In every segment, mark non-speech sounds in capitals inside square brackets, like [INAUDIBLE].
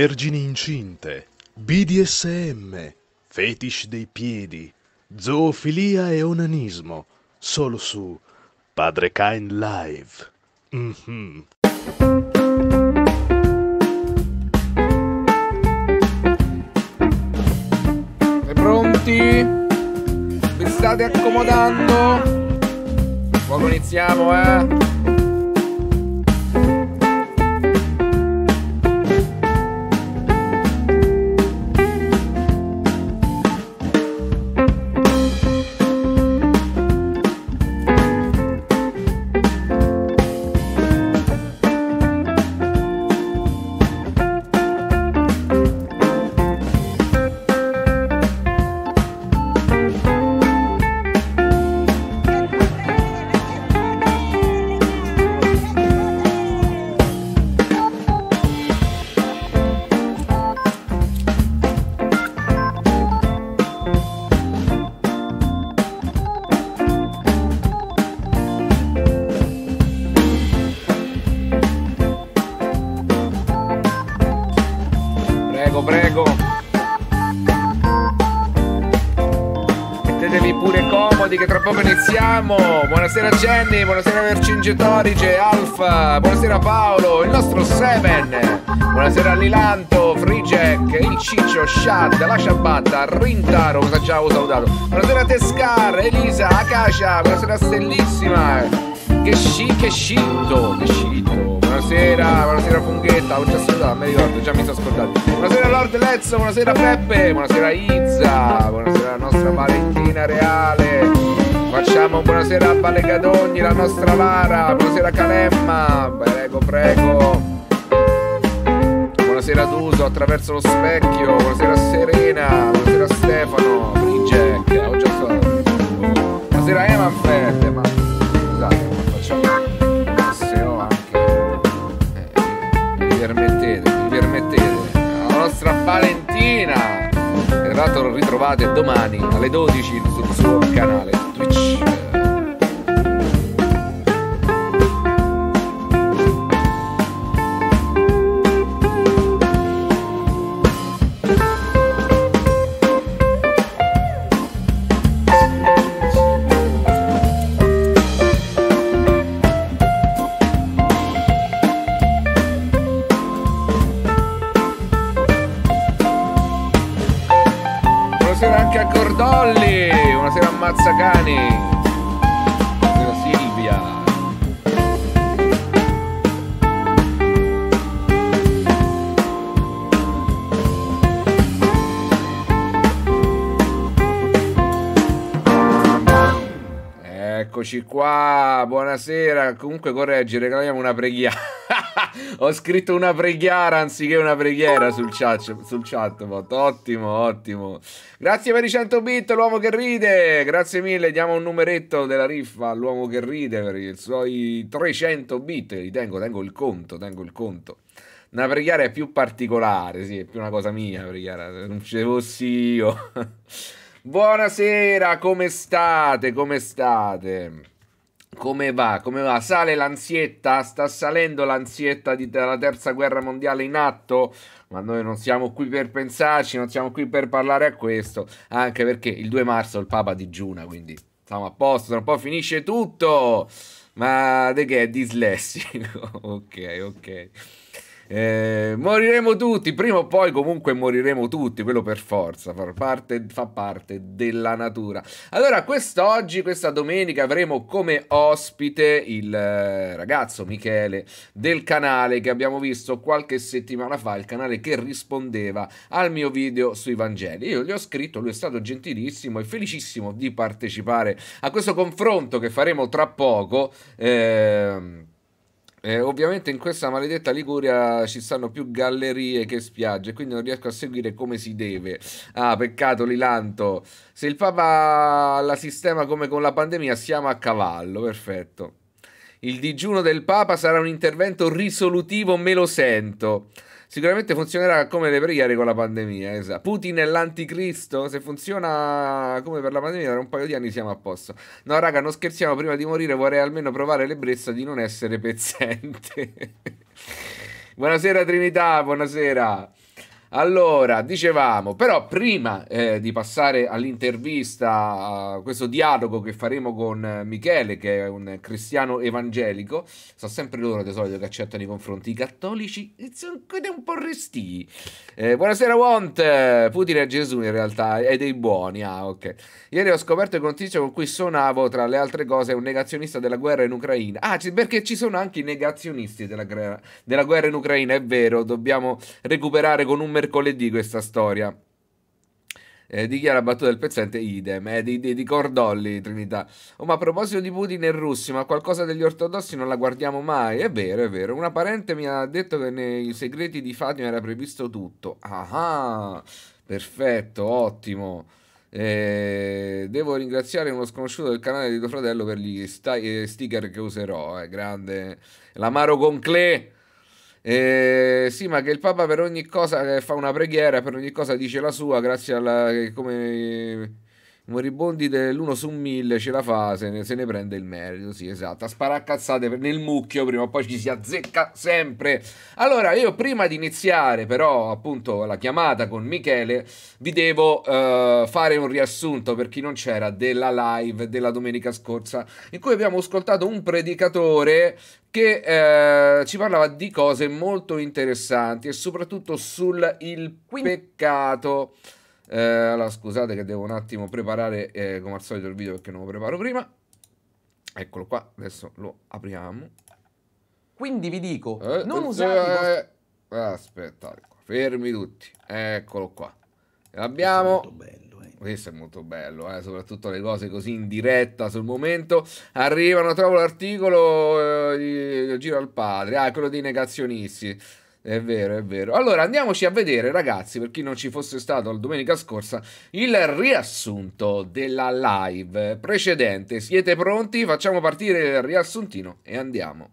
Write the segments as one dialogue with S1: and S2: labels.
S1: Vergini incinte, BDSM, fetish dei piedi, zoofilia e onanismo, solo su Padre Kind Live. Mm-hmm. E pronti? Vi state accomodando? Poco iniziamo, eh? salutiamo. Buonasera Jenny, buonasera Vercingetorige, Alfa, buonasera Paolo, il nostro Seven. Buonasera Lilanto, Free Jack, il Ciccio, Shad, la Ciabatta, Rintaro, cosa già avevo salutato. Buonasera Tescar, Elisa, Acacia, buonasera Stellissima. Che sci, che scitto, che scitto. Buonasera, buonasera Funghetta, ho già salutato, mi ricordo, già mi sono scordato. Buonasera Lord Lezzo, buonasera Peppe, buonasera Izza, buonasera la nostra Valentina Reale. Facciamo buonasera a Valle Gadogni, la nostra Lara. Buonasera a Calemma. Prego, prego. Buonasera ad Uso, attraverso lo specchio. Buonasera a Serena. Buonasera a Stefano. Free Jack. Eh, ho già so. Buonasera a Eman Fette. Ma scusate, ma facciamo Se no anche. Eh, mi permettete, mi permettete. La nostra Valentina. tra l'altro ritrovate domani alle 12 sul suo canale. Eccoci qua, buonasera. Comunque correggi, regaliamo una preghiera. [LAUGHS] Ho scritto una preghiera anziché una preghiera sul chat, sul chat Ottimo, ottimo. Grazie per i 100 bit, l'uomo che ride. Grazie mille, diamo un numeretto della riffa all'uomo che ride per i suoi 300 bit. Li tengo, tengo il conto, tengo il conto. Una preghiera è più particolare, sì, è più una cosa mia, preghiera. Non ce fossi io. [LAUGHS] Buonasera, come state? Come state? Come va? Come va? Sale l'ansietta? Sta salendo l'ansietta della terza guerra mondiale in atto? Ma noi non siamo qui per pensarci, non siamo qui per parlare a questo, anche perché il 2 marzo il Papa digiuna, quindi siamo a posto, tra un po' finisce tutto! Ma de che è dislessico? [LAUGHS] ok, ok. Eh, moriremo tutti, prima o poi comunque moriremo tutti, quello per forza, fa parte, fa parte della natura. Allora, quest'oggi, questa domenica, avremo come ospite il eh, ragazzo Michele del canale che abbiamo visto qualche settimana fa, il canale che rispondeva al mio video sui Vangeli. Io gli ho scritto, lui è stato gentilissimo e felicissimo di partecipare a questo confronto che faremo tra poco. Eh, eh, ovviamente in questa maledetta Liguria ci stanno più gallerie che spiagge, quindi non riesco a seguire come si deve. Ah, peccato Lilanto. Se il Papa la sistema come con la pandemia, siamo a cavallo, perfetto. Il digiuno del Papa sarà un intervento risolutivo, me lo sento. Sicuramente funzionerà come le preghiere con la pandemia. Esatto. Putin è l'anticristo. Se funziona come per la pandemia, tra un paio di anni siamo a posto. No, raga, non scherziamo. Prima di morire, vorrei almeno provare l'ebbrezza di non essere pezzente. [LAUGHS] buonasera, Trinità. Buonasera. Allora, dicevamo, però prima eh, di passare all'intervista, a questo dialogo che faremo con eh, Michele, che è un cristiano evangelico, sono sempre loro di solito che accettano i confronti, i cattolici sono un po' restii. Eh, buonasera Want, Putin è Gesù in realtà, è dei buoni, ah ok. Ieri ho scoperto che un tizio con cui suonavo, tra le altre cose, è un negazionista della guerra in Ucraina. Ah, perché ci sono anche i negazionisti della, della guerra in Ucraina, è vero, dobbiamo recuperare con un mercoledì questa storia. Eh, di chi era battuto il pezzente, idem, eh, di, di, di, Cordolli, Trinità. Oh, ma a proposito di Putin e russi, ma qualcosa degli ortodossi non la guardiamo mai? È vero, è vero. Una parente mi ha detto che nei segreti di Fatima era previsto tutto. Ah, ah, perfetto, ottimo. Eh, devo ringraziare uno sconosciuto del canale di tuo fratello per gli eh, sticker che userò. Eh, grande. L'amaro con Cle. Eh, sì, ma che il Papa per ogni cosa fa una preghiera, per ogni cosa dice la sua, grazie alla... come Moribondi dell'1 su 1000 ce la fa, se ne, se ne, prende il merito, sì esatto, a sparaccazzate nel mucchio prima o poi ci si azzecca sempre. Allora io prima di iniziare però appunto la chiamata con Michele vi devo eh, fare un riassunto per chi non c'era della live della domenica scorsa in cui abbiamo ascoltato un predicatore che eh, ci parlava di cose molto interessanti e soprattutto sul peccato. Eh, allora scusate che devo un attimo preparare eh, come al solito il video perché non lo preparo prima. Eccolo qua, adesso lo apriamo. Quindi vi dico, eh, non eh, usate... Eh, aspettate, ecco, fermi tutti. Eccolo qua. L'abbiamo. Eh. Questo è molto bello, eh? soprattutto le cose così in diretta sul momento. Arrivano, trovo l'articolo, eh, Giro al padre, ah, quello dei negazionisti. È vero, è vero. Allora andiamoci a vedere, ragazzi, per chi non ci fosse stato la domenica scorsa, il riassunto della live precedente. Siete pronti? Facciamo partire il riassuntino e andiamo.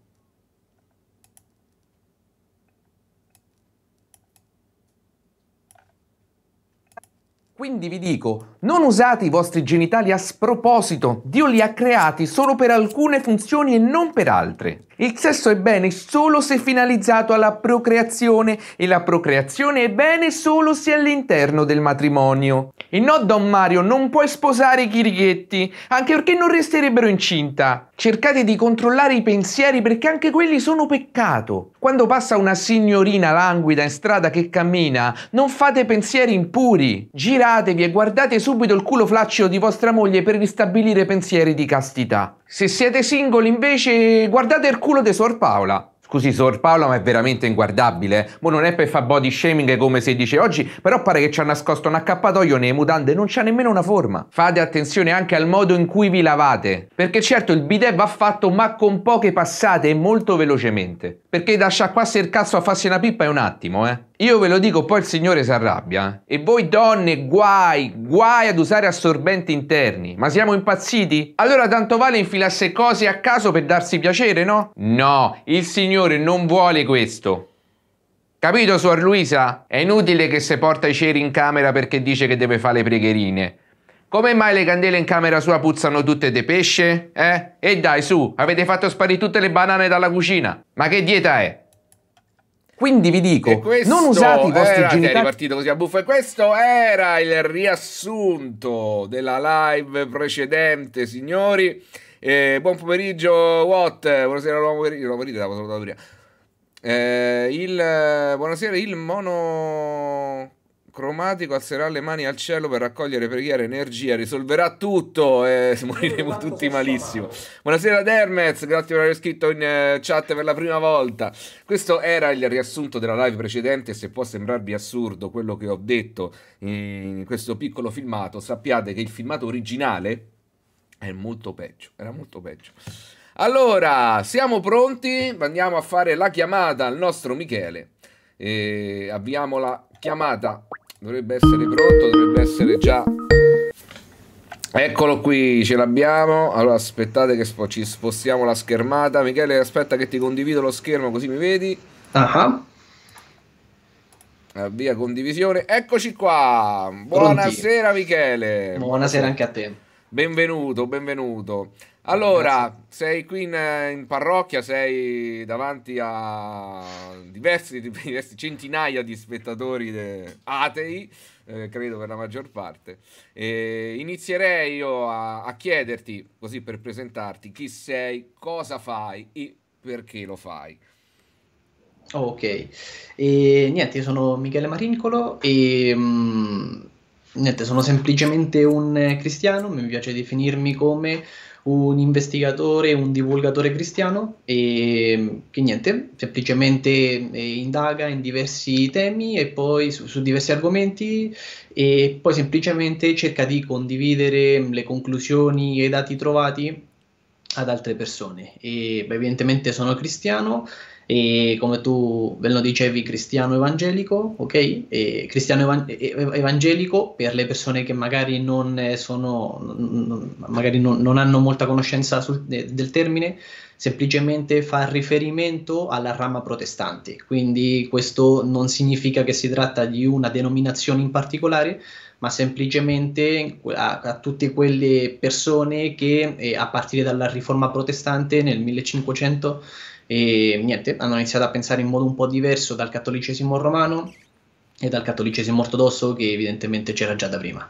S1: Quindi vi dico, non usate i vostri genitali a sproposito, Dio li ha creati solo per alcune funzioni e non per altre. Il sesso è bene solo se finalizzato alla procreazione e la procreazione è bene solo se all'interno del matrimonio. E no, Don Mario, non puoi sposare i chirichetti, anche perché non resterebbero incinta. Cercate di controllare i pensieri perché anche quelli sono peccato. Quando passa una signorina languida in strada che cammina, non fate pensieri impuri. Giratevi e guardate subito subito il culo flaccido di vostra moglie per ristabilire pensieri di castità. Se siete singoli invece guardate il culo di Sor Paola. Scusi Sor Paola, ma è veramente inguardabile. Mo non è per fare body shaming come si dice oggi, però pare che ci ha nascosto un accappatoio nei mutande, non c'ha nemmeno una forma. Fate attenzione anche al modo in cui vi lavate, perché certo il bidet va fatto ma con poche passate e molto velocemente. Perché da sciacquarsi il cazzo a farsi una pippa è un attimo, eh. Io ve lo dico, poi il Signore si arrabbia. Eh. E voi donne, guai, guai ad usare assorbenti interni. Ma siamo impazziti? Allora tanto vale infilasse cose a caso per darsi piacere, no? No, il Signore non vuole questo. Capito, Suor Luisa? È inutile che se porta i ceri in camera perché dice che deve fare le pregherine. Come mai le candele in camera sua puzzano tutte di pesce? Eh? E dai, su, avete fatto sparire tutte le banane dalla cucina. Ma che dieta è? Quindi vi dico, non usate i vostri era, genitali. È partito così a buffo. E questo era il riassunto della live precedente, signori. Eh, buon pomeriggio, Watt. Buonasera, l'uomo pomeriggio. L'uomo pomeriggio, l'avevo salutato prima. Eh, il, buonasera, il mono cromatico alzerà le mani al cielo per raccogliere preghiere energia, risolverà tutto e [LAUGHS] moriremo tutti malissimo. Buonasera Dermez, grazie per aver scritto in eh, chat per la prima volta. Questo era il riassunto della live precedente, se può sembrarvi assurdo quello che ho detto in questo piccolo filmato, sappiate che il filmato originale è molto peggio, era molto peggio. Allora, siamo pronti, andiamo a fare la chiamata al nostro Michele. E abbiamo la chiamata dovrebbe essere pronto, dovrebbe essere già... Eccolo qui, ce l'abbiamo. Allora aspettate che sp ci spostiamo la schermata. Michele, aspetta che ti condivido lo schermo così mi vedi.
S2: Uh ah,
S1: -huh. Via condivisione. Eccoci qua. Buonasera Pronti. Michele. Buonasera anche a te. Benvenuto, benvenuto. Allora, Grazie. sei qui in, in, parrocchia, sei davanti a diversi, diversi centinaia di spettatori de, atei, eh, credo per la maggior parte. E inizierei io a, a, chiederti, così per presentarti, chi sei, cosa fai e perché lo fai.
S2: Ok, e, niente, io sono Michele Marincolo e... Mh, mm, niente, sono semplicemente un eh, cristiano, mi piace definirmi come un investigatore, un divulgatore cristiano e che niente, semplicemente eh, indaga in diversi temi e poi su, su diversi argomenti e poi semplicemente cerca di condividere mm, le conclusioni e i dati trovati ad altre persone. E beh, evidentemente sono cristiano e come tu ve lo dicevi cristiano evangelico, ok? E cristiano evan- evangelico per le persone che magari non, eh, sono, magari non, non hanno molta conoscenza sul, del termine, semplicemente fa riferimento alla rama protestante, quindi questo non significa che si tratta di una denominazione in particolare, ma semplicemente a, a tutte quelle persone che eh, a partire dalla riforma protestante nel 1500 e niente, hanno iniziato a pensare in modo un po' diverso dal cattolicesimo romano e dal cattolicesimo ortodosso che evidentemente c'era già da prima.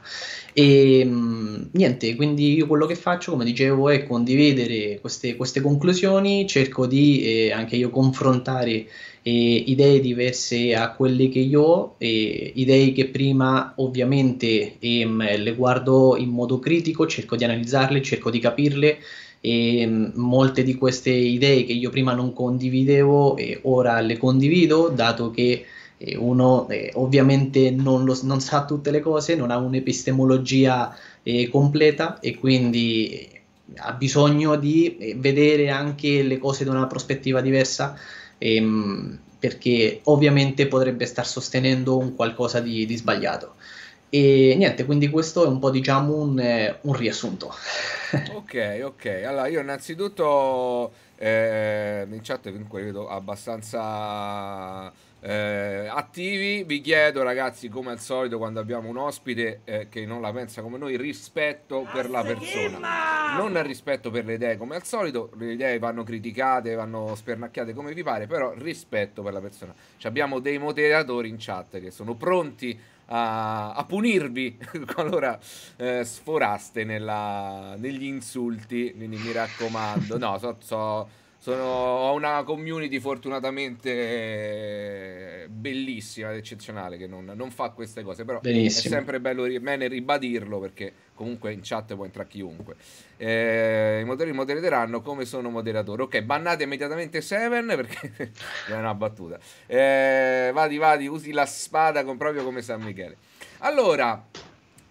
S2: E mm, niente, quindi io quello che faccio, come dicevo, è condividere queste, queste conclusioni, cerco di eh, anche io confrontare eh, idee diverse a quelle che io ho, eh, idee che prima ovviamente ehm, le guardo in modo critico, cerco di analizzarle, cerco di capirle e mm, molte di queste idee che io prima non condividevo ora le condivido dato che eh, uno eh, ovviamente non, lo, non, sa tutte le cose, non ha un'epistemologia eh, completa e quindi eh, ha bisogno di eh, vedere anche le cose da una prospettiva diversa ehm, perché ovviamente potrebbe star sostenendo un qualcosa di, di sbagliato. E niente, quindi questo è un po' diciamo un, un riassunto. [LAUGHS]
S1: ok, ok. Allora io innanzitutto eh, in chat comunque vedo abbastanza eh, attivi. Vi chiedo ragazzi, come al solito, quando abbiamo un ospite eh, che non la pensa come noi, rispetto per la persona, non rispetto per le idee, come al solito. Le idee vanno criticate, vanno spernacchiate come vi pare, però rispetto per la persona. Ci abbiamo dei moderatori in chat che sono pronti a a, a punirvi [LAUGHS] qualora eh, sforaste nella, negli insulti. Quindi mi raccomando, no, so, so sono, ho una community fortunatamente eh, bellissima ed eccezionale che non, non, fa queste cose, però Benissimo. è sempre bello bene ribadirlo perché comunque in chat può entrare chiunque. Eh, I motori modereranno come sono moderatore. Ok, bannate immediatamente Seven perché [LAUGHS] è una battuta. Eh, vadi, vadi, usi la spada con proprio come San Michele. Allora,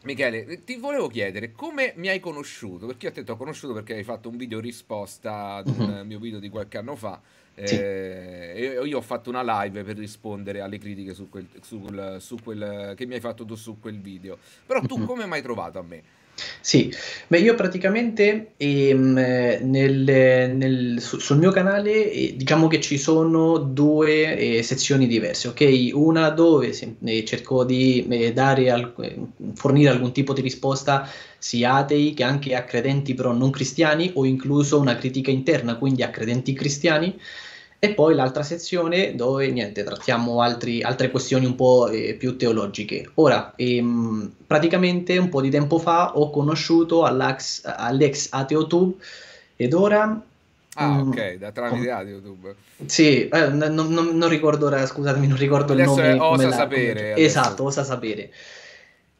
S1: Michele, eh, ti volevo chiedere come mi hai conosciuto, perché io ti ho conosciuto perché hai fatto un video risposta ad un mhm. mio video di qualche anno fa eh, sì. e io ho fatto una live per rispondere alle critiche su quel, su quel, su quel, che mi hai fatto tu su quel video, però tu mhm. come mi hai
S2: trovato a me? Sì, beh io praticamente ehm, nel, nel, su- sul mio canale eh, diciamo che ci sono due eh, sezioni diverse, ok? Una dove se- eh, cerco di eh, dare al- eh, fornire alcun tipo di risposta sia atei che anche a credenti però non cristiani o incluso una critica interna, quindi a credenti cristiani e poi l'altra sezione dove niente, trattiamo altri, altre questioni un po' eh, più teologiche. Ora, ehm, praticamente un po' di tempo fa ho conosciuto all'ex AteoTube ed ora... Ah, um, ok, da tramite oh, AteoTube. Sì, eh, non, non, non, ricordo ora, scusatemi, non ricordo adesso il nome. È, osa sapere. Esatto, osa sapere.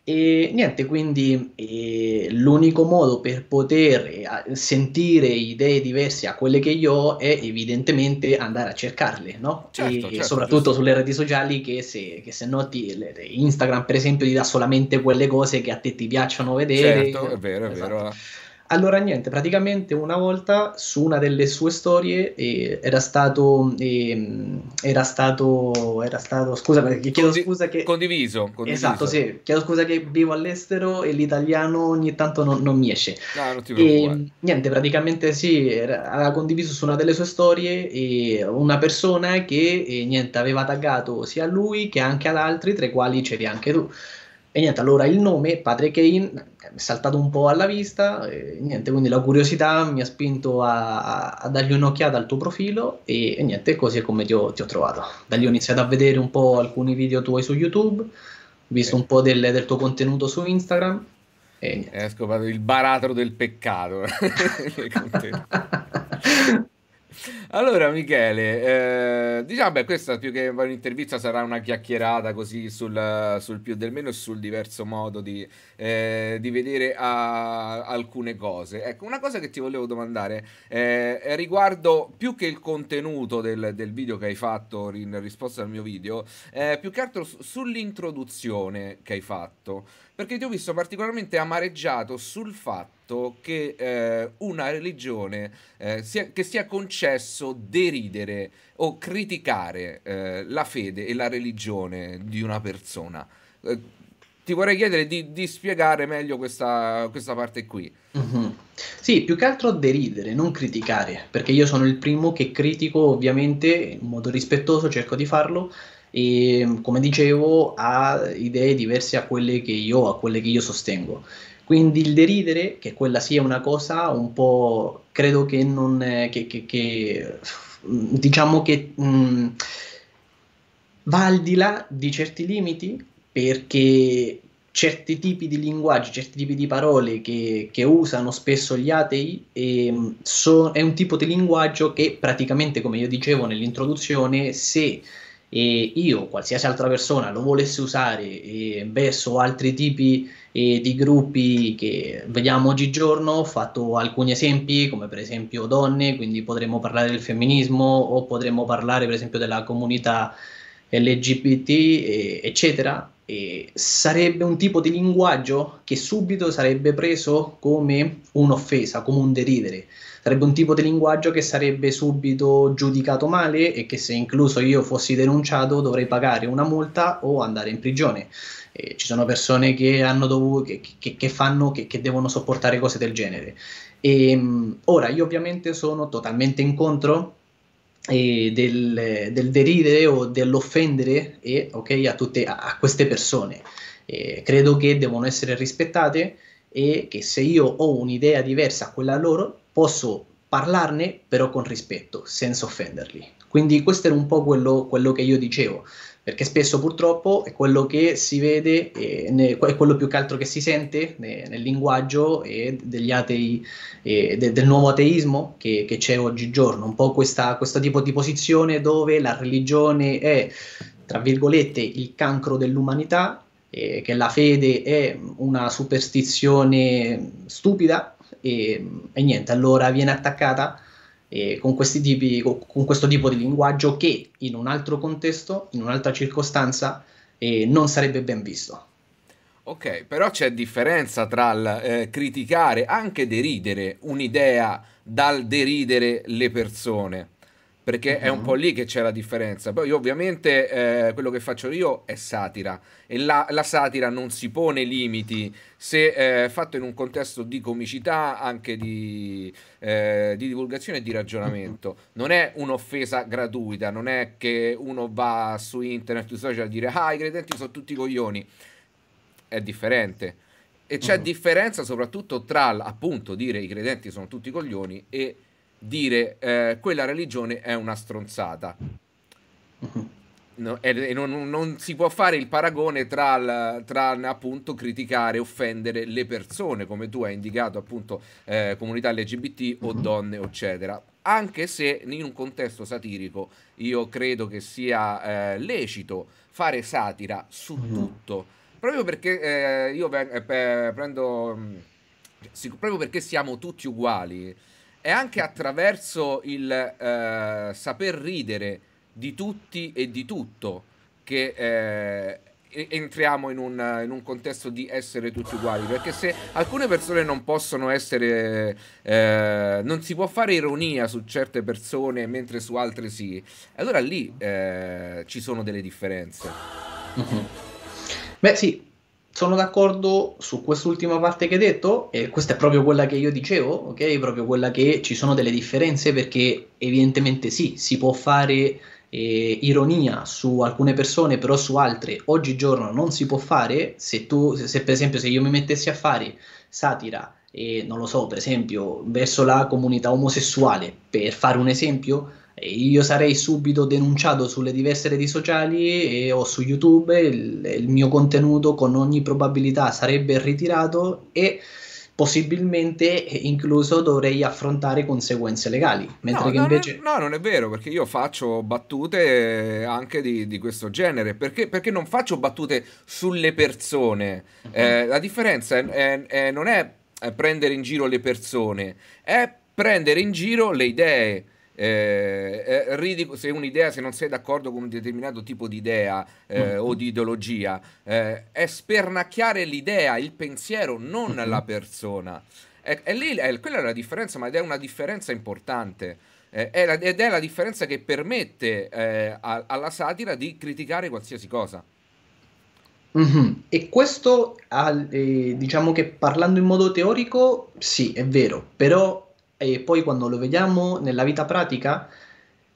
S2: E niente, quindi eh, l'unico modo per poter eh, sentire idee diverse a quelle che io ho è evidentemente andare a cercarle, no? Certo, e, certo, soprattutto giusto. sulle reti sociali che se, che se no ti, le, Instagram per esempio ti dà solamente quelle cose che a te ti piacciono vedere. Certo, è
S1: vero, è esatto. vero.
S2: Allora niente, praticamente una volta su una delle sue storie eh, era stato, eh, era stato, era stato, scusa, perché chiedo Condi- scusa che... Condiviso, condiviso, Esatto, sì, chiedo scusa che vivo all'estero e l'italiano ogni tanto non, non mi esce.
S1: No, non ti preoccupare. E,
S2: niente, praticamente sì, era, aveva condiviso su una delle sue storie una persona che eh, niente, aveva taggato sia a lui che anche ad altri, tra i quali c'eri anche tu. E niente, allora il nome, Padre Kane, eh, mi è saltato un po' alla vista, e niente, quindi la curiosità mi ha spinto a, a, dargli un'occhiata al tuo profilo e, e niente, così è come ti ho, ti ho, trovato. Da lì ho iniziato a vedere un po' alcuni video tuoi su YouTube, ho visto eh. un po' del, del tuo contenuto su Instagram. E niente. È scopato il
S1: baratro del peccato. [LAUGHS] [LAUGHS] Allora, Michele, eh, diciamo, beh, questa più che un'intervista sarà una chiacchierata così sul, sul più del meno e sul diverso modo di, eh, di vedere alcune cose. Ecco, una cosa che ti volevo domandare eh, riguardo più che il contenuto del, del, video che hai fatto in risposta al mio video, eh, più che altro sull'introduzione che hai fatto perché ti ho visto particolarmente amareggiato sul fatto che eh, una religione eh, sia, che sia concesso deridere o criticare eh, la fede e la religione di una persona. Eh, ti vorrei chiedere di, di spiegare meglio questa, questa parte qui.
S2: Mm-hmm. Sì, più che altro deridere, non criticare, perché io sono il primo che critico, ovviamente, in modo rispettoso, cerco di farlo, e come dicevo ha idee diverse a quelle che io a quelle che io sostengo. Quindi il deridere, che quella sia una cosa un po', credo che non, che, che, che diciamo che mh, mm, va al di là di certi limiti perché certi tipi di linguaggi, certi tipi di parole che, che usano spesso gli atei e, ehm, so, è un tipo di linguaggio che praticamente, come io dicevo nell'introduzione, se e io, qualsiasi altra persona, lo volesse usare, verso altri tipi eh, di gruppi che vediamo oggigiorno, ho fatto alcuni esempi, come per esempio donne, quindi potremmo parlare del femminismo o potremmo parlare per esempio della comunità LGBT, e, eccetera. E sarebbe un tipo di linguaggio che subito sarebbe preso come un'offesa, come un deridere sarebbe un tipo di linguaggio che sarebbe subito giudicato male e che se incluso io fossi denunciato dovrei pagare una multa o andare in prigione. Eh, ci sono persone che, dovuto, che, che, che fanno, che devono sopportare cose del genere. E, ehm, ora, io ovviamente sono totalmente incontro eh, del, del, deridere o dell'offendere eh, okay, a, tutte, a, a, queste persone. Eh, credo che devono essere rispettate e che se io ho un'idea diversa a quella loro, posso parlarne però con rispetto, senza offenderli. Quindi questo era un po' quello, quello che io dicevo, perché spesso purtroppo è quello che si vede, è quello più che altro che si sente nel linguaggio e degli atei, e del nuovo ateismo che, che c'è oggigiorno, un po' questa, questo tipo di posizione dove la religione è, tra virgolette, il cancro dell'umanità, che la fede è una superstizione stupida e, e niente, allora viene attaccata eh, con, tipi, con, questo tipo di linguaggio che in un altro contesto, in un'altra circostanza, eh, non sarebbe ben visto.
S1: Ok, però c'è differenza tra il, eh, criticare, anche deridere un'idea dal deridere le persone perché è un mhm. po' lì che c'è la differenza. Poi ovviamente eh, quello che faccio io è satira e la, la satira non si pone limiti se eh, fatto in un contesto di comicità, anche di, eh, di, divulgazione e di ragionamento. Mhm. Non è un'offesa gratuita, non è che uno va su internet, sui social a dire ah i credenti sono tutti coglioni, è differente. E c'è mhm. differenza soprattutto tra appunto dire i credenti sono tutti coglioni e dire eh, quella religione è una stronzata. Mhm. No, e non, non, si può fare il paragone tra, la, tra, appunto criticare, offendere le persone, come tu hai indicato appunto eh, comunità LGBT o mhm. donne, eccetera. Anche se in un contesto satirico io credo che sia eh, lecito fare satira su mhm. tutto, proprio perché eh, io eh, prendo... Mm, proprio perché siamo tutti uguali è anche attraverso il eh, saper ridere di tutti e di tutto che eh, entriamo in un, in un, contesto di essere tutti uguali. Perché se alcune persone non possono essere. Eh, non si può fare ironia su certe persone mentre su altre sì, allora lì eh, ci sono delle differenze.
S2: Mm-hmm. Beh, sì, sono d'accordo su quest'ultima parte che hai detto, e questa è proprio quella che io dicevo, ok? Proprio quella che ci sono delle differenze perché evidentemente sì, si può fare eh, ironia su alcune persone, però su altre oggigiorno non si può fare. Se tu, se, se per esempio se io mi mettessi a fare satira, eh, non lo so, per esempio verso la comunità omosessuale, per fare un esempio, io sarei subito denunciato sulle diverse reti sociali e, o su YouTube, il, il, mio contenuto con ogni probabilità sarebbe ritirato e possibilmente incluso dovrei affrontare conseguenze legali. Mentre no, che invece...
S1: Non è, no, non è vero, perché io faccio battute anche di, di questo genere, perché, perché, non faccio battute sulle persone. Uh-huh. Eh, mm-hmm. la differenza è, è, è, non è eh, prendere in giro le persone, è prendere in giro le idee eh, ridico, se un'idea, se non sei d'accordo con un determinato tipo di idea eh, mm, o mm. di ideologia, eh, è spernacchiare l'idea, il pensiero, non la persona. È, è lì, è, eh, quella è la differenza, ma è una differenza importante. Eh, è la, ed è la differenza che permette eh, a, alla satira di criticare qualsiasi
S2: cosa. Mm-hmm. E questo, diciamo che parlando in modo teorico, sì, è vero, però e poi quando lo vediamo nella vita pratica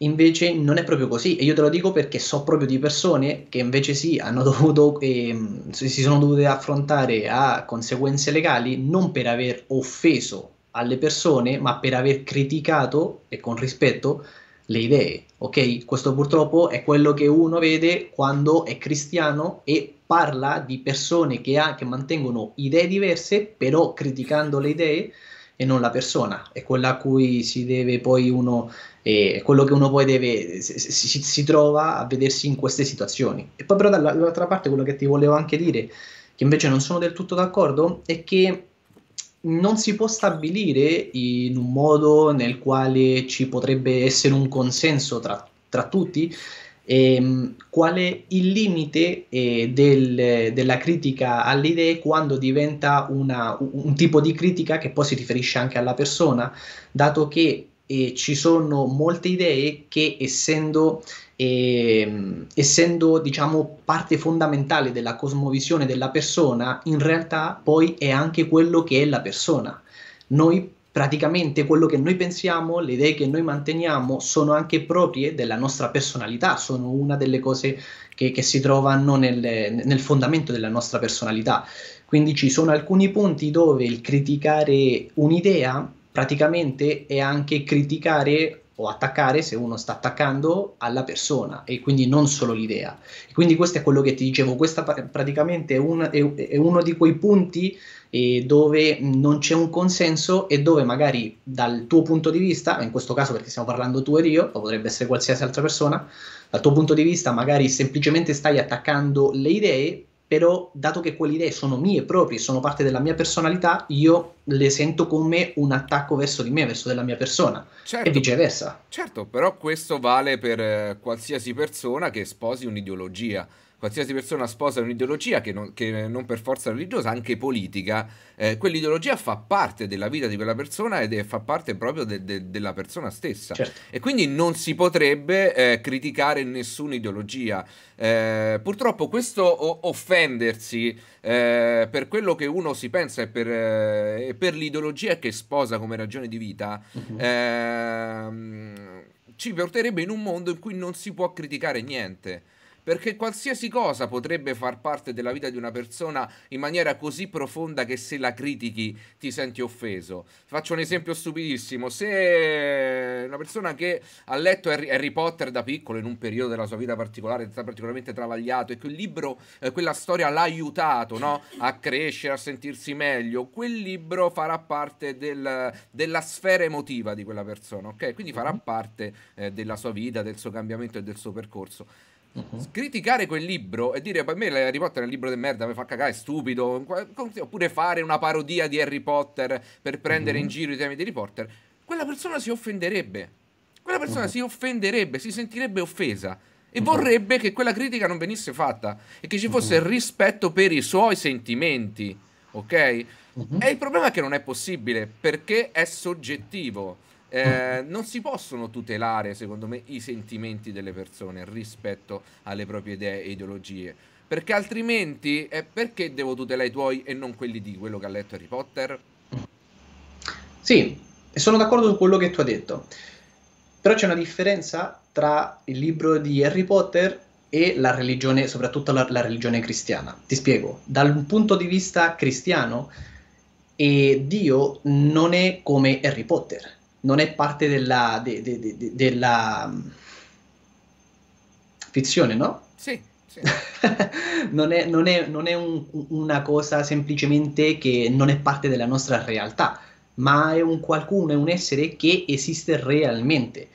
S2: invece non è proprio così e io te lo dico perché so proprio di persone che invece sì hanno [LAUGHS] dovuto eh, si sono dovute affrontare a conseguenze legali non per aver offeso alle persone ma per aver criticato e con rispetto le idee ok questo purtroppo è quello che uno vede quando è cristiano e parla di persone che, ha, che mantengono idee diverse però criticando le idee e non la persona, è quella a cui si deve poi uno, eh, quello che uno poi deve, si, si, si, trova a vedersi in queste situazioni. E poi però dall'altra parte quello che ti volevo anche dire, che invece non sono del tutto d'accordo, è che non si può stabilire in un modo nel quale ci potrebbe essere un consenso tra, tra tutti ehm, qual è il limite eh, del, della critica alle idee quando diventa una, un tipo di critica che poi si riferisce anche alla persona, dato che eh, ci sono molte idee che essendo e, ehm, essendo diciamo parte fondamentale della cosmovisione della persona, in realtà poi è anche quello che è la persona. Noi praticamente quello che noi pensiamo, le idee che noi manteniamo sono anche proprie della nostra personalità, sono una delle cose che, che si trovano nel, nel fondamento della nostra personalità. Quindi ci sono alcuni punti dove il criticare un'idea praticamente è anche criticare o attaccare se uno sta attaccando alla persona e quindi non solo l'idea. E quindi questo è quello che ti dicevo, questo praticamente è, un, è, è uno di quei punti eh, dove non c'è un consenso e dove magari dal tuo punto di vista, in questo caso perché stiamo parlando tu ed io, o potrebbe essere qualsiasi altra persona, dal tuo punto di vista magari semplicemente stai attaccando le idee, però dato che quelle idee sono mie proprie, sono parte della mia personalità, io le sento come un attacco verso di me, verso della mia persona certo, e viceversa.
S1: Certo, però questo vale per eh, qualsiasi persona che sposi un'ideologia qualsiasi persona sposa un'ideologia che non, che non per forza religiosa, anche politica, eh, quell'ideologia fa parte della vita di quella persona ed è, fa parte proprio de, de, della persona stessa. Certo. E quindi non si potrebbe eh, criticare nessuna ideologia. Eh, purtroppo questo offendersi eh, per quello che uno si pensa e per, eh, per l'ideologia che sposa come ragione di vita... Uh-huh. Ehm, ci porterebbe in un mondo in cui non si può criticare niente perché qualsiasi cosa potrebbe far parte della vita di una persona in maniera così profonda che se la critichi ti senti offeso. Faccio un esempio stupidissimo, se una persona che ha letto Harry Potter da piccolo in un periodo della sua vita particolare, particolarmente travagliato e quel libro, eh, quella storia l'ha aiutato no? a crescere, a sentirsi meglio, quel libro farà parte del, della sfera emotiva di quella persona, ok? Quindi farà mhm. parte eh, della sua vita, del suo cambiamento e del suo percorso. Uh-huh. Criticare quel libro e dire, per me Harry Potter è un libro di merda, mi fa cagare, è stupido, oppure fare una parodia di Harry Potter per prendere uh-huh. in giro i temi di Harry Potter, quella persona si offenderebbe. Quella persona uh-huh. si offenderebbe, si sentirebbe offesa e vorrebbe che quella critica non venisse fatta e che ci fosse rispetto per i suoi sentimenti, ok? E il problema è che non è possibile perché è soggettivo. Eh, non si possono tutelare, secondo me, i sentimenti delle persone rispetto alle proprie idee e ideologie. Perché altrimenti, eh, perché devo tutelare i tuoi e non quelli di quello che ha letto Harry
S2: Potter? Sì, sono d'accordo su quello che tu hai detto. Però c'è una differenza tra il libro di Harry Potter e la religione, soprattutto la, la religione cristiana. Ti spiego, dal punto di vista cristiano, eh, Dio non è come Harry Potter non è parte della, de, de, de, della mm, fizione, no?
S1: Sì. sì.
S2: [LAUGHS] non, è, non è, non è un, una cosa semplicemente che non è parte della nostra realtà, ma è un qualcuno, è un essere che esiste realmente.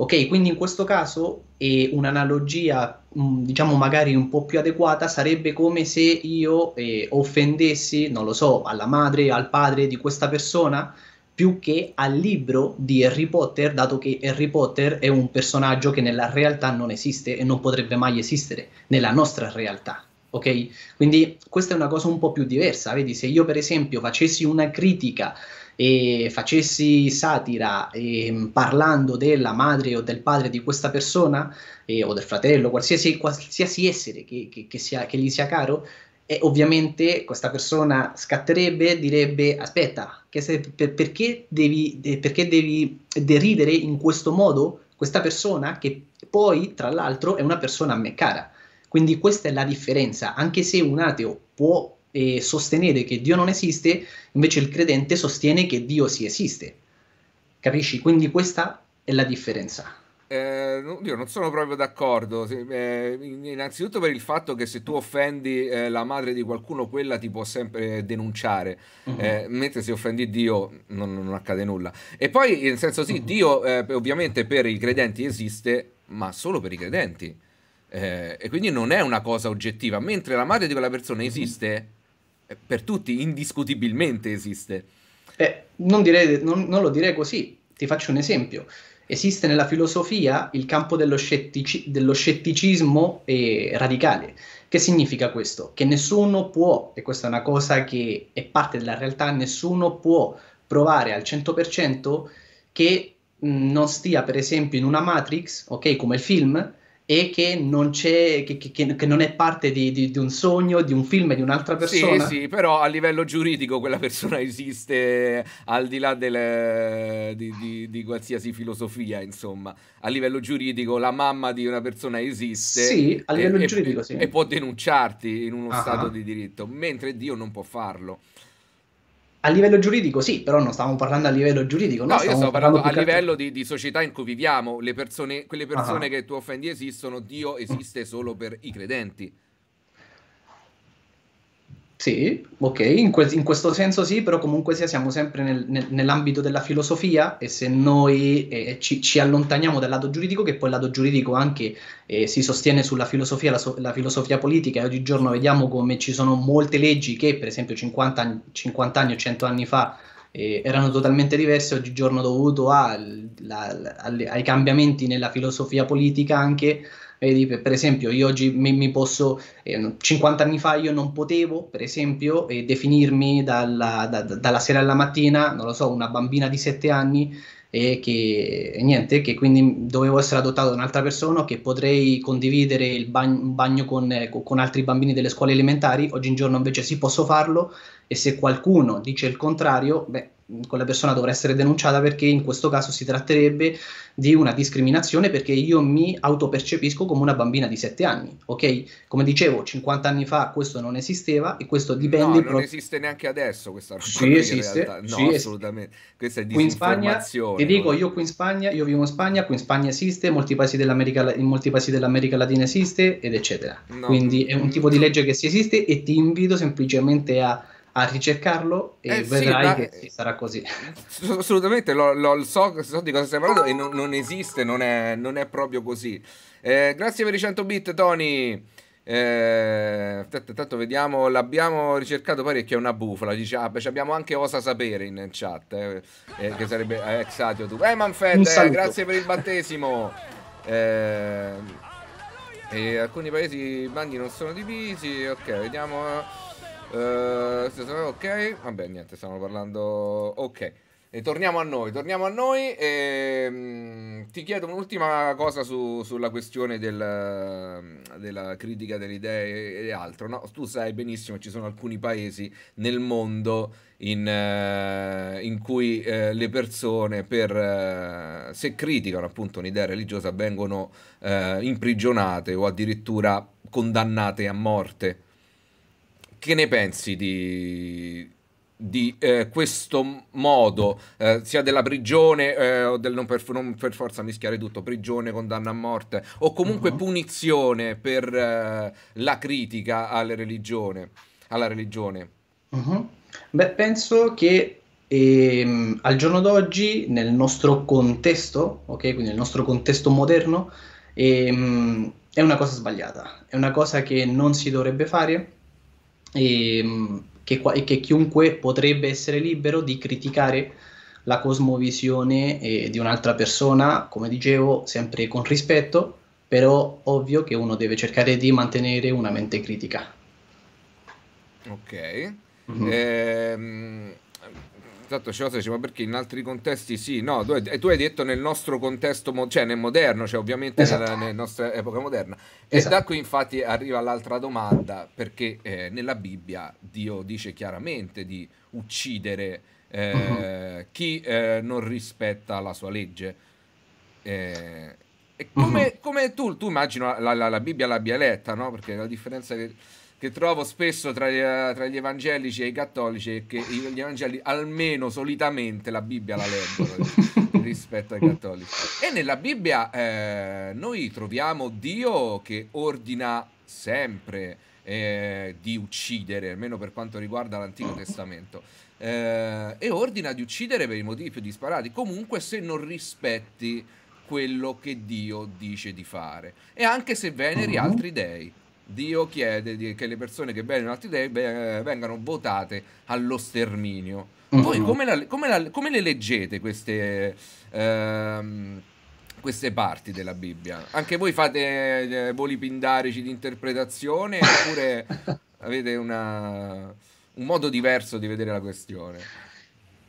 S2: Ok, quindi in questo caso eh, un'analogia, mm, diciamo magari un po' più adeguata, sarebbe come se io eh, offendessi, non lo so, alla madre, al padre di questa persona più che al libro di Harry Potter, dato che Harry Potter è un personaggio che nella realtà non esiste e non potrebbe mai esistere nella nostra realtà. Ok? Quindi questa è una cosa un po' più diversa. Vedi, se io per esempio facessi una critica e facessi satira e, ehm, parlando della madre o del padre di questa persona e, eh, o del fratello, qualsiasi, qualsiasi essere che, che, che, sia, che gli sia caro, e ovviamente questa persona scatterebbe, direbbe aspetta, se, per, perché, devi, de, perché devi deridere in questo modo questa persona che poi, tra l'altro, è una persona a me cara. Quindi questa è la differenza, anche se un ateo può eh, sostenere che Dio non esiste, invece il credente sostiene che Dio si esiste. Capisci? Quindi questa è la differenza.
S1: Eh, io non sono proprio d'accordo. Eh, innanzitutto per il fatto che se tu offendi eh, la madre di qualcuno, quella ti può sempre denunciare, uh-huh. mentre se offendi Dio non, non, accade nulla. E poi, nel senso, sì, uh-huh. Dio eh, ovviamente per i credenti esiste, ma solo per i credenti. Eh, e quindi non è una cosa oggettiva, mentre la madre di quella persona mhm. esiste uh-huh. per tutti, indiscutibilmente
S2: esiste. non, direi, non, non lo direi così, ti faccio un esempio. Esiste nella filosofia il campo dello, scettici- dello scetticismo eh, radicale. Che significa questo? Che nessuno può, e questa è una cosa che è parte della realtà, nessuno può provare al 100% che mh, mm, non stia per esempio in una Matrix, ok, come il film, e che non, che, che, che non è parte di, di, di, un sogno, di un film, di un'altra persona. Sì,
S1: sì, però a livello giuridico quella persona esiste al di là delle, di, di, qualsiasi filosofia, insomma. A livello giuridico la mamma di una persona esiste. Sì, a livello e, giuridico, e, sì. E può denunciarti in uno ah. stato ah. di diritto, mentre Dio non può farlo.
S2: A livello giuridico sì, però non stavamo parlando a livello giuridico. No, no io stavo parlando, parlando a
S1: livello di, di, società in cui viviamo. Le persone, quelle ah, ah. persone uh-huh. che tu offendi esistono, Dio esiste solo per i credenti.
S2: Sì, ok, in, que- in, questo senso sì, però comunque sia siamo sempre nel, nel, nell'ambito della filosofia e se noi eh, eh, ci, ci, allontaniamo dal lato giuridico, che poi il lato giuridico anche eh, si sostiene sulla filosofia, la, so- la, filosofia politica, e oggigiorno vediamo come ci sono molte leggi che per esempio 50 anni, 50 anni o 100 anni fa eh, erano totalmente diverse, oggigiorno dovuto a, la, la, ai cambiamenti nella filosofia politica anche Vedi, per esempio, io oggi mi, mi posso, eh, 50 anni fa io non potevo, per esempio, eh, definirmi dalla, da, dalla, sera alla mattina, non lo so, una bambina di 7 anni e che e niente, che quindi dovevo essere adottato da un'altra persona, che potrei condividere il bagno, bagno con, eh, con altri bambini delle scuole elementari, oggi in giorno invece sì posso farlo e se qualcuno dice il contrario, beh, quella persona dovrà essere denunciata perché in questo caso si tratterebbe di una discriminazione perché io mi autopercepisco come una bambina di 7 anni, ok? Come dicevo, 50 anni fa questo non esisteva e questo dipende... No, non pro...
S1: esiste neanche adesso questa roba. Sì, esiste. No, sì, assolutamente. Questa è qui Ti dico, io
S2: qui in Spagna, io vivo in Spagna, qui in Spagna esiste, in molti paesi dell'America, in molti paesi dell'America Latina esiste, ed eccetera. No. Quindi è un mm, tipo di mm. legge che si esiste e ti invito semplicemente a a ricercarlo e eh, vedrai sì, ma... che sarà così.
S1: [LAUGHS] Assolutamente, lo, lo so, so, di cosa stiamo parlando e non, non esiste, non è, non è, proprio così. Eh, grazie per i 100 bit, Tony. Eh, tanto vediamo, l'abbiamo ricercato parecchio, è una bufala. Dice, ah, beh, abbiamo anche Osa Sapere in chat, eh, eh, che sarebbe eh, ex Atio tu. Eh, Manfred, eh, grazie per il battesimo. Eh, alcuni paesi i bandi non sono divisi, ok, vediamo... Uh, ok, vabbè niente, stiamo parlando... Ok, e torniamo a noi, torniamo a noi e ehm, mh, ti chiedo un'ultima cosa su, sulla questione del, della critica delle idee e altro. No? Tu sai benissimo che ci sono alcuni paesi nel mondo in, uh, in cui uh, le persone per, se criticano appunto un'idea religiosa vengono imprigionate o addirittura condannate a morte che ne pensi di, di eh, questo modo eh, sia della prigione eh, o del non per, non per, forza mischiare tutto prigione condanna a morte o comunque uh-huh. punizione per eh, la critica alla religione, alla religione.
S2: Uh-huh. beh penso che ehm, al giorno d'oggi nel nostro contesto ok quindi nel nostro contesto moderno ehm, è una cosa sbagliata è una cosa che non si dovrebbe fare e ehm, che, e che chiunque potrebbe essere libero di criticare la cosmovisione eh, di un'altra persona, come dicevo, sempre con rispetto, però ovvio che uno deve cercare di mantenere una mente critica.
S1: Ok. Mm-hmm. Ehm Tanto Sciavosa dice, ma perché in altri contesti sì? No, tu hai, tu hai detto nel nostro contesto, mo- cioè nel moderno, cioè ovviamente esatto. nella, nella, nostra epoca moderna. Esatto. E da qui infatti arriva l'altra domanda, perché eh, nella Bibbia Dio dice chiaramente di uccidere eh, uh-huh. chi eh, non rispetta la sua legge. Eh, e come, uh-huh. come tu, tu immagino la, la, la Bibbia l'abbia letta, no? Perché la differenza che che trovo spesso tra, eh, tra, gli evangelici e i cattolici è che gli evangelici almeno solitamente la Bibbia la leggono [LAUGHS] rispetto ai cattolici. E nella Bibbia eh, noi troviamo Dio che ordina sempre eh, di uccidere, almeno per quanto riguarda l'Antico Testamento, eh, e ordina di uccidere per i motivi più disparati, comunque se non rispetti quello che Dio dice di fare, e anche se veneri mm-hmm. altri dei. Dio chiede che le persone che vengono altri dei eh, vengano votate allo sterminio. Voi mm-hmm. come, la, come, la, come le leggete queste, ehm, queste, parti della Bibbia? Anche voi fate eh, voli pindarici di interpretazione oppure [LAUGHS] avete una, un modo diverso di vedere la questione?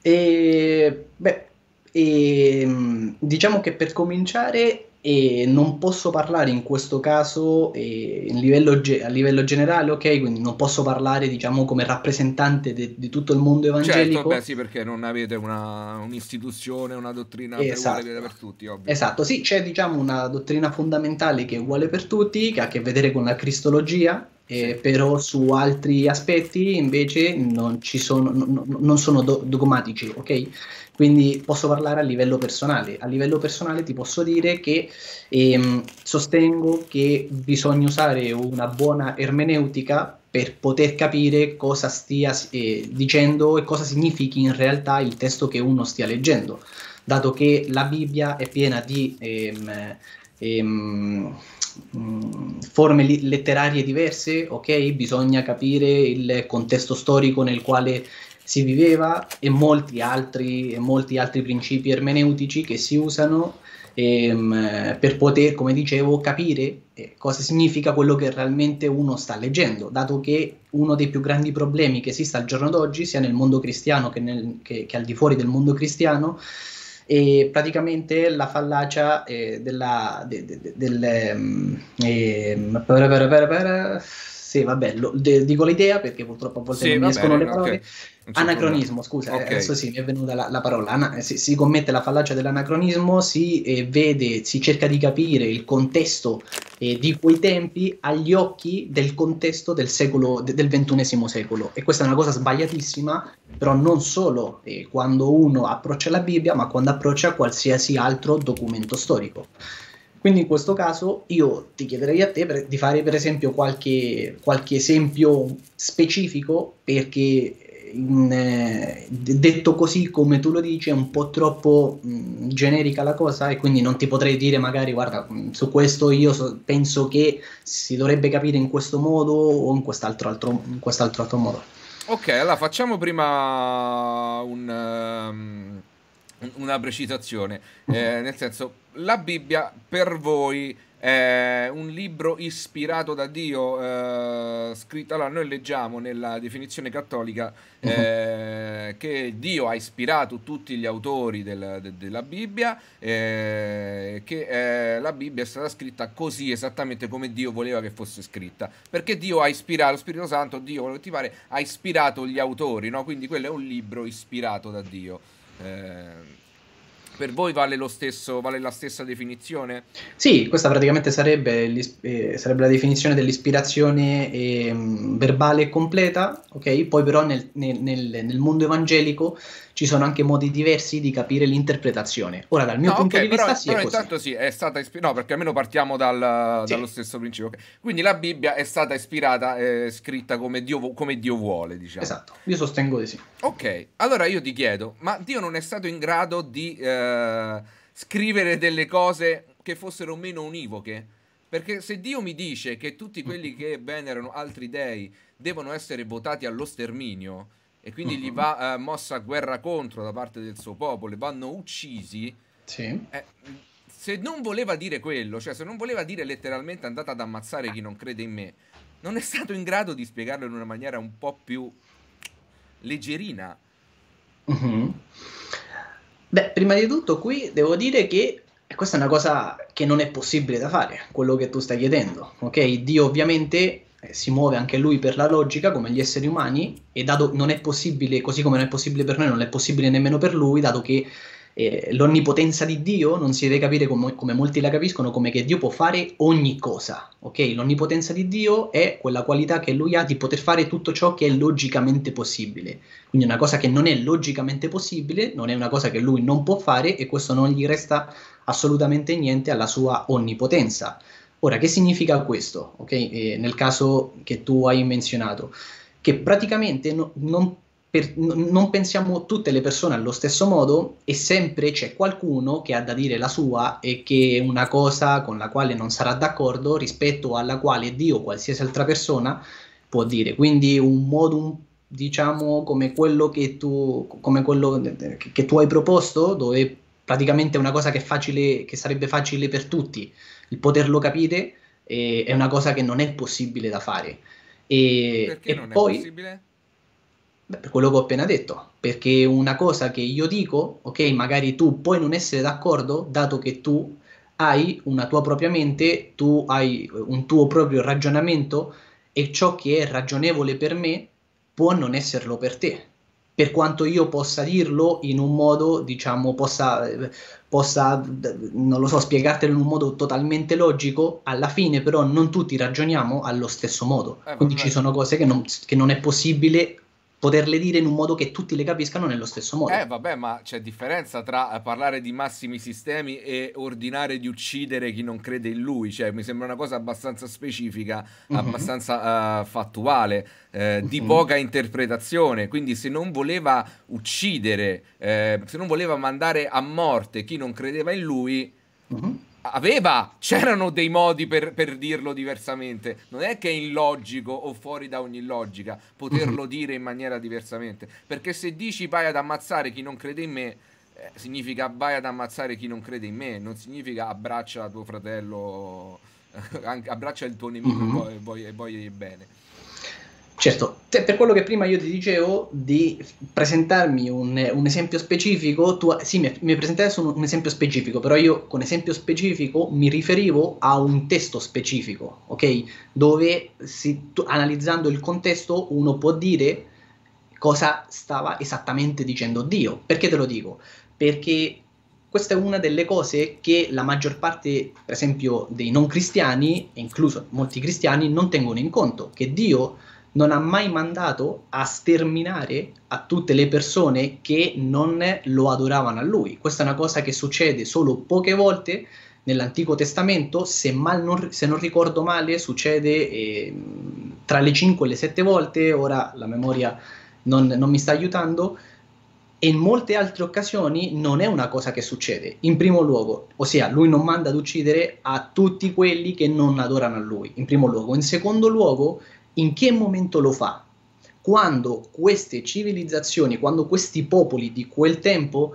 S2: E, beh, e, ehm, diciamo che per cominciare e non posso parlare in questo caso eh, in livello ge- a livello generale, ok? Quindi non posso parlare, diciamo, come rappresentante de- di tutto il mondo evangelico. Certo, beh,
S1: sì, perché non avete una, un'istituzione, una dottrina esatto. uguale per tutti, ovvio. Esatto,
S2: sì, c'è, diciamo, una dottrina fondamentale che è uguale per tutti, che ha a che vedere con la cristologia, eh, sì. però su altri aspetti invece non, sono, no, no, non sono do- dogmatici, ok? Quindi posso parlare a livello personale. A livello personale ti posso dire che ehm, sostengo che bisogna usare una buona ermeneutica per poter capire cosa stia eh, dicendo e cosa significhi in realtà il testo che uno stia leggendo, dato che la Bibbia è piena di ehm, ehm, forme letterarie diverse, ok? Bisogna capire il contesto storico nel quale si viveva e molti altri, e molti altri principi ermeneutici che si usano ehm, per poter, come dicevo, capire eh, cosa significa quello che realmente uno sta leggendo, dato che uno dei più grandi problemi che esiste al giorno d'oggi, sia nel mondo cristiano che, nel, che, che al di fuori del mondo cristiano, è praticamente la fallacia eh, della, de, de, de, del, um, ehm, eh, per, per, per, sì, vabbè, lo, dico l'idea perché purtroppo a volte sì, non escono bene, le prove. Okay. Anacronismo, scusa, eh, okay. adesso sì, mi è venuta la, la parola. Ana- eh, si, si, commette la fallacia dell'anacronismo, si, eh, vede, si cerca di capire il contesto eh, di quei tempi agli occhi del contesto del, secolo, de- del ventunesimo secolo. E questa è una cosa sbagliatissima, però non solo eh, quando uno approccia la Bibbia, ma quando approccia qualsiasi altro documento storico. Quindi in questo caso io ti chiederei a te per, di fare per esempio qualche, qualche esempio specifico perché in, eh, detto così come tu lo dici è un po' troppo mh, mm, generica la cosa e quindi non ti potrei dire magari guarda mm, su questo io so, penso che si dovrebbe capire in questo modo o in quest'altro, altro, in quest'altro altro modo.
S1: Ok, allora facciamo prima un, um, una precisazione, eh, nel senso la Bibbia per voi è un libro ispirato da Dio, eh, scritto, allora noi leggiamo nella definizione cattolica [LAUGHS] eh, che Dio ha ispirato tutti gli autori del, de, della Bibbia, eh, che eh, la Bibbia è stata scritta così esattamente come Dio voleva che fosse scritta, perché Dio ha ispirato, lo Spirito Santo, Dio quello che ti pare, ha ispirato gli autori, no? quindi quello è un libro ispirato da Dio. Eh, per voi vale, lo stesso, vale la stessa definizione?
S2: Sì, questa praticamente sarebbe, eh, sarebbe la definizione dell'ispirazione eh, verbale completa, ok? Poi però nel, nel, nel, mondo evangelico ci sono anche modi diversi di capire l'interpretazione. Ora dal mio no, punto okay, di però, vista però sì, però è
S1: intanto sì, è stata ispirata, no perché almeno partiamo dal, sì. dallo stesso principio. Okay. Quindi la Bibbia è stata ispirata, eh, scritta come Dio, come Dio vuole, diciamo. Esatto,
S2: io sostengo di sì.
S1: Ok, allora io ti chiedo, ma Dio non è stato in grado di eh, scrivere delle cose che fossero meno univoche? Perché se Dio mi dice che tutti quelli che [LAUGHS] venerano altri dei devono essere votati allo sterminio e quindi gli mm-hmm. va eh, mossa guerra contro da parte del suo popolo e vanno uccisi, sì. eh, se non voleva dire quello, cioè se non voleva dire letteralmente andate ad ammazzare chi non crede in me, non è stato in grado di spiegarlo in una maniera un po' più leggerina.
S2: Mm-hmm. Beh, prima di tutto qui devo dire che questa è una cosa che non è possibile da fare, quello che tu stai chiedendo, ok? Dio ovviamente eh, si muove anche lui per la logica come gli esseri umani e dato non è possibile, così come non è possibile per noi, non è possibile nemmeno per lui, dato che eh, l'onnipotenza di Dio non si deve capire com- come molti la capiscono, come che Dio può fare ogni cosa, ok? L'onnipotenza di Dio è quella qualità che lui ha di poter fare tutto ciò che è logicamente possibile. Quindi una cosa che non è logicamente possibile, non è una cosa che lui non può fare e questo non gli resta assolutamente niente alla sua onnipotenza. Ora, che significa questo? Okay? Eh, nel caso che tu hai menzionato, che praticamente no, non per, non pensiamo tutte le persone allo stesso modo e sempre c'è qualcuno che ha da dire la sua e che è una cosa con la quale non sarà d'accordo rispetto alla quale Dio o qualsiasi altra persona può dire. Quindi un modum diciamo come quello che tu, quello che tu hai proposto dove praticamente è una cosa che, facile, che sarebbe facile per tutti il poterlo capire eh, è una cosa che non è possibile da fare e, perché e non poi, è possibile? Beh, per quello che ho appena detto, perché una cosa che io dico, ok, magari tu puoi non essere d'accordo, dato che tu hai una tua propria mente, tu hai un tuo proprio ragionamento e ciò che è ragionevole per me può non esserlo per te. Per quanto io possa dirlo in un modo, diciamo, possa, possa non lo so, spiegartelo in un modo totalmente logico, alla fine però non tutti ragioniamo allo stesso modo. Eh, Quindi ci sono cose che non, che non è possibile poterle dire in un modo che tutti le capiscano nello stesso modo. Eh vabbè, ma
S1: c'è differenza tra eh, parlare di massimi sistemi e ordinare di uccidere chi non crede in lui, cioè mi sembra una cosa abbastanza specifica, mm-hmm. abbastanza uh, fattuale, eh, mm-hmm. di mhm. poca interpretazione, quindi se non voleva uccidere, eh, se non voleva mandare a morte chi non credeva in lui... Mm-hmm aveva, c'erano dei modi per, per, dirlo diversamente. Non è che è illogico o fuori da ogni logica poterlo mhm. dire in maniera diversamente. Perché se dici vai ad ammazzare chi non crede in me, eh, significa vai ad ammazzare chi non crede in me, non significa abbraccia tuo fratello, [LAUGHS] abbraccia il tuo nemico e, vuoi, mhm. e voglio bene.
S2: Certo, te, per quello che prima io ti dicevo di presentarmi un, un esempio specifico, tu sì, mi, mi presentai su un, un, esempio specifico, però io con esempio specifico mi riferivo a un testo specifico, ok? Dove si, tu, analizzando il contesto uno può dire cosa stava esattamente dicendo Dio. Perché te lo dico? Perché questa è una delle cose che la maggior parte, per esempio, dei non cristiani, incluso molti cristiani, non tengono in conto, che Dio non ha mai mandato a sterminare a tutte le persone che non lo adoravano a lui. Questa è una cosa che succede solo poche volte nell'Antico Testamento, se, non, se non, ricordo male succede eh, tra le 5 e le 7 volte, ora la memoria non, non mi sta aiutando, e in molte altre occasioni non è una cosa che succede. In primo luogo, ossia lui non manda ad uccidere a tutti quelli che non adorano a lui, in primo luogo. In secondo luogo, in che momento lo fa? Quando queste civilizzazioni, quando questi popoli di quel tempo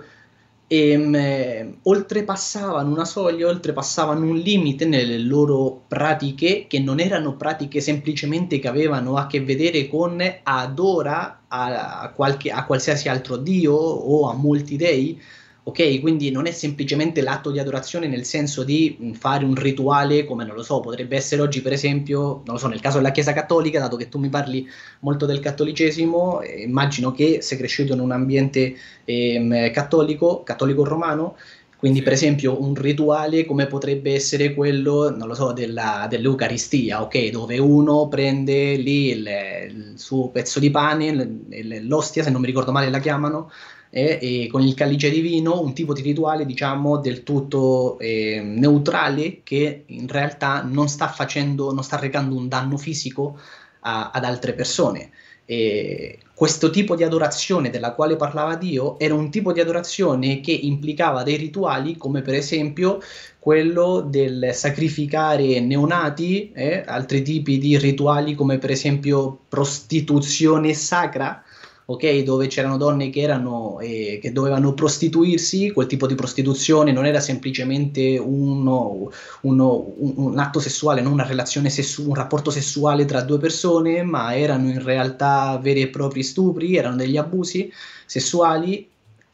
S2: ehm, eh, oltrepassavano una soglia, oltrepassavano un limite nelle loro pratiche, che non erano pratiche semplicemente che avevano a che vedere con adora a, qualche, a qualsiasi altro dio o a molti dei, Ok, quindi non è semplicemente l'atto di adorazione nel senso di mm, fare un rituale come, non lo so, potrebbe essere oggi per esempio, non lo so, nel caso della Chiesa Cattolica, dato che tu mi parli molto del cattolicesimo, eh, immagino che sei cresciuto in un ambiente eh, cattolico, cattolico-romano, quindi, per esempio, un rituale come potrebbe essere quello, non lo so, della, dell'Eucaristia, ok? Dove uno prende lì il, il suo pezzo di pane, l'ostia, se non mi ricordo male la chiamano, eh, e con il calice di vino, un tipo di rituale diciamo del tutto eh, neutrale che in realtà non sta facendo, non sta recando un danno fisico a, ad altre persone. E questo tipo di adorazione della quale parlava Dio era un tipo di adorazione che implicava dei rituali come per esempio quello del sacrificare neonati, eh, altri tipi di rituali come per esempio prostituzione sacra, ok? Dove c'erano donne che, erano, eh, che dovevano prostituirsi, quel tipo di prostituzione non era semplicemente uno, uno, un, un, atto sessuale, non una relazione sessu- un rapporto sessuale tra due persone, ma erano in realtà veri e propri stupri, erano degli abusi sessuali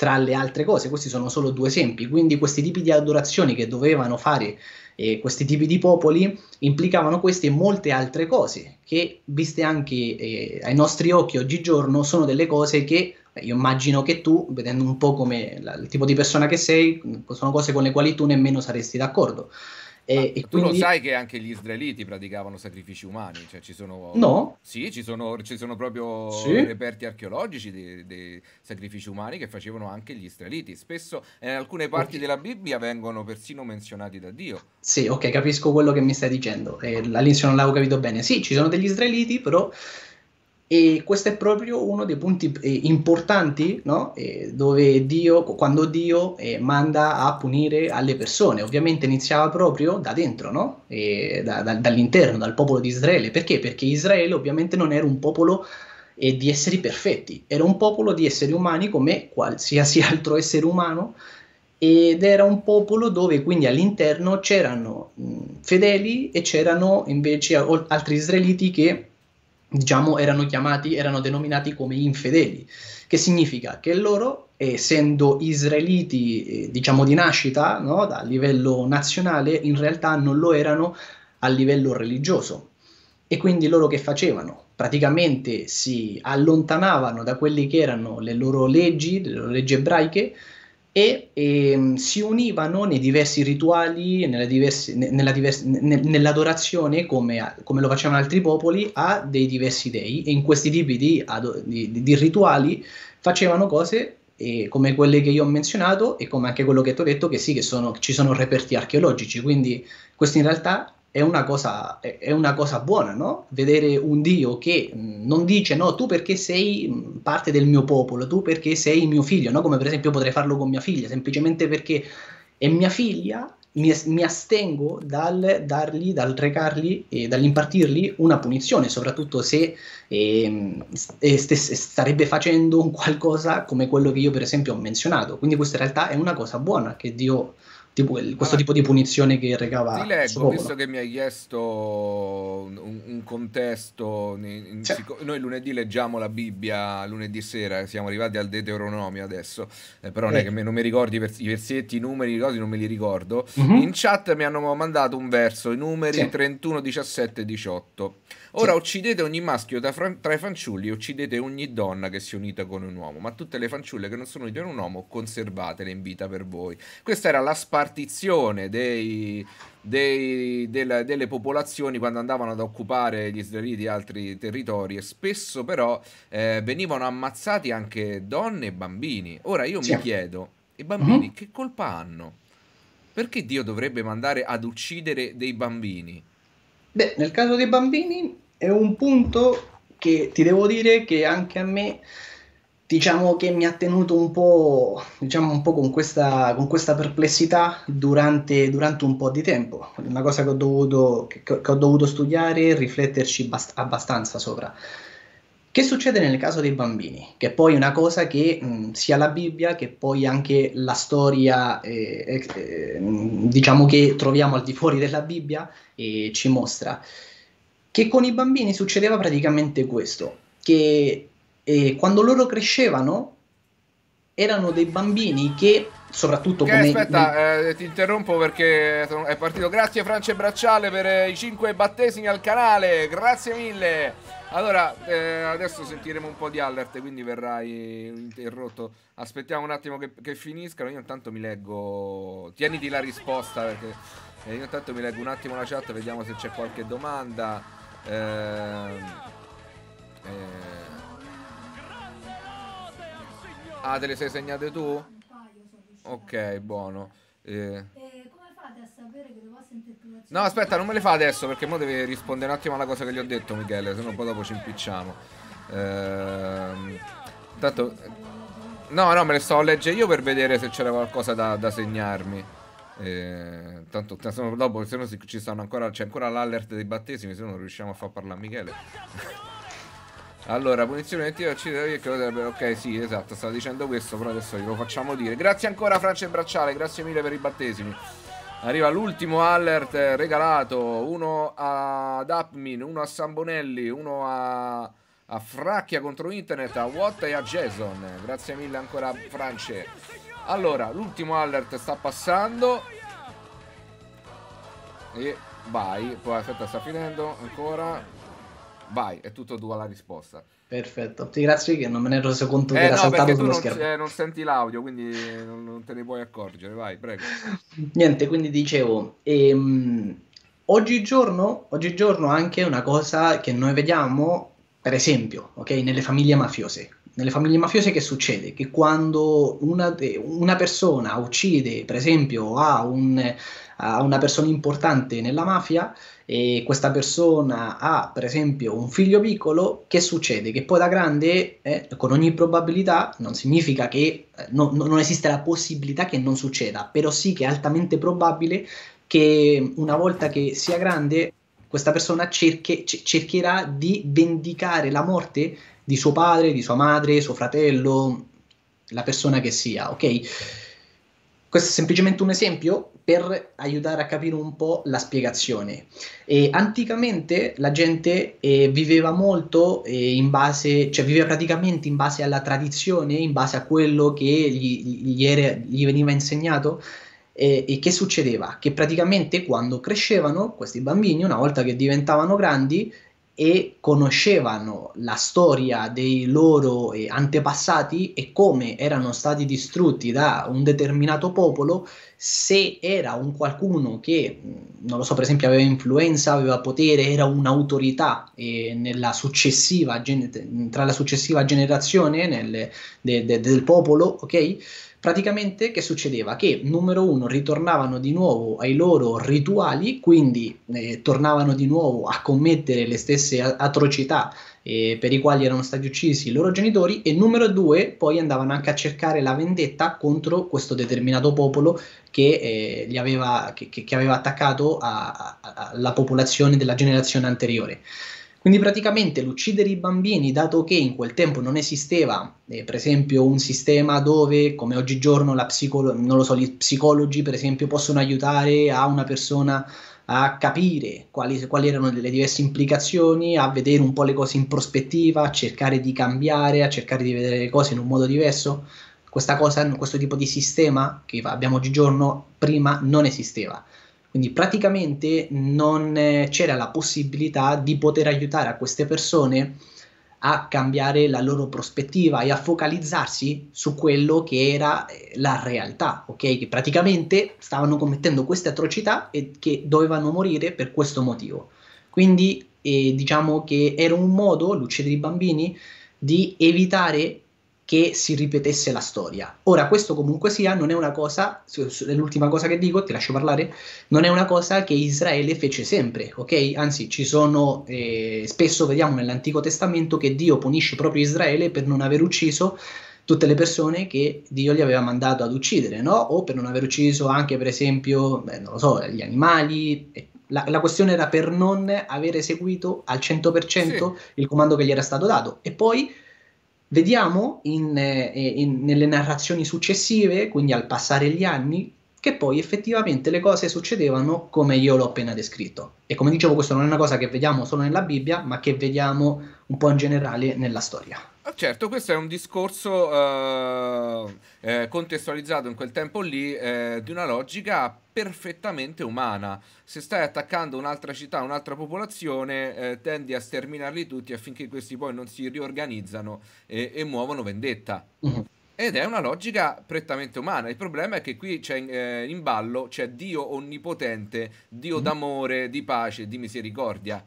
S2: tra le altre cose. Questi sono solo due esempi, quindi questi tipi di adorazioni che dovevano fare eh, questi tipi di popoli implicavano queste e molte altre cose che, viste anche eh, ai nostri occhi oggigiorno, sono delle cose che io immagino che tu, vedendo un po' come la, il tipo di persona che sei, sono cose con le quali tu nemmeno saresti d'accordo. E, e tu quindi... lo sai che
S1: anche gli israeliti praticavano sacrifici umani? Cioè, ci sono... No? Sì, ci sono, ci sono proprio sì? reperti archeologici dei, dei, sacrifici umani che facevano anche gli israeliti. Spesso in eh, alcune parti okay. della Bibbia vengono persino menzionati
S2: da Dio. Sì, ok, capisco quello che mi stai dicendo. Eh, all'inizio non l'avevo capito bene. Sì, ci sono degli israeliti, però e questo è proprio uno dei punti eh, importanti no? eh, dove Dio, quando Dio eh, manda a punire alle persone. Ovviamente iniziava proprio da dentro, no? da, da, dall'interno, dal popolo di Israele. Perché? Perché Israele ovviamente non era un popolo eh, di esseri perfetti, era un popolo di esseri umani come qualsiasi [LAUGHS] altro essere umano ed era un popolo dove quindi all'interno c'erano mh, fedeli e c'erano invece altri israeliti che diciamo, erano chiamati, erano denominati come infedeli, che significa che loro, essendo israeliti, eh, diciamo, di nascita, no? a livello nazionale, in realtà non lo erano a livello religioso. E quindi loro che facevano? Praticamente si allontanavano da quelle che erano le loro leggi, le loro leggi ebraiche, e, e, ehm, si univano nei diversi rituali, nella diversi, nella diversi, nell'adorazione, come, come, lo facevano altri popoli, a dei diversi dei. E in questi tipi di, di, di rituali facevano cose eh, come quelle che io ho menzionato e come anche quello che ti ho detto, che sì, che sono, ci sono reperti archeologici. Quindi questo in realtà è una, cosa, è una cosa buona, no? Vedere un Dio che mm, non dice no, tu perché sei mm, parte del mio popolo, tu perché sei mio figlio, no? Come per esempio potrei farlo con mia figlia, semplicemente perché è mia figlia, mi, mi astengo dal dargli, dal recargli e dall'impartirgli una punizione, soprattutto se eh, stes- starebbe facendo un qualcosa come quello che io per esempio ho menzionato. Quindi questa in realtà è una cosa buona che Dio tipo, questo ah, tipo di punizione che regava. Ti leggo, visto
S1: che mi hai chiesto un, un contesto. In, cioè. Noi lunedì leggiamo la Bibbia, lunedì sera, siamo arrivati al Deuteronomio adesso, eh, però eh. non è eh. che me, non mi ricordi vers i versetti, i numeri, i cose, non me li ricordo. Mm -hmm. In chat mi hanno mandato un verso, i numeri sì. 31, 17 e 18. Ora uccidete ogni maschio tra, tra i fanciulli e uccidete ogni donna che si è unita con un uomo, ma tutte le fanciulle che non sono unite con un uomo conservatele in vita per voi. Questa era la spartizione dei dei, delle, delle popolazioni quando andavano ad occupare gli israeliti altri territori e spesso però eh, venivano ammazzati anche donne e bambini. Ora io sì. mi chiedo, i bambini uh-huh. che colpa hanno? Perché Dio dovrebbe mandare ad uccidere dei bambini?
S2: Beh, nel caso dei bambini è un punto che ti devo dire che anche a me diciamo che mi ha tenuto un po', diciamo un po con, questa, con questa perplessità durante, durante, un po' di tempo. Una cosa che ho dovuto, che, che ho dovuto studiare e rifletterci bast- abbastanza sopra. Che succede nel caso dei bambini? Che è poi una cosa che mh, sia la Bibbia che poi anche la storia, eh, eh, eh diciamo che troviamo al di fuori della Bibbia, eh, ci mostra. Che con i bambini succedeva praticamente questo, che e quando loro crescevano erano dei bambini che soprattutto che, come... Aspetta,
S1: eh, ti interrompo perché è partito. Grazie Francia Bracciale per eh, i 5 battesimi al canale, grazie mille. Allora, eh, adesso sentiremo un po' di alert, quindi verrai interrotto. Aspettiamo un attimo che, che finiscano, io intanto mi leggo... Tieniti la risposta perché eh, io intanto mi leggo un attimo la chat, vediamo se c'è qualche domanda. Ehm, eh... Ah, te le sei segnate tu? Ok, buono. Eh. No, aspetta, non me le fa adesso perché mo deve rispondere un attimo alla cosa che gli ho detto, Michele, se no poi dopo ci impicciamo. Ehm... Tanto... No, no, me le sto a leggere io per vedere se c'era qualcosa da, da segnarmi. Eh, tanto dopo se no ci stanno ancora c'è ancora l'alert dei battesimi se no non riusciamo a far parlare a Michele allora, punizione attiva uccidere che dovrebbe... Ok, sì, esatto, stavo dicendo questo, però adesso glielo facciamo dire. Grazie ancora Francia e Bracciale, grazie mille per i battesimi. Arriva l'ultimo alert eh, regalato, uno ad Apmin, uno a Sambonelli, uno a, a Fracchia contro Internet, a Watt e a Jason. Grazie mille ancora Francia. Allora, l'ultimo alert sta passando. E vai, poi aspetta sta finendo ancora vai, è tutto tua la risposta.
S2: Perfetto, ti grazie che non me ne ero reso conto eh, era no, saltato sullo non, schermo. Eh,
S1: non senti l'audio, quindi non, non, te ne puoi accorgere, vai, prego.
S2: Niente, quindi dicevo, ehm, oggigiorno, oggigiorno anche una cosa che noi vediamo, per esempio, ok, nelle famiglie mafiose, nelle famiglie mafiose che succede? Che quando una, una persona uccide, per esempio, a, un, a, una persona importante nella mafia, e questa persona ha per esempio un figlio piccolo, che succede? Che poi da grande, eh, con ogni probabilità, non significa che eh, no, non esiste la possibilità che non succeda, però sì che è altamente probabile che una volta che sia grande questa persona cerche, c- cercherà di vendicare la morte di suo padre, di sua madre, suo fratello, la persona che sia, ok? Questo è semplicemente un esempio per aiutare a capire un po' la spiegazione. E anticamente la gente eh, viveva molto eh, in base, cioè viveva praticamente in base alla tradizione, in base a quello che gli, gli, era, gli veniva insegnato. E, e, che succedeva? Che praticamente quando crescevano questi bambini, una volta che diventavano grandi, e conoscevano la storia dei loro eh, antepassati e come erano stati distrutti da un determinato popolo, se era un qualcuno che, mm, non lo so, per esempio aveva influenza, aveva potere, era un'autorità gen- tra la successiva generazione nel, de- de- del popolo, ok? Praticamente che succedeva? Che numero uno ritornavano di nuovo ai loro rituali, quindi eh, tornavano di nuovo a commettere le stesse atrocità eh, per i quali erano stati uccisi i loro genitori e numero due poi andavano anche a cercare la vendetta contro questo determinato popolo che, eh, aveva, che, che aveva, attaccato alla popolazione della generazione anteriore. Quindi praticamente l'uccidere i bambini, dato che in quel tempo non esisteva, eh, per esempio, un sistema dove, come oggigiorno, psicolo- so, gli psicologi, per esempio, possono aiutare a una persona a capire quali, quali, erano le diverse implicazioni, a vedere un po' le cose in prospettiva, a cercare di cambiare, a cercare di vedere le cose in un modo diverso. Cosa, questo tipo di sistema che abbiamo oggigiorno, prima non esisteva. Quindi praticamente non eh, c'era la possibilità di poter aiutare a queste persone a cambiare la loro prospettiva e a focalizzarsi su quello che era eh, la realtà, ok? Che praticamente stavano commettendo queste atrocità e che dovevano morire per questo motivo. Quindi eh, diciamo che era un modo, l'uccidere i bambini, di evitare che si ripetesse la storia. Ora, questo comunque sia, non è una cosa, l'ultima cosa che dico, ti lascio parlare, non è una cosa che Israele fece sempre, ok? Anzi, ci sono, eh, spesso vediamo nell'Antico Testamento che Dio punisce proprio Israele per non aver ucciso tutte le persone che Dio gli aveva mandato ad uccidere, no? O per non aver ucciso anche, per esempio, beh, non lo so, gli animali. Eh. La, la, questione era per non aver eseguito al 100% sì. il comando che gli era stato dato. E poi Vediamo in, eh, in, nelle narrazioni successive, quindi al passare gli anni, che poi effettivamente le cose succedevano come io l'ho appena descritto. E come dicevo, questa non è una cosa che vediamo solo nella Bibbia, ma che vediamo un po' in generale nella storia.
S1: Ah, certo, questo è un discorso eh, eh, contestualizzato in quel tempo lì eh, di una logica perfettamente umana. Se stai attaccando un'altra città, un'altra popolazione, eh, tendi a sterminarli tutti affinché questi poi non si riorganizzano e, e muovono vendetta. Mhm. Ed è una logica prettamente umana. Il problema è che qui c'è eh, in ballo c'è Dio onnipotente, Dio mhm. d'amore, di pace, di misericordia.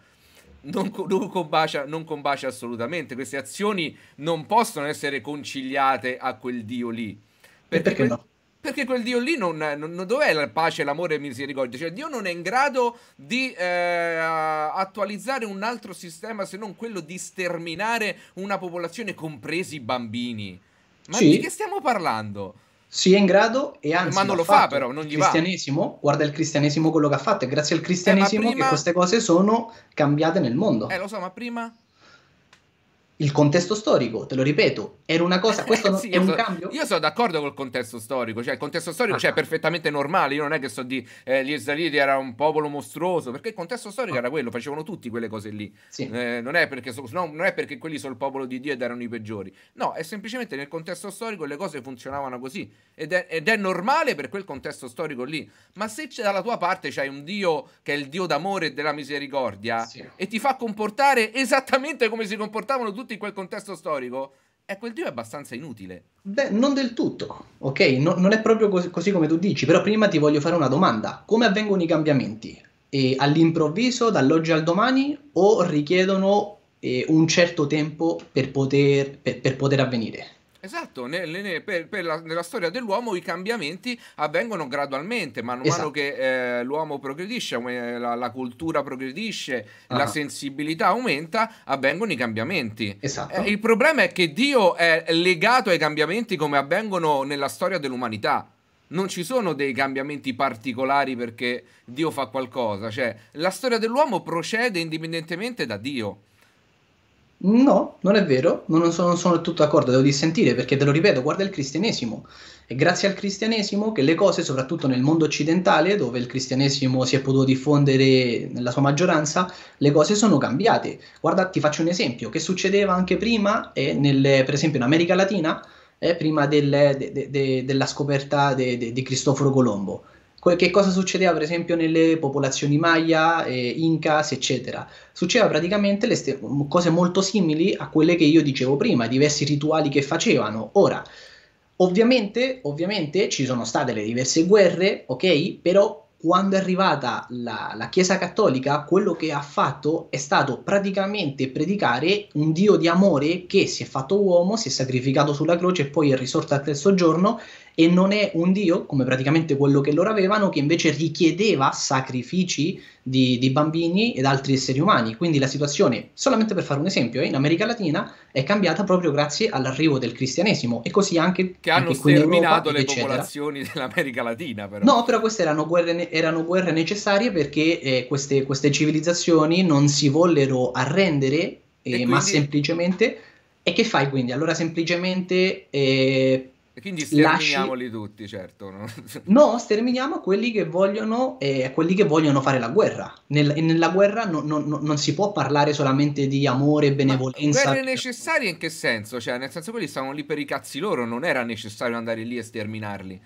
S1: Non, non, combacia, non combacia assolutamente. Queste azioni non possono essere conciliate a quel Dio lì. Perché, perché no? Perché quel Dio lì non, non, non dov'è la pace, l'amore e la misericordia? Cioè Dio non è in grado di eh, attualizzare un altro sistema se non quello di sterminare una popolazione, compresi i bambini. Ma sì. di che stiamo
S2: parlando? Si è in grado e anzi. Ma non lo fa, però, non gli cristianesimo, va. Guarda il cristianesimo quello che ha fatto, è grazie al eh, cristianesimo eh, prima... che queste cose sono cambiate nel mondo. Eh, lo
S1: so, ma prima
S2: il contesto storico, te lo ripeto, era una cosa, eh, questo non, [LAUGHS] sì, è un so, cambio?
S1: Io sono d'accordo col contesto storico, cioè il contesto storico ah. cioè, è ah. perfettamente normale, io non è che so di eh, gli Israeliti era un popolo mostruoso, perché il contesto storico ah. era quello, facevano tutti quelle cose lì, sì. eh, non, è perché, so, no, non, è perché, quelli sono il popolo di Dio ed erano i peggiori, no, è semplicemente nel contesto storico le cose funzionavano così ed è, ed è normale per quel contesto storico lì, ma se dalla tua parte c'hai un Dio che è il Dio d'amore e della misericordia sì. e ti fa comportare esattamente come si comportavano tutti soprattutto in quel contesto storico, è quel dio è abbastanza inutile.
S2: Beh, non del tutto, ok? No, non è proprio così, così, come tu dici, però prima ti voglio fare una domanda. Come avvengono i cambiamenti? E all'improvviso, dall'oggi al domani, o richiedono eh, un certo tempo per poter, per, per poter avvenire?
S1: Esatto, ne, ne, per, per la, nella storia dell'uomo i cambiamenti avvengono gradualmente, man mano esatto. che eh, l'uomo progredisce, la, la cultura progredisce, ah. la sensibilità aumenta, avvengono i cambiamenti. Esatto. Eh, il problema è che Dio è legato ai cambiamenti come avvengono nella storia dell'umanità non ci sono dei cambiamenti particolari perché Dio fa qualcosa, cioè la storia dell'uomo procede indipendentemente da Dio.
S2: No, non è vero, non sono, non sono tutto d'accordo, devo dissentire perché te lo ripeto, guarda il cristianesimo. È grazie al cristianesimo che le cose, soprattutto nel mondo occidentale, dove il cristianesimo si è potuto diffondere nella sua maggioranza, le cose sono cambiate. Guarda, ti faccio un esempio, che succedeva anche prima, eh, nel, per esempio in America Latina, eh, prima del, de, de, de, della scoperta di Cristoforo Colombo che cosa succedeva per esempio nelle popolazioni Maya, eh, Incas, eccetera. Succedeva praticamente le ste- mm, cose molto simili a quelle che io dicevo prima, diversi rituali che facevano. Ora, ovviamente, ovviamente ci sono state le diverse guerre, ok? Però quando è arrivata la, la, Chiesa Cattolica, quello che ha fatto è stato praticamente predicare un Dio di amore che si è fatto uomo, si è sacrificato sulla croce e poi è risorto al terzo giorno e non è un dio come praticamente quello che loro avevano che invece richiedeva sacrifici di, di bambini ed altri esseri umani. Quindi la situazione, solamente per fare un esempio, eh, in America Latina è cambiata proprio grazie all'arrivo del cristianesimo e così anche... Che hanno anche sterminato Europa, le eccetera. popolazioni
S1: dell'America Latina però. No,
S2: però queste erano guerre, erano guerre necessarie perché eh, queste, queste civilizzazioni non si vollero arrendere eh, quindi... ma semplicemente... E che fai quindi? Allora semplicemente eh, e quindi sterminiamoli
S1: lasci... tutti, certo. No? [LAUGHS]
S2: no? sterminiamo quelli che vogliono, eh, quelli che vogliono fare la guerra. Nel, nella guerra no, no, non si può parlare solamente di amore e benevolenza. Ma guerre
S1: necessarie in che senso? Cioè, nel senso quelli stavano lì per i cazzi loro, non era necessario andare
S2: lì e sterminarli.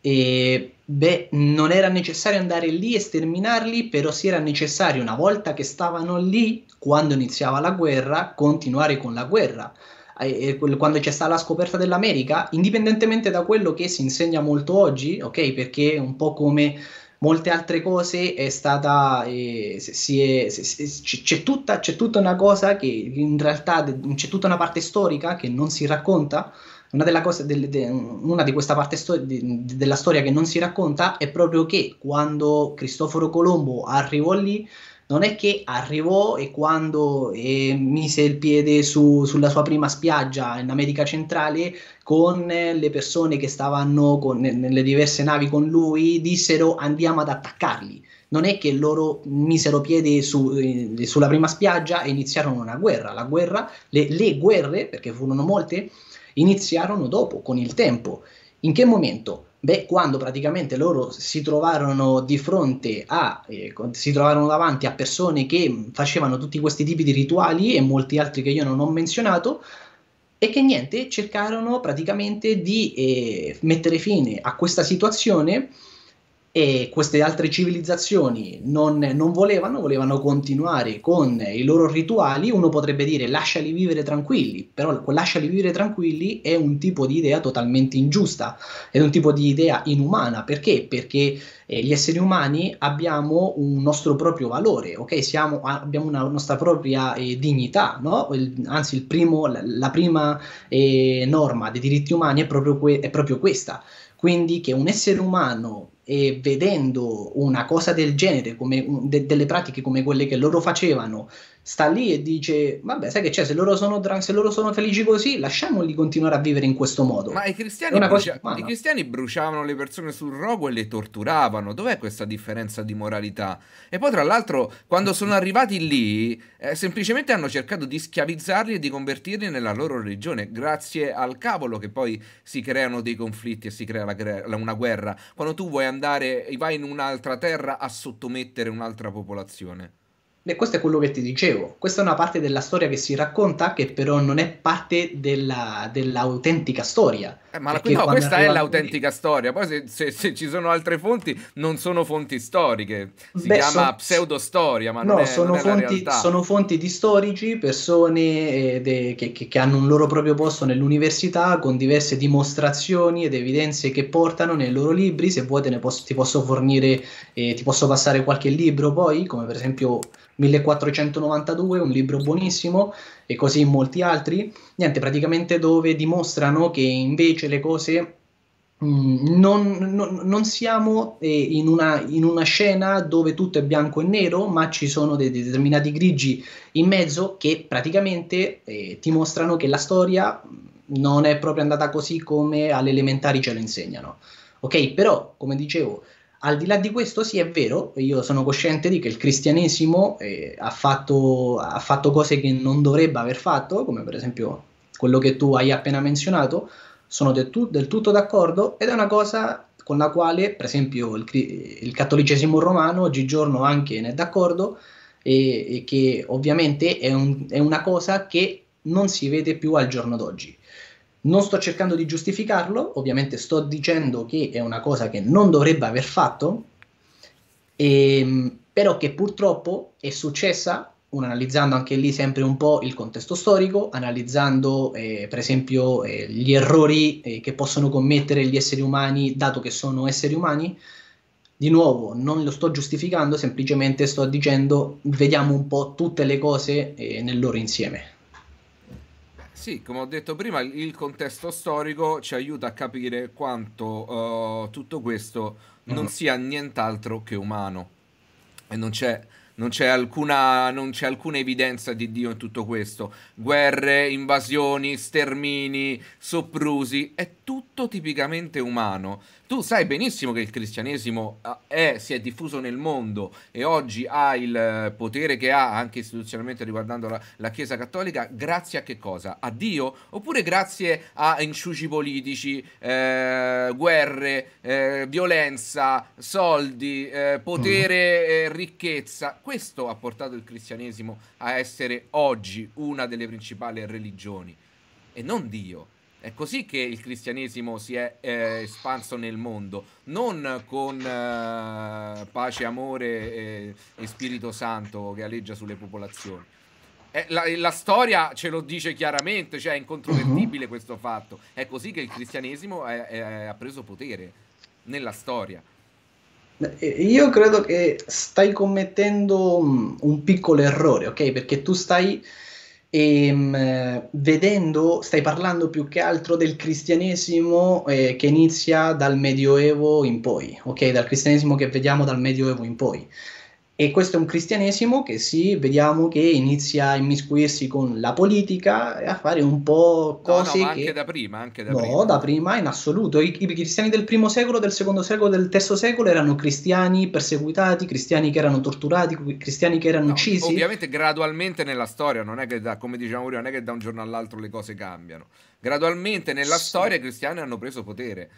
S2: E, beh, non era necessario andare lì e sterminarli, però sì era necessario, una volta che stavano lì, quando iniziava la guerra, continuare con la guerra eh, quando c'è stata la scoperta dell'America, indipendentemente da quello che si insegna molto oggi, ok? Perché un po' come molte altre cose è stata eh, si è, si c'è, tutta, c'è, tutta, una cosa che in realtà c'è tutta una parte storica che non si racconta una, cose, de, de, una di questa parte stor- de, della storia che non si racconta è proprio che quando Cristoforo Colombo arrivò lì non è che arrivò e quando eh, mise il piede su, sulla sua prima spiaggia in America Centrale con le persone che stavano con, nelle diverse navi con lui dissero andiamo ad attaccarli. Non è che loro misero piede su, eh, sulla prima spiaggia e iniziarono una guerra. La guerra, le, le guerre, perché furono molte, iniziarono dopo, con il tempo. In che momento? Beh, quando praticamente loro si trovarono di fronte a, eh, si trovarono davanti a persone che mm, facevano tutti questi tipi di rituali e molti altri che io non ho menzionato, e che niente, cercarono praticamente di eh, mettere fine a questa situazione e queste altre civilizzazioni non, non, volevano, volevano continuare con i loro rituali, uno potrebbe dire lasciali vivere tranquilli, però lasciali vivere tranquilli è un tipo di idea totalmente ingiusta, è un tipo di idea inumana, perché? Perché eh, gli esseri umani abbiamo un nostro proprio valore, ok? Siamo, abbiamo una nostra propria eh, dignità, no? il, anzi il primo, la, la prima eh, norma dei diritti umani è proprio, que- è proprio questa, quindi che un essere umano e vedendo una cosa del genere, come, de, delle pratiche come quelle che loro facevano, sta lì e dice: Vabbè, sai che c'è? Se loro sono, se loro sono felici così, lasciamoli continuare a vivere in questo modo. Ma i cristiani, brucia- i
S1: cristiani bruciavano le persone sul rogo e le torturavano. Dov'è questa differenza di moralità? E poi, tra l'altro, quando sono arrivati lì, eh, semplicemente hanno cercato di schiavizzarli e di convertirli nella loro religione. Grazie al cavolo che poi si creano dei conflitti e si crea la la- una guerra. Quando tu vuoi andare, vai in un'altra
S2: terra a sottomettere un'altra popolazione. E questo è quello che ti dicevo, questa è una parte della storia che si racconta che però non è parte della, dell'autentica storia. Eh, ma la, no, questa è
S1: l'autentica qui... storia. Poi se, se, se, ci sono altre fonti, non sono fonti storiche. Si Beh, chiama son... pseudostoria, ma no, non è, sono, non è fonti, sono
S2: fonti di storici, persone eh, de, che, che, che, hanno un loro proprio posto nell'università con diverse dimostrazioni ed evidenze che portano nei loro libri. Se vuoi te ne posso, ti posso fornire, eh, ti posso passare qualche libro poi, come per esempio 1492, un libro buonissimo, e così molti altri. Niente, praticamente dove dimostrano che invece invece le cose mm, non, non, non, siamo eh, in una, in una, scena dove tutto è bianco e nero, ma ci sono dei determinati grigi in mezzo che praticamente eh, ti mostrano che la storia mm, non è proprio andata così come alle elementari ce lo insegnano. Ok, però, come dicevo, al di là di questo, sì, è vero, io sono cosciente di che il cristianesimo eh, ha, fatto, ha fatto cose che non dovrebbe aver fatto, come per esempio quello che tu hai appena menzionato sono del, tu- del tutto d'accordo ed è una cosa con la quale, per esempio, il, il cattolicesimo romano oggigiorno anche ne è d'accordo e, e che ovviamente è, un, è una cosa che non si vede più al giorno d'oggi. Non sto cercando di giustificarlo, ovviamente sto dicendo che è una cosa che non dovrebbe aver fatto, e, ehm, però che purtroppo è successa uno analizzando anche lì sempre un po' il contesto storico, analizzando eh, per esempio eh, gli errori eh, che possono commettere gli esseri umani dato che sono esseri umani. Di nuovo, non lo sto giustificando, semplicemente sto dicendo vediamo un po' tutte le cose eh, nel loro insieme.
S1: Sì, come ho detto prima, il contesto storico ci aiuta a capire quanto uh, tutto questo non mm. sia nient'altro che umano e non c'è non c'è, alcuna, non c'è, alcuna, evidenza di Dio in tutto questo. Guerre, invasioni, stermini, soprusi, è tutto tipicamente umano. Tu sai benissimo che il cristianesimo ah, è, si è diffuso nel mondo e oggi ha il eh, potere che ha, anche istituzionalmente riguardando la, la Chiesa Cattolica, grazie a che cosa? A Dio? Oppure grazie a inciuci politici, eh, guerre, eh, violenza, soldi, eh, potere, mm. ricchezza? Questo ha portato il cristianesimo a essere oggi una delle principali religioni e non Dio. È così che il cristianesimo si è eh, espanso nel mondo, non con eh, pace, amore e, eh, e, Spirito Santo che alleggia sulle popolazioni. Eh, la, la, storia ce lo dice chiaramente, cioè è incontrovertibile mhm. questo fatto. È così che il cristianesimo è, è, ha preso potere nella storia.
S2: Io credo che stai commettendo mm, un piccolo errore, ok? Perché tu stai e ehm, mh, vedendo stai parlando più che altro del cristianesimo eh, che inizia dal medioevo in poi, ok? Dal cristianesimo che vediamo dal medioevo in poi. E questo è un cristianesimo che sì, vediamo che inizia a immiscuirsi con la politica e a fare un po' cose no, no, anche
S1: che... da prima, anche da no, prima. da
S2: prima in assoluto. I, I, cristiani del primo secolo, del secondo secolo, del terzo secolo erano cristiani perseguitati, cristiani che erano torturati, cristiani che erano no, uccisi. Ovviamente
S1: gradualmente nella storia, non è che da, come diciamo prima, non è che da un giorno all'altro le cose cambiano. Gradualmente nella sì. storia i cristiani
S2: hanno preso potere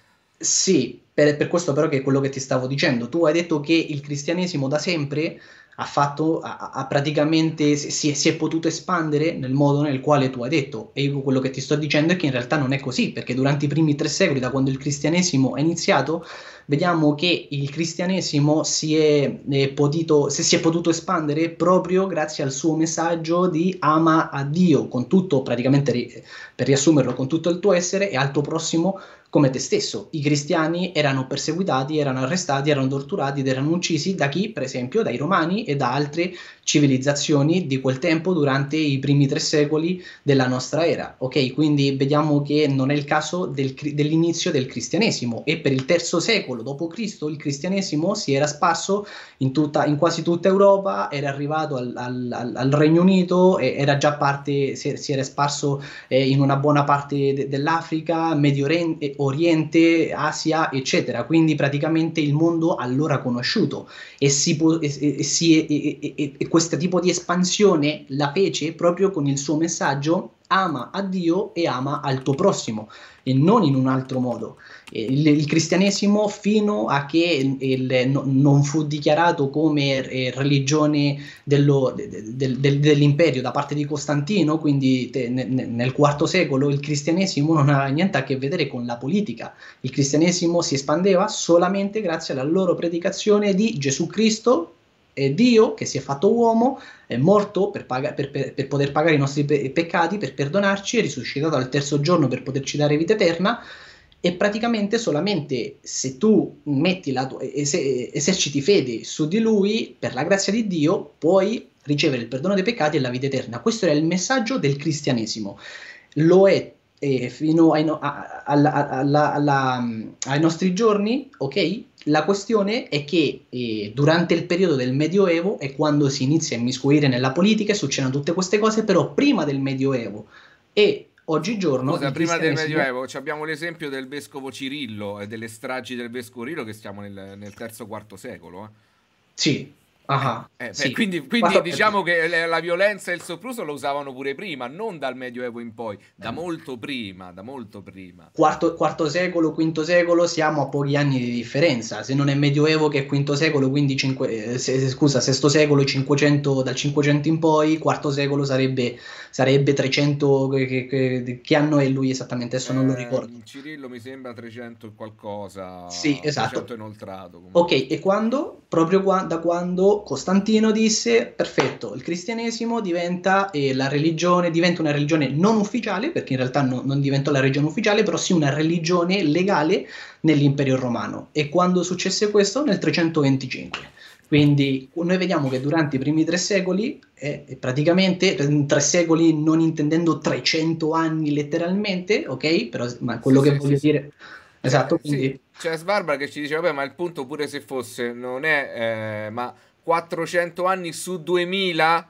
S2: sì, per, per, questo però che è quello che ti stavo dicendo. Tu hai detto che il cristianesimo da sempre ha fatto, ha, ha praticamente, si, si, è potuto espandere nel modo nel quale tu hai detto. E io quello che ti sto dicendo è che in realtà non è così, perché durante i primi tre secoli, da quando il cristianesimo è iniziato, vediamo che il cristianesimo si è, è potuto, si è potuto espandere proprio grazie al suo messaggio di ama a Dio, con tutto, praticamente, per riassumerlo, con tutto il tuo essere e al tuo prossimo come te stesso. I cristiani erano perseguitati, erano arrestati, erano torturati ed erano uccisi da chi? Per esempio dai romani e da altre civilizzazioni di quel tempo durante i primi tre secoli della nostra era. Ok, quindi vediamo che non è il caso del, dell'inizio del cristianesimo e per il terzo secolo d.C. il cristianesimo si era sparso in, tutta, in, quasi tutta Europa, era arrivato al, al, al Regno Unito, era già parte, si, era sparso eh, in una buona parte de, dell'Africa, Medio Oriente Oriente, Asia, eccetera, quindi praticamente il mondo allora conosciuto e, si può, e, e, e questo tipo di espansione la fece proprio con il suo messaggio ama a Dio e ama al tuo prossimo e non in un altro modo. Il, il cristianesimo fino a che il, no, non fu dichiarato come eh, religione dello, de, de, de, dell'imperio da parte di Costantino, quindi te, ne, nel IV secolo il cristianesimo non aveva niente a che vedere con la politica. Il cristianesimo si espandeva solamente grazie alla loro predicazione di Gesù Cristo è Dio che si è fatto uomo, è morto per, paga- per, per, per poter pagare i nostri pe- peccati, per perdonarci, è risuscitato al terzo giorno per poterci dare vita eterna e praticamente solamente se tu tua, es- eserciti fede su di lui, per la grazia di Dio, puoi ricevere il perdono dei peccati e la vita eterna. Questo era il messaggio del cristianesimo. Lo è e fino ai, no- a- alla- alla- alla- mm, ai nostri giorni, ok? La questione è che eh, durante il periodo del Medioevo è quando si inizia a miscuire nella politica e succedono tutte queste cose, però prima del Medioevo e oggigiorno... Scusa, prima del Medioevo
S1: si... abbiamo l'esempio del vescovo Cirillo e delle stragi del vescovo Cirillo che siamo nel, nel terzo-quarto secolo. Eh.
S2: Sì, Ah, eh, beh, eh, sì. Quindi, quindi diciamo
S1: che eh, la violenza e il sopruso lo usavano pure prima, non dal Medioevo in poi, da eh. molto prima, da molto prima.
S2: Quarto, quarto, secolo, quinto secolo, siamo a pochi anni di differenza, se non è Medioevo che è quinto secolo, quindi cinque, eh, se, scusa, sesto secolo 500, dal 500 in poi, quarto secolo sarebbe, sarebbe 300, che, che, che, anno è lui esattamente, adesso non lo eh, ricordo. Cirillo
S1: mi sembra 300 e qualcosa. Sì, esatto. 300 inoltrato. Comunque.
S2: Ok, e quando? Proprio qua, da quando? Costantino disse, perfetto, il cristianesimo diventa eh, la religione, diventa una religione non ufficiale, perché in realtà no, non diventò la religione ufficiale, però sì una religione legale nell'impero romano. E quando successe questo? Nel 325. Quindi noi vediamo che durante i primi tre secoli, eh, praticamente eh, tre secoli non intendendo 300 anni letteralmente, ok? Però, ma quello sì, che sì, voglio sì. dire... Esatto, quindi...
S1: C'è Sbarbara che ci dice, vabbè, ma il punto pure se fosse, non è... Eh, ma 400 anni su 2000?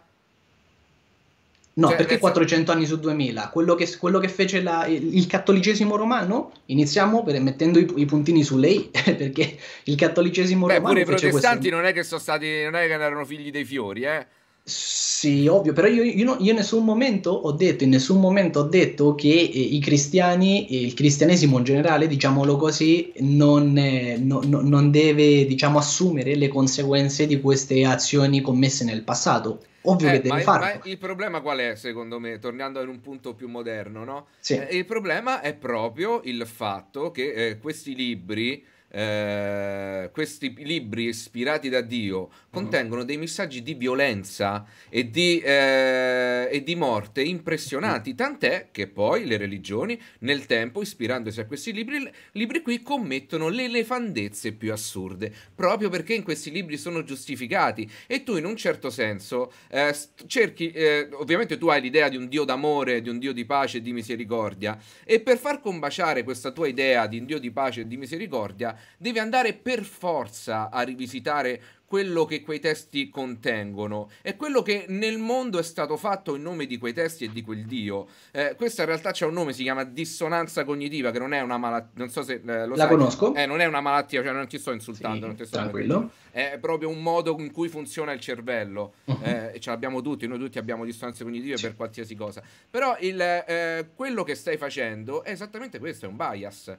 S1: No, cioè, perché 400
S2: anni su 2000? Quello che, quello che fece la, il, il, cattolicesimo romano? Iniziamo per, mettendo i, i, puntini su lei, [LAUGHS] perché il cattolicesimo Beh, romano... Pure i protestanti questo...
S1: non è che sono stati, non è che erano figli dei fiori, eh?
S2: Sì, ovvio, però io, io, io, in nessun momento ho detto, in nessun momento ho detto che eh, i cristiani, eh, il cristianesimo in generale, diciamolo così, non, eh, no, non deve diciamo, assumere le conseguenze di queste azioni commesse nel passato. Ovvio eh, che deve ma, farlo. Ma
S1: il problema qual è, secondo me, tornando in un punto più moderno, no? Sì. Eh, il problema è proprio il fatto che eh, questi libri eh, questi libri ispirati da Dio contengono mm-hmm. dei messaggi di violenza e di, eh, e di morte impressionanti, mm. tant'è che poi le religioni nel tempo, ispirandosi a questi libri, libri qui commettono le lefandezze più assurde, proprio perché in questi libri sono giustificati e tu in un certo senso eh, cerchi, eh, ovviamente tu hai l'idea di un Dio d'amore, di un Dio di pace e di misericordia e per far combaciare questa tua idea di un Dio di pace e di misericordia, deve andare per forza a rivisitare quello che quei testi contengono e quello che nel mondo è stato fatto in nome di quei testi e di quel Dio. Eh, questa in realtà c'è un nome, si chiama dissonanza cognitiva, che non è una malattia, non so se eh, lo La sai, conosco. Eh, non è una malattia, cioè non ti sto insultando, sì, non ti sto tranquillo. È proprio un modo in cui funziona il cervello, uh-huh. eh, ce l'abbiamo tutti, noi tutti abbiamo dissonanze cognitive sì. per qualsiasi cosa, però il, eh, quello che stai facendo è esattamente questo, è un bias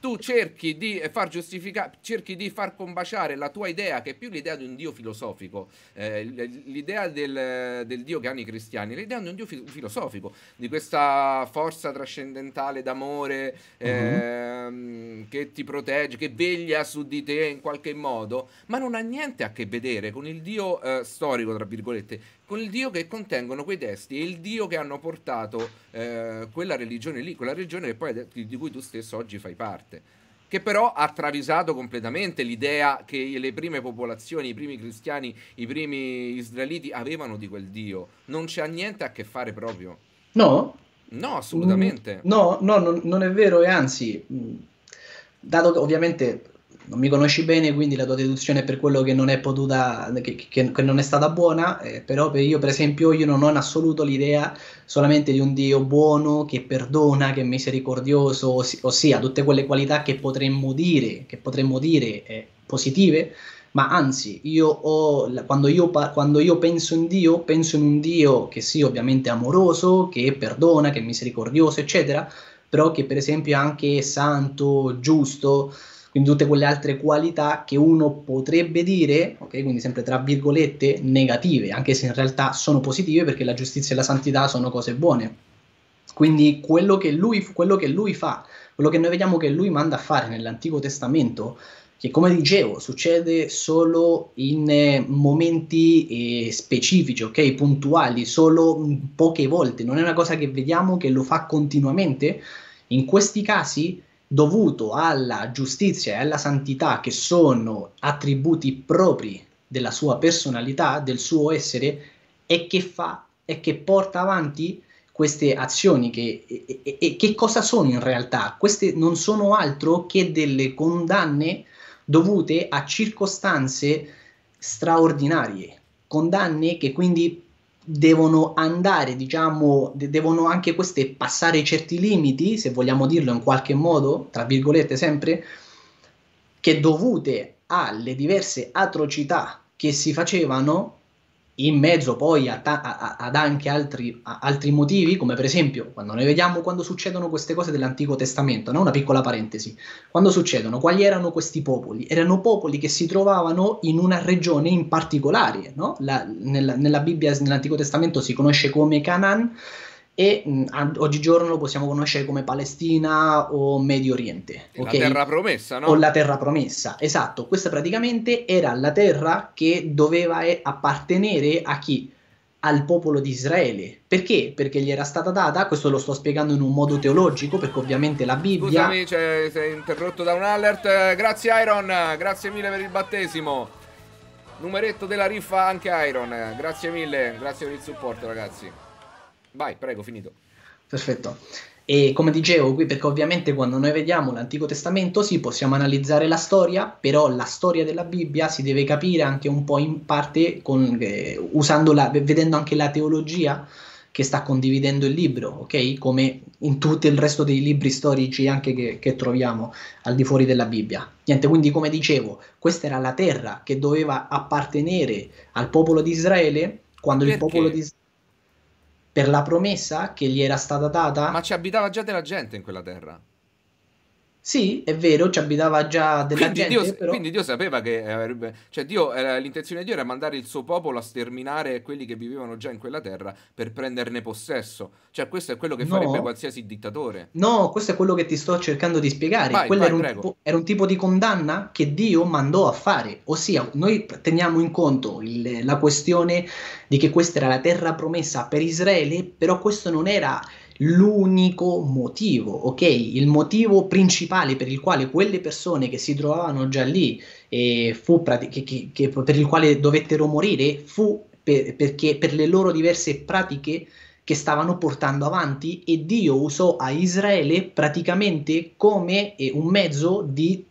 S1: tu cerchi di far giustificare, cerchi di far combaciare la tua idea, che è più l'idea di un Dio filosofico, eh, l'idea del, del, Dio che hanno i cristiani, l'idea di un Dio fi- filosofico, di questa forza trascendentale d'amore eh, mm-hmm. che ti protegge, che veglia su di te in qualche modo, ma non ha niente a che vedere con il Dio eh, storico, tra virgolette, con il Dio che contengono quei testi e il Dio che hanno portato eh, quella religione lì, quella religione poi, di cui tu stesso oggi fai parte che però ha travisato completamente l'idea che le prime popolazioni, i primi cristiani, i primi israeliti avevano di quel Dio. Non c'ha niente a che fare proprio. No? No, assolutamente. Mm,
S2: no, no, non, non è vero e anzi, mm, dato che ovviamente non mi conosci bene, quindi la tua deduzione per quello che non è potuta, che, che, che non è stata buona, eh, però per io per esempio io non ho in assoluto l'idea solamente di un Dio buono, che perdona, che è misericordioso, ossia, tutte quelle qualità che potremmo dire, che potremmo dire eh, positive, ma anzi io ho, quando, io, quando io penso in Dio, penso in un Dio che sia ovviamente amoroso, che perdona, che è misericordioso, eccetera, però che per esempio è anche santo, giusto, quindi tutte quelle altre qualità che uno potrebbe dire, ok, quindi sempre tra virgolette, negative, anche se in realtà sono positive perché la giustizia e la santità sono cose buone. Quindi quello che lui, quello che lui fa, quello che noi vediamo che lui manda a fare nell'Antico Testamento, che come dicevo succede solo in eh, momenti eh, specifici, ok, puntuali, solo poche volte, non è una cosa che vediamo che lo fa continuamente. In questi casi dovuto alla giustizia e alla santità che sono attributi propri della sua personalità, del suo essere, e che fa e che porta avanti queste azioni che, e, e, e che cosa sono in realtà? Queste non sono altro che delle condanne dovute a circostanze straordinarie, condanne che quindi devono andare, diciamo, devono anche queste passare certi limiti, se vogliamo dirlo in qualche modo, tra virgolette sempre, che dovute alle diverse atrocità che si facevano in mezzo poi a ta- a- ad anche altri, altri, motivi, come per esempio quando noi vediamo quando succedono queste cose dell'Antico Testamento, no? una piccola parentesi, quando succedono, quali erano questi popoli? Erano popoli che si trovavano in una regione in particolare, no? La, nella, nella Bibbia, nell'Antico Testamento si conosce come Canaan, e mh, mm, oggigiorno lo possiamo conoscere come Palestina o Medio Oriente. Okay? La terra
S1: promessa, no? O la terra
S2: promessa, esatto. Questa praticamente era la terra che doveva appartenere a chi? Al popolo di Israele. Perché? Perché gli era stata data, questo lo sto spiegando in un modo teologico, perché ovviamente la Bibbia... Scusami,
S1: cioè, sei interrotto da un alert. Grazie Iron, grazie mille per il battesimo. Numeretto della riffa anche Iron, grazie mille, grazie per il supporto ragazzi. Vai, prego, finito.
S2: Perfetto. E come dicevo qui, perché ovviamente quando noi vediamo l'Antico Testamento, sì, possiamo analizzare la storia, però la storia della Bibbia si deve capire anche un po' in parte con, eh, la, vedendo anche la teologia che sta condividendo il libro, ok? Come in tutto il resto dei libri storici anche che, che, troviamo al di fuori della Bibbia. Niente, quindi come dicevo, questa era la terra che doveva appartenere al popolo di Israele quando Perché? il popolo di Israele per la promessa che gli era stata data. Ma ci abitava già della gente in quella terra. Sì, è vero, ci abitava già della quindi gente, Dio, però...
S1: Quindi Dio sapeva che eh, avrebbe... Cioè Dio, l'intenzione di Dio era mandare il suo popolo a sterminare quelli che vivevano già in quella terra per prenderne possesso. Cioè questo è quello che no. farebbe qualsiasi dittatore.
S2: No, questo è quello che ti sto cercando di spiegare. Vai, Quello vai, era, un tipo, era, un tipo, di condanna che Dio mandò a fare. Ossia, noi teniamo in conto il, la questione di che questa era la terra promessa per Israele, però questo non era l'unico motivo, ok? Il motivo principale per il quale quelle persone che si trovavano già lì e prati- che, che, che, per il quale dovettero morire fu per, perché per le loro diverse pratiche che stavano portando avanti e Dio usò a Israele praticamente come eh, un mezzo di,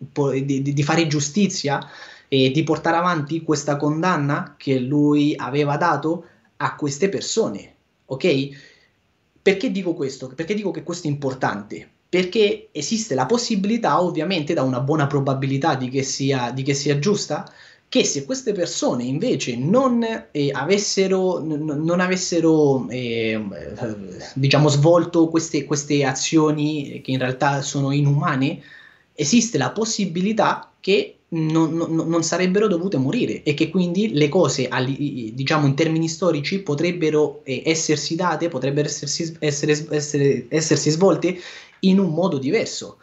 S2: di, di fare giustizia e di portare avanti questa condanna che lui aveva dato a queste persone, ok? Perché dico questo? Perché dico che questo è importante? Perché esiste la possibilità, ovviamente, da una buona probabilità di che sia, di che sia giusta, che se queste persone invece non eh, avessero, n- non avessero ehm, eh, diciamo, svolto queste, queste azioni eh, che in realtà sono inumane, esiste la possibilità che non, non, non, sarebbero dovute morire e che quindi le cose, diciamo in termini storici, potrebbero eh, essersi date, potrebbero essersi, essere, essere, essersi svolte in un modo diverso.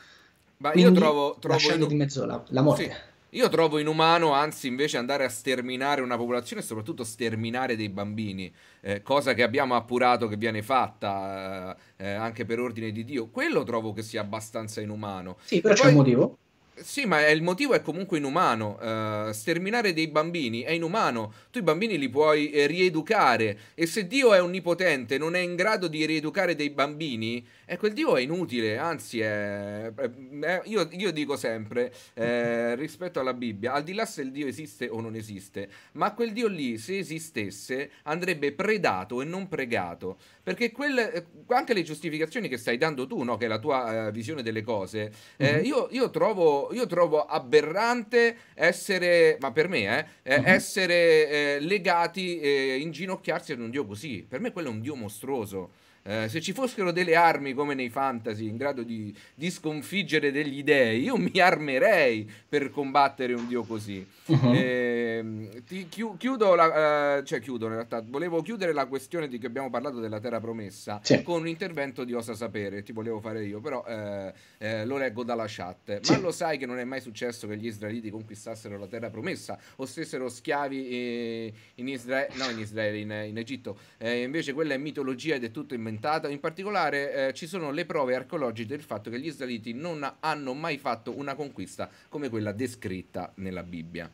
S1: Ma quindi, io trovo, trovo lasciando in...
S2: di mezzo la, la morte.
S1: Sì. Io trovo inumano, anzi, invece andare a sterminare una popolazione e soprattutto sterminare dei bambini, eh, cosa che abbiamo appurato che viene fatta eh, anche per ordine di Dio. Quello trovo che sia abbastanza inumano. Sì, però poi, c'è un motivo. Sì, ma il motivo è comunque inumano. Uh, sterminare dei bambini è inumano. Tu i bambini li puoi eh, rieducare. E se Dio è onnipotente, non è in grado di rieducare dei bambini, eh, quel Dio è inutile. Anzi, è, è, io, io, dico sempre, eh, [LAUGHS] rispetto alla Bibbia, al di là se il Dio esiste o non esiste, ma quel Dio lì, se esistesse, andrebbe predato e non pregato. Perché quel, eh, anche le giustificazioni che stai dando tu, no, che è la tua visione delle cose, mm-hmm. io, io trovo io trovo aberrante essere, ma per me, eh, mm-hmm. essere eh, legati, eh, inginocchiarsi ad un dio così. Per me quello è un dio mostruoso. Eh, se ci fossero delle armi come nei fantasy in grado di, di, sconfiggere degli dei, io mi armerei per combattere un dio così. Uh-huh. Eh, ti chi- chiudo, la, eh, cioè chiudo in realtà, volevo chiudere la questione di che abbiamo parlato della Terra Promessa sì. con un intervento di Osa Sapere, ti volevo fare io, però eh, eh, lo leggo dalla chat. Sì. Ma lo sai che non è mai successo che gli israeliti conquistassero la Terra Promessa o stessero schiavi in Israele, no in Israele, in, in Egitto. invece quella è mitologia ed è tutto in aumentata. In particolare eh, ci sono le prove archeologiche del fatto che gli israeliti non hanno mai fatto una conquista come quella descritta nella Bibbia.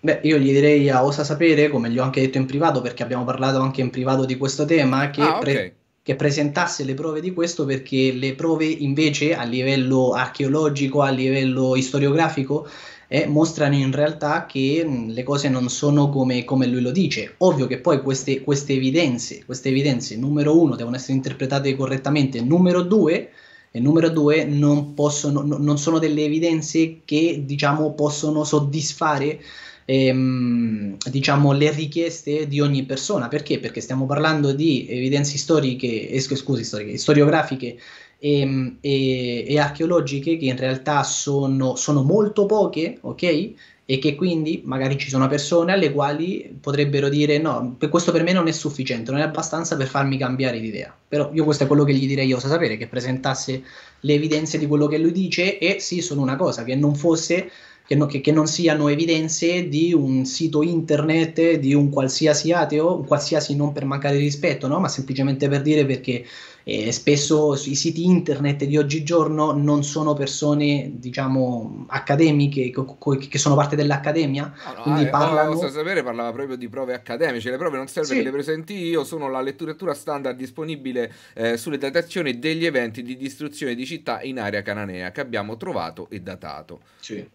S2: Beh, io gli direi a Osa Sapere, come gli ho anche detto in privato, perché abbiamo parlato anche in privato di questo tema, che, ah, okay. pre- che presentasse le prove di questo, perché le prove invece a livello archeologico, a livello storiografico, eh, mostrano in realtà che mm, le cose non sono come, come lui lo dice. Ovvio che poi queste, queste, evidenze, queste evidenze, numero uno, devono essere interpretate correttamente, numero due, e numero due, non, possono, non sono delle evidenze che diciamo possono soddisfare ehm, diciamo le richieste di ogni persona perché perché stiamo parlando di evidenze storiche scusi storiche storiografiche e, ehm, e, e archeologiche che in realtà sono, sono molto poche, ok? e che quindi magari ci sono persone alle quali potrebbero dire no, questo per me non è sufficiente, non è abbastanza per farmi cambiare idea. Però io questo è quello che gli direi io, sapere che presentasse le evidenze di quello che lui dice e sì, sono una cosa, che non fosse che, no, che, che non siano evidenze di un sito internet di un qualsiasi ateo, un qualsiasi non per mancare di rispetto, no? ma semplicemente per dire perché e spesso i siti internet di oggigiorno non sono persone, diciamo, accademiche, co- co- che sono parte dell'accademia. Allora, ah, quindi eh, parlano... Posso oh,
S1: sapere parlava proprio di prove accademiche. Le prove non serve sì. che le presenti io, sono la letteratura standard disponibile eh, sulle datazioni degli eventi di distruzione di città in area cananea che abbiamo trovato e datato. Sì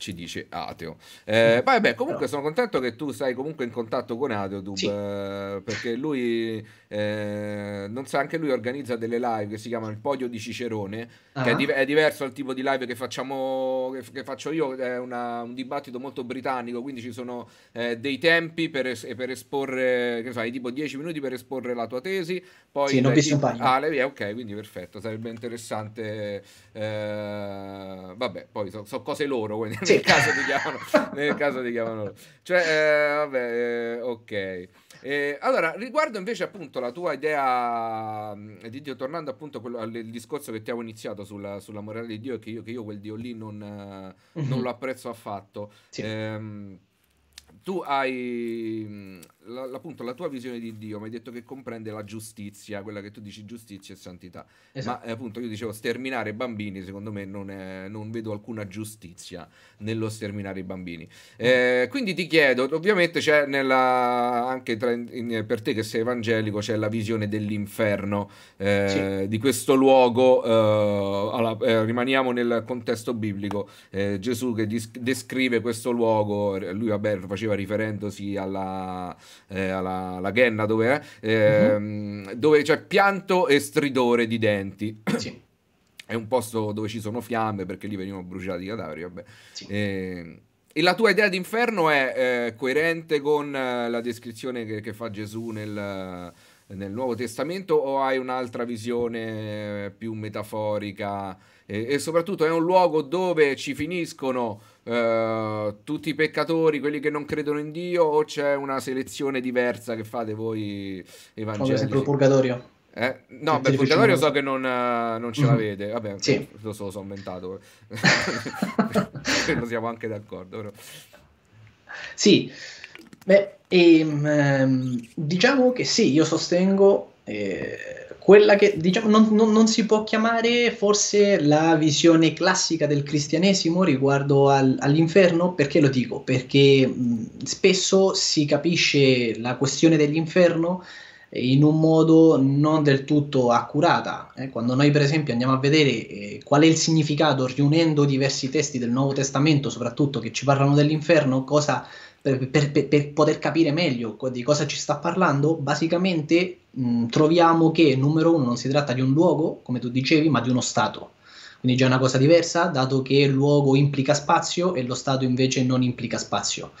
S1: ci dice Ateo. Eh, vabbè, comunque Però... sono contento che tu stai comunque in contatto con Ateo sì. eh, perché lui eh, non so, anche lui organizza delle live che si chiamano Il Podio di Cicerone, uh-huh. che è, ah. di- è, diverso dal tipo di live che, facciamo, che, f- che faccio io, è una, un dibattito molto britannico, quindi ci sono eh, dei tempi per, es- per esporre, che so, hai tipo 10 minuti per esporre la tua tesi, poi... Sì, non vi tipo... Ah, le... vie, ok, quindi perfetto, sarebbe interessante... Eh, vabbè, poi sono so cose loro, quindi sì. nel caso ti chiamano, nel caso ti chiamano loro. Cioè, eh, vabbè, eh, ok. Eh, allora, riguardo invece appunto la tua idea mm, di Dio, tornando appunto quello, al discorso che ti avevo iniziato sulla, sulla morale di Dio, che io, che io quel Dio lì non, mm-hmm. non mhm. lo apprezzo affatto. Sì. Eh, tu hai, mm, la, appunto la tua visione di Dio mi hai detto che comprende la giustizia, quella che tu dici giustizia e santità. Esatto. Ma eh, appunto io dicevo sterminare bambini, secondo me non, è, non vedo alcuna giustizia nello sterminare i bambini. Mm. Eh, quindi ti chiedo, ovviamente c'è nella, anche tra, in, per te che sei evangelico, c'è la visione dell'inferno, eh, sì. di questo luogo, eh, alla, eh, rimaniamo nel contesto biblico, eh, Gesù che descrive questo luogo, lui vabbè faceva riferendosi alla eh, alla, alla Ghenna, dove è, eh, mm-hmm. dove c'è pianto e stridore di denti. Sì. [CLEARS THROAT] È un posto dove ci sono fiamme perché lì venivano bruciati i cadaveri, vabbè. Sì. E, ehm, e la tua idea di inferno è eh, coerente con eh, la descrizione che, che fa Gesù nel, nel Nuovo Testamento o hai un'altra visione eh, più metaforica? E, e, soprattutto è un luogo dove ci finiscono eh, tutti i peccatori, quelli che non credono in Dio, o c'è una selezione diversa che fate voi evangelici? Per esempio il purgatorio. Eh? No, il il purgatorio so che non, uh, non ce l'avete. Mhm. Vabbè, sì. lo so, sono inventato. Quello [LAUGHS] siamo anche d'accordo. Però.
S2: Sì, beh, e, ehm, ehm, diciamo che sì, io sostengo... Eh quella che diciamo non, non, non, si può chiamare forse la visione classica del cristianesimo riguardo al, all'inferno, perché lo dico? Perché mh, spesso si capisce la questione dell'inferno eh, in un modo non del tutto accurata. Eh? Quando noi per esempio andiamo a vedere eh, qual è il significato riunendo diversi testi del Nuovo Testamento, soprattutto che ci parlano dell'inferno, cosa per, per, per, poter capire meglio di cosa ci sta parlando, basicamente mh, troviamo che numero uno non si tratta di un luogo, come tu dicevi, ma di uno stato. Quindi già una cosa diversa, dato che il luogo implica spazio e lo stato invece non implica spazio.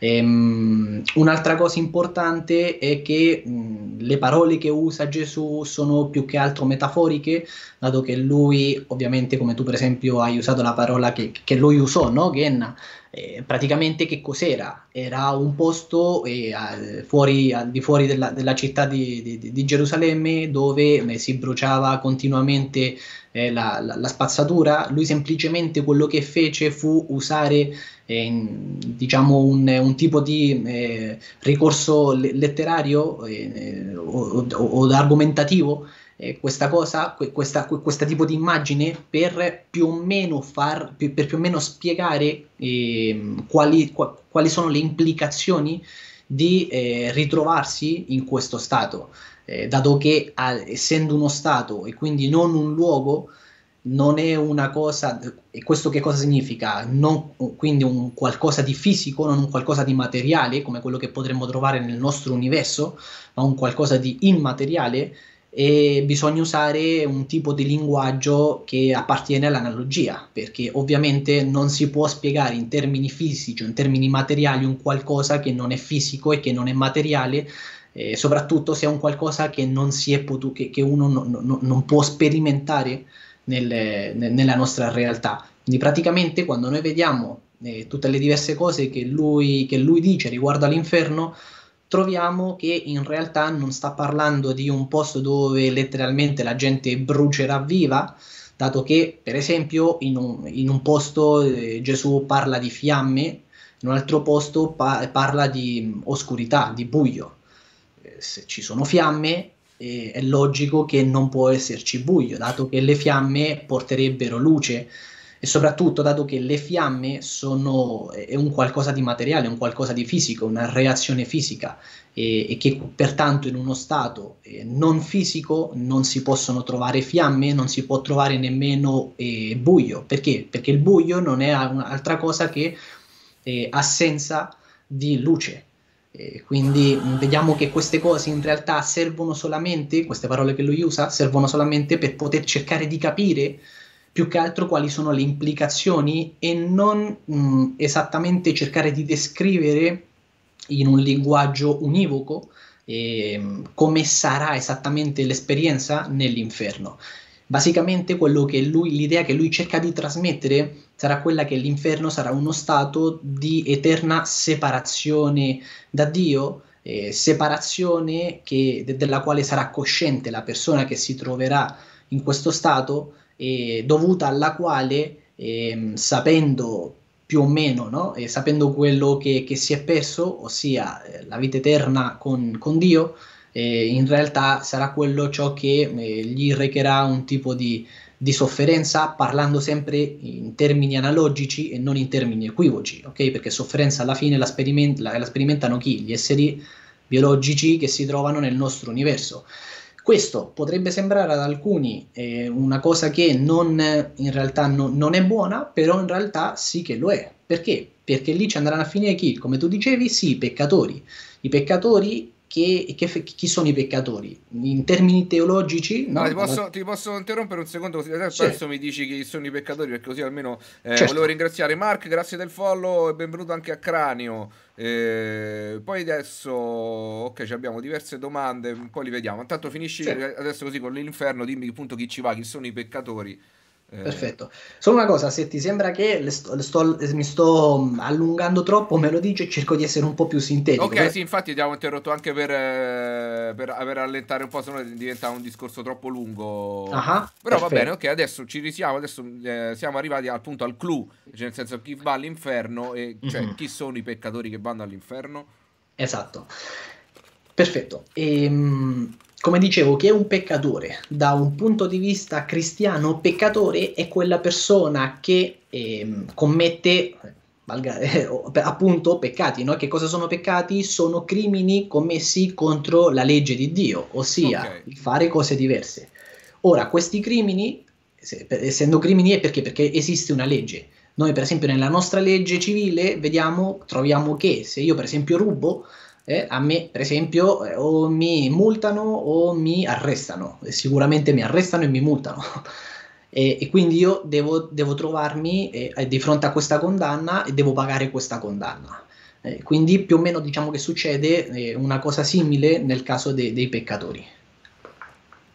S2: Ehm, un'altra cosa importante è che mh, le parole che usa Gesù sono più che altro metaforiche, dato che lui, ovviamente, come tu per esempio hai usato la parola che, che lui usò, no? Genna, eh, praticamente che cos'era? Era un posto eh, fuori, al di fuori della, della città di, di, di, Gerusalemme dove eh, si bruciava continuamente eh, la, la, la, spazzatura. Lui semplicemente quello che fece fu usare eh, in, diciamo un, un, tipo di eh, ricorso letterario o, o, o argomentativo eh, questa cosa, questa, questa, tipo di immagine per più o meno, far, per più o meno spiegare eh, quali, quali, sono le implicazioni di eh, ritrovarsi in questo stato, eh, dato che ah, essendo uno stato e quindi non un luogo, non è una cosa, e questo che cosa significa? Non, quindi un qualcosa di fisico, non un qualcosa di materiale come quello che potremmo trovare nel nostro universo, ma un qualcosa di immateriale e bisogna usare un tipo di linguaggio che appartiene all'analogia, perché ovviamente non si può spiegare in termini fisici o in termini materiali un qualcosa che non è fisico e che non è materiale, eh, soprattutto se è un qualcosa che, non si è potu- che, che uno no, no, non può sperimentare nel, ne, nella nostra realtà. Quindi praticamente quando noi vediamo eh, tutte le diverse cose che lui, che lui dice riguardo all'inferno, troviamo che in realtà non sta parlando di un posto dove letteralmente la gente brucerà viva, dato che per esempio in un, in un posto eh, Gesù parla di fiamme, in un altro posto pa- parla di mm, oscurità, di buio. Eh, se ci sono fiamme eh, è logico che non può esserci buio, dato che le fiamme porterebbero luce e soprattutto dato che le fiamme sono eh, è un qualcosa di materiale, un qualcosa di fisico, una reazione fisica e, e che pertanto in uno stato eh, non fisico non si possono trovare fiamme, non si può trovare nemmeno eh, buio, perché? Perché il buio non è un'altra cosa che eh, assenza di luce. quindi mm, vediamo che queste cose in realtà servono solamente, queste parole che lui usa, servono solamente per poter cercare di capire più che altro quali sono le implicazioni e non mh, mm, esattamente cercare di descrivere in un linguaggio univoco eh, come sarà esattamente l'esperienza nell'inferno. Basicamente che lui, l'idea che lui cerca di trasmettere sarà quella che l'inferno sarà uno stato di eterna separazione da Dio, eh, separazione che, della quale sarà cosciente la persona che si troverà in questo stato eh, dovuta alla quale, eh, sapendo più o meno, no? e sapendo quello che, che, si è perso, ossia eh, la vita eterna con, con Dio, eh, in realtà sarà quello ciò che eh, gli recherà un tipo di, di sofferenza parlando sempre in termini analogici e non in termini equivoci, ok? Perché sofferenza alla fine la, speriment- la, la sperimentano chi? Gli esseri biologici che si trovano nel nostro universo. Questo potrebbe sembrare ad alcuni eh, una cosa che non, in realtà no, non è buona, però in realtà sì che lo è. Perché? Perché lì ci andranno a finire chi? Come tu dicevi, sì, i peccatori. I peccatori che, che, chi sono i peccatori in termini teologici no? ti, posso,
S1: ti, posso, interrompere un secondo così adesso certo. mi dici chi sono i peccatori perché così almeno eh, certo. volevo ringraziare Mark grazie del follow e benvenuto anche a Cranio eh, poi adesso, ok, abbiamo diverse domande, poi li vediamo. Intanto finisci sì. adesso così con l'inferno, dimmi appunto chi ci va, chi sono i peccatori eh. Perfetto.
S2: Solo una cosa, se ti sembra che le sto, le sto, mi sto allungando troppo, me lo dici e cerco di essere un po' più sintetico. Ok, per... Eh. sì,
S1: infatti ti avevo interrotto anche per, eh, per, per allentare un po', se no diventava un discorso troppo lungo. uh huh Però perfetto. va bene, ok, adesso ci risiamo, adesso eh, siamo arrivati appunto al clou, cioè nel senso chi va all'inferno e cioè, mm-hmm. chi sono i peccatori che vanno all'inferno.
S2: Esatto. Perfetto. Ehm come dicevo, chi è un peccatore da un punto di vista cristiano, peccatore è quella persona che ehm, eh, commette appunto peccati, no? che cosa sono peccati? Sono crimini commessi contro la legge di Dio, ossia okay. fare cose diverse. Ora, questi crimini, se, essendo crimini, è perché? Perché esiste una legge. Noi, per esempio, nella nostra legge civile vediamo, troviamo che se io, per esempio, rubo, eh, a me per esempio eh, o mi multano o mi arrestano, sicuramente mi arrestano e mi multano. [LAUGHS] e, e, quindi io devo, devo trovarmi eh, eh, di fronte a questa condanna e devo pagare questa condanna. Eh, quindi più o meno diciamo che succede una cosa simile nel caso de- dei peccatori.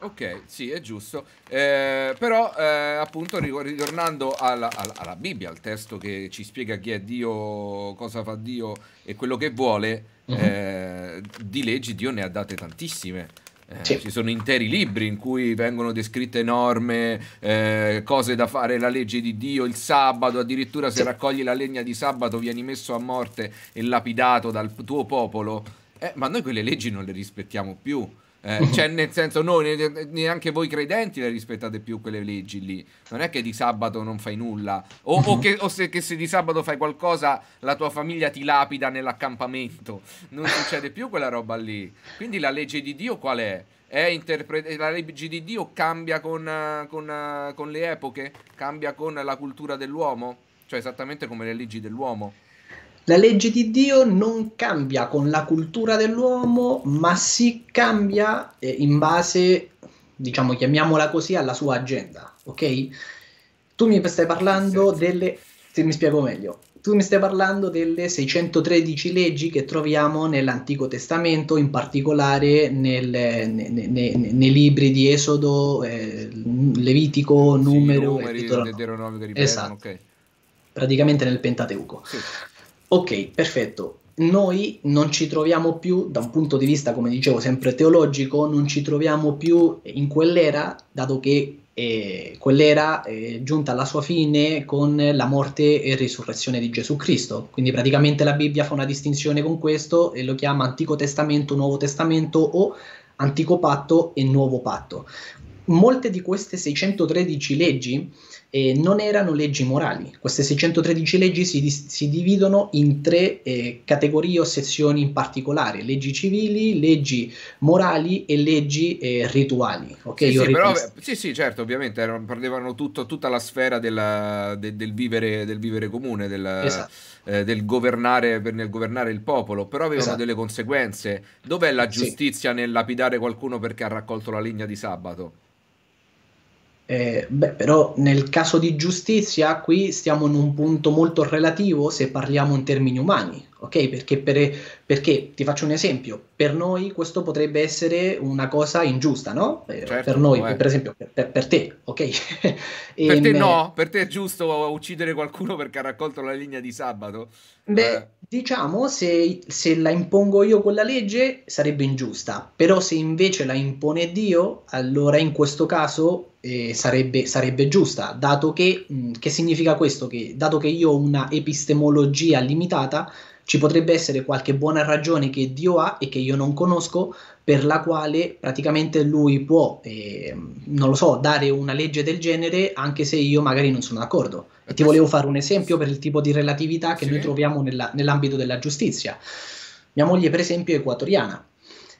S1: Ok, sì, è giusto. Eh, però, eh, appunto, ritornando alla, alla, alla, Bibbia, al testo che ci spiega chi è Dio, cosa fa Dio e quello che vuole, mm -hmm. eh, di leggi Dio ne ha date tantissime. Eh, sì. Ci sono interi libri in cui vengono descritte norme, eh, cose da fare, la legge di Dio, il sabato, addirittura se sì. raccogli la legna di sabato vieni messo a morte e lapidato dal tuo popolo. Eh, ma noi quelle leggi non le rispettiamo più. Eh, [LAUGHS] cioè, nel senso, noi, neanche voi credenti le rispettate più quelle leggi lì. Non è che di sabato non fai nulla, o, o, mhm. che, o se, che se di sabato fai qualcosa, la tua famiglia ti lapida nell'accampamento. Non succede più quella roba lì. Quindi la legge di Dio qual è? la legge di Dio cambia con, con, con, le epoche, cambia con la cultura dell'uomo, cioè esattamente come le leggi
S2: dell'uomo. La legge di Dio non cambia con la cultura dell'uomo, ma si cambia eh, in base, diciamo, chiamiamola così, alla sua agenda, ok? Tu mi stai parlando delle... Se mi spiego meglio, tu mi stai parlando delle 613 leggi che troviamo nell'Antico Testamento, in particolare nel, ne, ne, ne, nei libri di Esodo, eh, Levitico, Numero sì, numeri, e Deuteronomio. esatto. okay. Praticamente nel Pentateuco. Sì. Ok, perfetto. Noi non ci troviamo più, da un punto di vista, come dicevo, sempre teologico, non ci troviamo più in quell'era, dato che eh, quell'era è giunta alla sua fine con la morte e risurrezione di Gesù Cristo. Quindi praticamente la Bibbia fa una distinzione con questo e lo chiama Antico Testamento, Nuovo Testamento o Antico Patto e Nuovo Patto. Molte di queste 613 leggi eh, non erano leggi morali. Queste 613 leggi si, si dividono in tre eh, categorie o sezioni in particolare, leggi civili, leggi morali e leggi eh, rituali. Okay? Sì, sì, però,
S1: sì, sì, certo, ovviamente erano, prendevano tutto, tutta la sfera della, de, del, vivere, del, vivere, comune, della, esatto. Eh, del governare, per, nel governare il popolo, però avevano esatto. delle conseguenze. Dov'è la giustizia sì. nel lapidare qualcuno perché ha raccolto la legna di sabato?
S2: Eh, beh, però nel caso di giustizia qui stiamo in un punto molto relativo se parliamo in termini umani, ok? Perché, per, perché ti faccio un esempio, per noi questo potrebbe essere una cosa ingiusta, no? Per, certo, per noi, per esempio, per, per te, ok? [LAUGHS] per te ehm, no,
S1: per te è giusto uccidere qualcuno perché ha raccolto la linea di sabato?
S2: Beh, eh. Diciamo, se, se, la impongo io quella legge sarebbe ingiusta, però se invece la impone Dio, allora in questo caso eh, sarebbe, sarebbe, giusta, dato che, mh, mm, che significa questo, che dato che io ho una epistemologia limitata, ci potrebbe essere qualche buona ragione che Dio ha e che io non conosco per la quale praticamente lui può, eh, non lo so, dare una legge del genere anche se io magari non sono d'accordo. E ti volevo fare un esempio per il tipo di relatività che sì. noi troviamo nella, nell'ambito della giustizia. Mia moglie, per esempio, è equatoriana.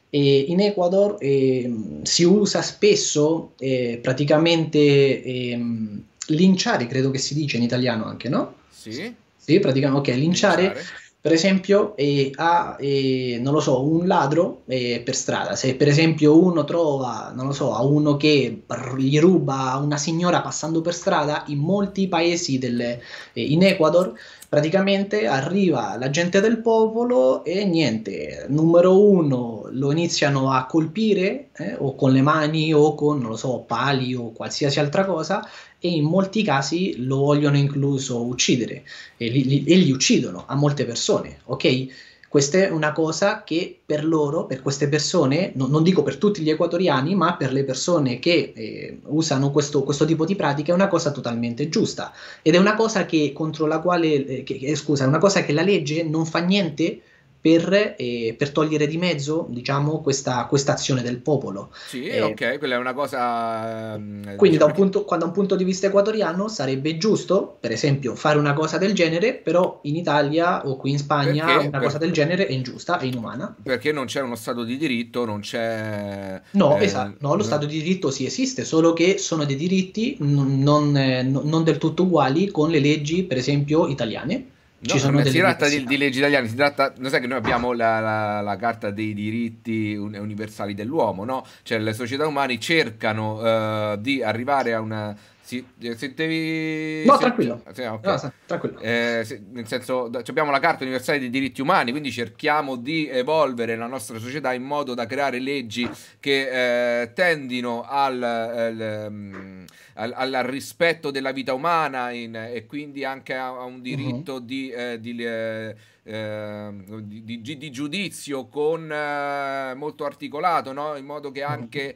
S2: E in Ecuador eh, si usa spesso eh, praticamente ehm, linciare, credo che si dice in italiano anche, no? Sì. Sì, praticamente, ok, linciare. linciare per esempio, eh, a, eh, non lo so, un ladro eh, per strada, se per esempio uno trova, non lo so, a uno che gli ruba una signora passando per strada, in molti paesi del, eh, in Ecuador praticamente arriva la gente del popolo e niente, numero uno lo iniziano a colpire eh, o con le mani o con, non lo so, pali o qualsiasi altra cosa e in molti casi lo vogliono incluso uccidere e li, e li uccidono a molte persone, ok? Questa è una cosa che per loro, per queste persone, no, non dico per tutti gli equatoriani, ma per le persone che eh, usano questo, questo, tipo di pratica, è una cosa totalmente giusta. Ed è una cosa che contro la quale, eh, che, eh, scusa, è una cosa che la legge non fa niente per, eh, per, togliere di mezzo diciamo, questa, azione del popolo.
S1: Sì, eh, ok, quella è una cosa... Ehm, quindi da un,
S2: diciamo punto, da un, punto, di vista equatoriano sarebbe giusto, per esempio, fare una cosa del genere, però in Italia o qui in Spagna perché, una per... cosa del genere è ingiusta, è inumana.
S1: Perché non c'è uno Stato di diritto, non c'è... No, eh, esatto, no, lo eh. Stato di diritto
S2: sì esiste, solo che sono dei diritti non, non, eh, non del tutto uguali con le leggi, per esempio, italiane No, ci non si tratta
S1: di, di, leggi italiane, si tratta, non sai che noi abbiamo la, la, la carta dei diritti universali dell'uomo, no? Cioè le società umane cercano uh, di arrivare a una, sì, eh, se devi... No, se... tranquillo. Sì, okay. no, tranquillo. Eh, se, nel senso, abbiamo la Carta Universale dei diritti umani, quindi cerchiamo di evolvere la nostra società in modo da creare leggi che eh, tendino al, al, ehm, al, al, rispetto della vita umana in, e quindi anche a, a un mhm. diritto uh -huh. di... Eh, di eh, eh, di, di, di, giudizio con, eh, molto articolato, no? in modo che anche mm-hmm.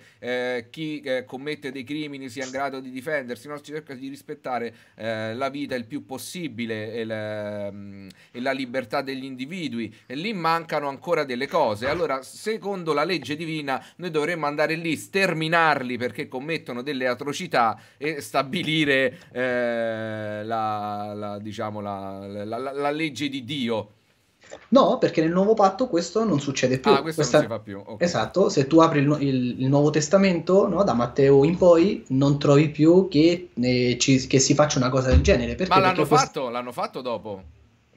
S1: eh, chi eh, commette dei crimini sia in grado di difendersi. No? Si cerca di rispettare eh, la vita il più possibile e la, mm, e la, libertà degli individui. E lì mancano ancora delle cose. Allora, secondo la legge divina, noi dovremmo andare lì, sterminarli perché commettono delle atrocità e stabilire eh, la, la, diciamo, la legge di Dio
S2: No, perché nel nuovo patto questo non succede più. Ah, questo Questa... non si fa più. Okay. Esatto, se tu apri il, il, il Nuovo Testamento, no, da Matteo in poi, non trovi più che, eh, ci, che si faccia una cosa del genere. Perché? Ma l'hanno, perché fatto,
S1: questo... l'hanno fatto dopo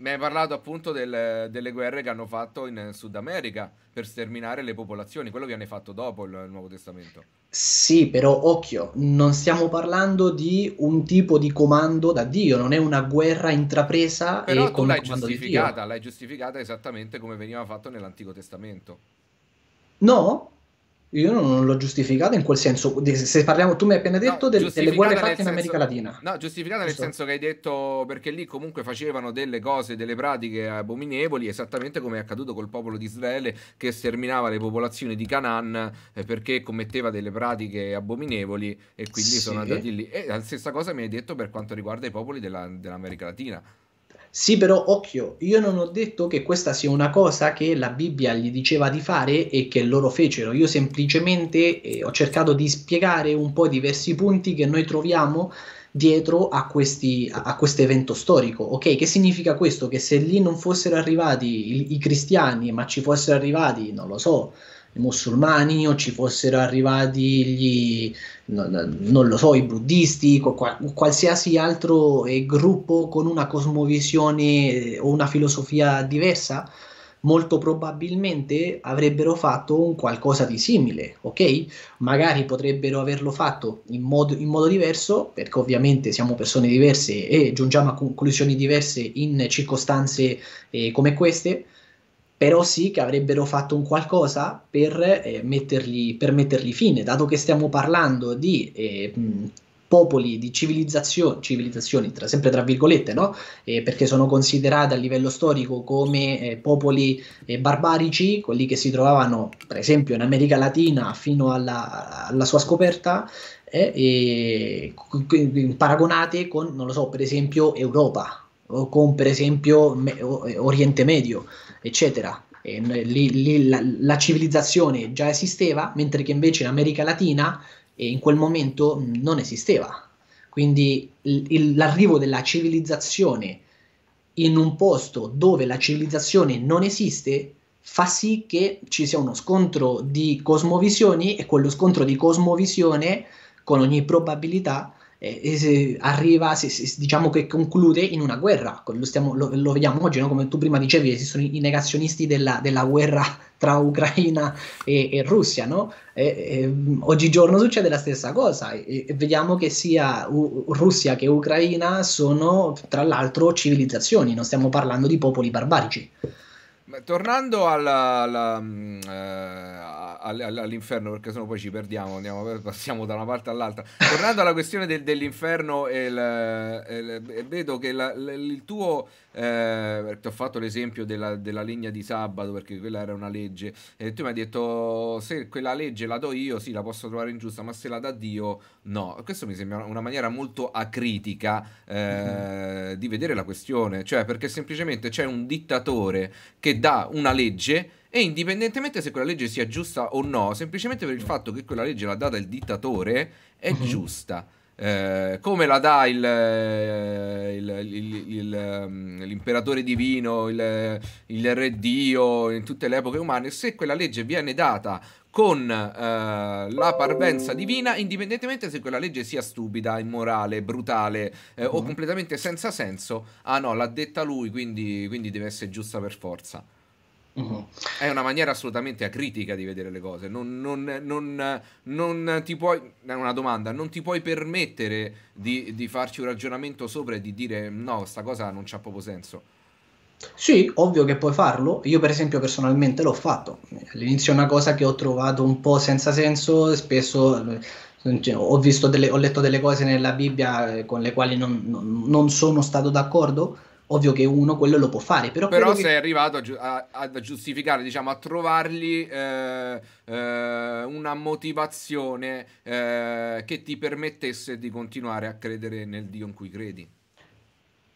S1: mi hai parlato appunto del, delle guerre che hanno fatto in Sud America per sterminare le popolazioni, quello che hanno fatto dopo il, il Nuovo Testamento.
S2: Sì, però occhio, non stiamo parlando di un tipo di comando da Dio, non è una guerra intrapresa però e con l'hai giustificata,
S1: l'hai giustificata esattamente come veniva fatto nell'Antico Testamento.
S2: No? Io non l'ho giustificata in quel senso. Se parliamo, tu mi hai appena detto no, del, delle guerre fatte in America Latina.
S1: No, giustificata Questo. nel senso che hai detto perché lì comunque facevano delle cose, delle pratiche abominevoli, esattamente come è accaduto col popolo di Israele che sterminava le popolazioni di Canaan eh, perché commetteva delle pratiche abominevoli e quindi sì. sono andati lì. E la stessa cosa mi hai detto per quanto riguarda i popoli della, dell'America
S2: Latina. Sì, però occhio, io non ho detto che questa sia una cosa che la Bibbia gli diceva di fare e che loro fecero, io semplicemente eh, ho cercato di spiegare un po' diversi punti che noi troviamo dietro a, a questo evento storico. Ok, che significa questo? Che se lì non fossero arrivati i, i cristiani, ma ci fossero arrivati, non lo so, musulmani o ci fossero arrivati gli, non, non lo so, i buddisti, qualsiasi altro eh, gruppo con una cosmovisione eh, o una filosofia diversa, molto probabilmente avrebbero fatto un qualcosa di simile, ok? Magari potrebbero averlo fatto in modo, in modo diverso, perché ovviamente siamo persone diverse e giungiamo a conclusioni diverse in circostanze eh, come queste, però sì che avrebbero fatto un qualcosa per, eh, mettergli, per mettergli, fine, dato che stiamo parlando di eh, popoli, di civilizzazioni, civilizzazioni tra, sempre tra virgolette, no? eh, perché sono considerate a livello storico come eh, popoli eh, barbarici, quelli che si trovavano per esempio in America Latina fino alla, alla sua scoperta, eh, paragonate con, non lo so, per esempio Europa o con per esempio me- Oriente Medio eccetera. E, lì, lì, la, la civilizzazione già esisteva, mentre che invece in America Latina eh, in quel momento mm, non esisteva. Quindi il, il, l'arrivo della civilizzazione in un posto dove la civilizzazione non esiste fa sì che ci sia uno scontro di cosmovisioni e quello scontro di cosmovisione con ogni probabilità eh, arriva, si, si, diciamo che conclude in una guerra. Lo, stiamo, lo, lo vediamo oggi, no? come tu prima dicevi, esistono i negazionisti della, della guerra [LAUGHS] tra Ucraina e, e Russia. No? E, e, oggigiorno succede la stessa cosa e, vediamo che sia U- Russia che Ucraina sono tra l'altro civilizzazioni, non stiamo parlando di popoli barbarici.
S1: Tornando mm, eh, all'inferno, all perché sennò poi ci perdiamo, andiamo, passiamo da una parte all'altra. Tornando alla questione del, dell'inferno, vedo che la, il tuo eh, ti ho fatto l'esempio della, della, legna di sabato perché quella era una legge e tu mi hai detto se quella legge la do io sì la posso trovare ingiusta ma se la dà Dio no questo mi sembra una maniera molto acritica eh, di vedere la questione cioè perché semplicemente c'è un dittatore che dà una legge e indipendentemente se quella legge sia giusta o no, semplicemente per il fatto che quella legge l'ha data il dittatore, è mm-hmm. giusta. Eh, come la dà il, eh, il, il, ehm, l'imperatore divino, il, re Dio in tutte le epoche umane, se quella legge viene data con eh, la parvenza divina, indipendentemente se quella legge sia stupida, immorale, brutale eh, o mhm. completamente senza senso, ah no, l'ha detta lui, quindi, quindi deve essere giusta per forza. Uh-huh. È una maniera assolutamente acritica di vedere le cose. Non, non, non, non ti puoi. È una domanda: non ti puoi permettere di, di, farci un ragionamento sopra e di dire no, sta cosa non c'ha proprio senso.
S2: Sì, ovvio che puoi farlo. Io, per esempio, personalmente l'ho fatto. All'inizio è una cosa che ho trovato un po' senza senso, spesso. Cioè, ho, delle, ho letto delle cose nella Bibbia eh, con le quali non sono stato d'accordo, ovvio che uno quello lo può fare, però... Però sei che...
S1: arrivato a, a, a, giustificare, diciamo, a trovargli eh, eh, una motivazione eh, che ti permettesse di continuare a credere nel Dio in cui credi.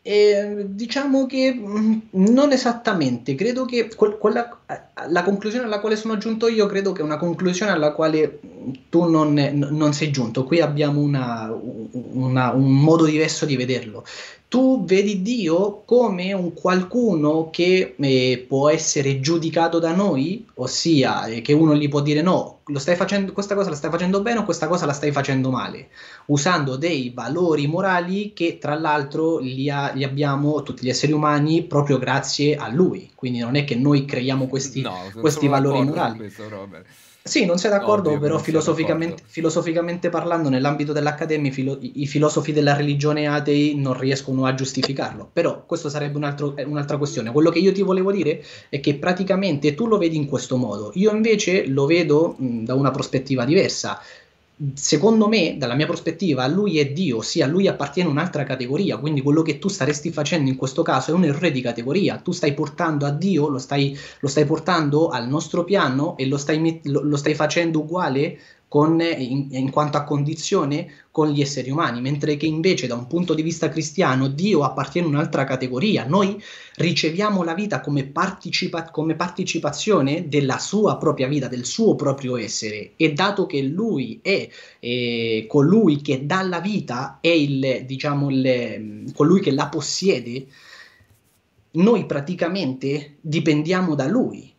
S2: E, ehm, diciamo che mm, non esattamente, credo che quella, la conclusione alla quale sono giunto io, credo che è una conclusione alla quale mm, tu non, non sei giunto. Qui abbiamo una, una, un modo diverso di vederlo tu vedi Dio come un qualcuno che eh, può essere giudicato da noi, ossia eh, che uno gli può dire no, facendo, questa cosa la stai facendo bene o questa cosa la stai facendo male, usando dei valori morali che tra l'altro li, ha, li abbiamo tutti gli esseri umani proprio grazie a lui, quindi non è che noi creiamo questi, no, questi valori morali. Questo, Robert. Sì, non sei d'accordo, Ovvio, però filosoficamente, d'accordo. filosoficamente, parlando, nell'ambito dell'Accademia, filo- i filosofi della religione atei non riescono a giustificarlo. Però questo sarebbe un altro, eh, un'altra questione. Quello che io ti volevo dire è che praticamente tu lo vedi in questo modo. Io invece lo vedo mh, da una prospettiva diversa secondo me, dalla mia prospettiva, a lui è Dio, sì, a lui appartiene un'altra categoria, quindi quello che tu staresti facendo in questo caso è un errore di categoria, tu stai portando a Dio, lo stai, lo stai portando al nostro piano e lo stai, lo stai facendo uguale con, eh, in, in, quanto a condizione con gli esseri umani, mentre che invece da un punto di vista cristiano Dio appartiene a un'altra categoria, noi riceviamo la vita come, partecipa, come partecipazione della sua propria vita, del suo proprio essere e dato che lui è eh, colui che dà la vita, è il, diciamo, il, mm, colui che la possiede, noi praticamente dipendiamo da lui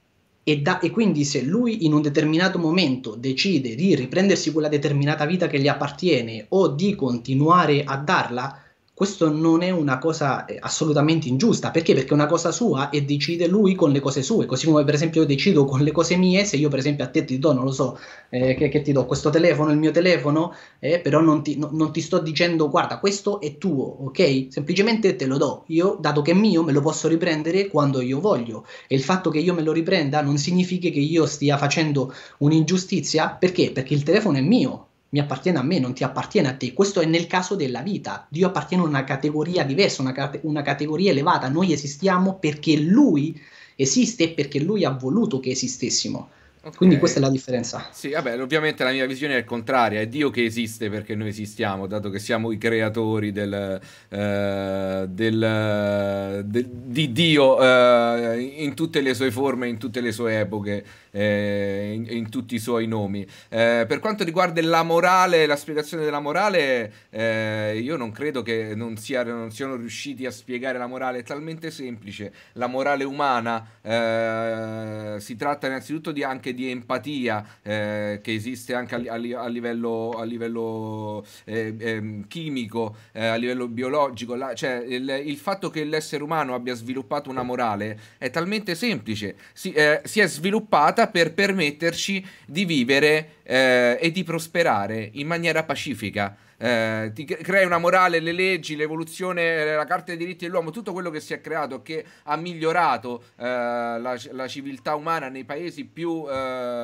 S2: e, da, e, quindi se lui in un determinato momento decide di riprendersi quella determinata vita che gli appartiene o di continuare a darla, questo non è una cosa eh, assolutamente ingiusta, perché? Perché è una cosa sua e decide lui con le cose sue, così come per esempio io decido con le cose mie, se io per esempio a te ti do, non lo so, eh, che, che, ti do questo telefono, il mio telefono, eh, però non ti, no, non ti sto dicendo guarda questo è tuo, ok? Semplicemente te lo do, io dato che è mio me lo posso riprendere quando io voglio e il fatto che io me lo riprenda non significa che io stia facendo un'ingiustizia, perché? Perché il telefono è mio, mi appartiene a me, non ti appartiene a te. Questo è nel caso della vita. Dio appartiene a una categoria diversa, una, cate- una categoria elevata. Noi esistiamo perché Lui esiste e perché Lui ha voluto che esistessimo.
S1: Okay. Quindi questa è la
S2: differenza.
S1: Sì, vabbè, ovviamente la mia visione è il contrario, è Dio che esiste perché noi esistiamo, dato che siamo i creatori del, eh, del, del, di Dio eh, in tutte le sue forme, in tutte le sue epoche, eh, in, in, tutti i suoi nomi. Eh, per quanto riguarda la morale, la spiegazione della morale, eh, io non credo che non, sia, non, siano riusciti a spiegare la morale, è talmente semplice. La morale umana eh, si tratta innanzitutto di anche di empatia eh, che esiste anche a, a, a livello, a livello eh, ehm, eh, chimico, a livello biologico, la, cioè il, il, fatto che l'essere umano abbia sviluppato una morale è talmente semplice, si, eh, si è sviluppata per permetterci di vivere eh, e di prosperare in maniera pacifica eh, ti crei una morale, le leggi, l'evoluzione, la carta dei diritti dell'uomo, tutto quello che si è creato che ha migliorato eh, la, la, civiltà umana nei paesi più eh,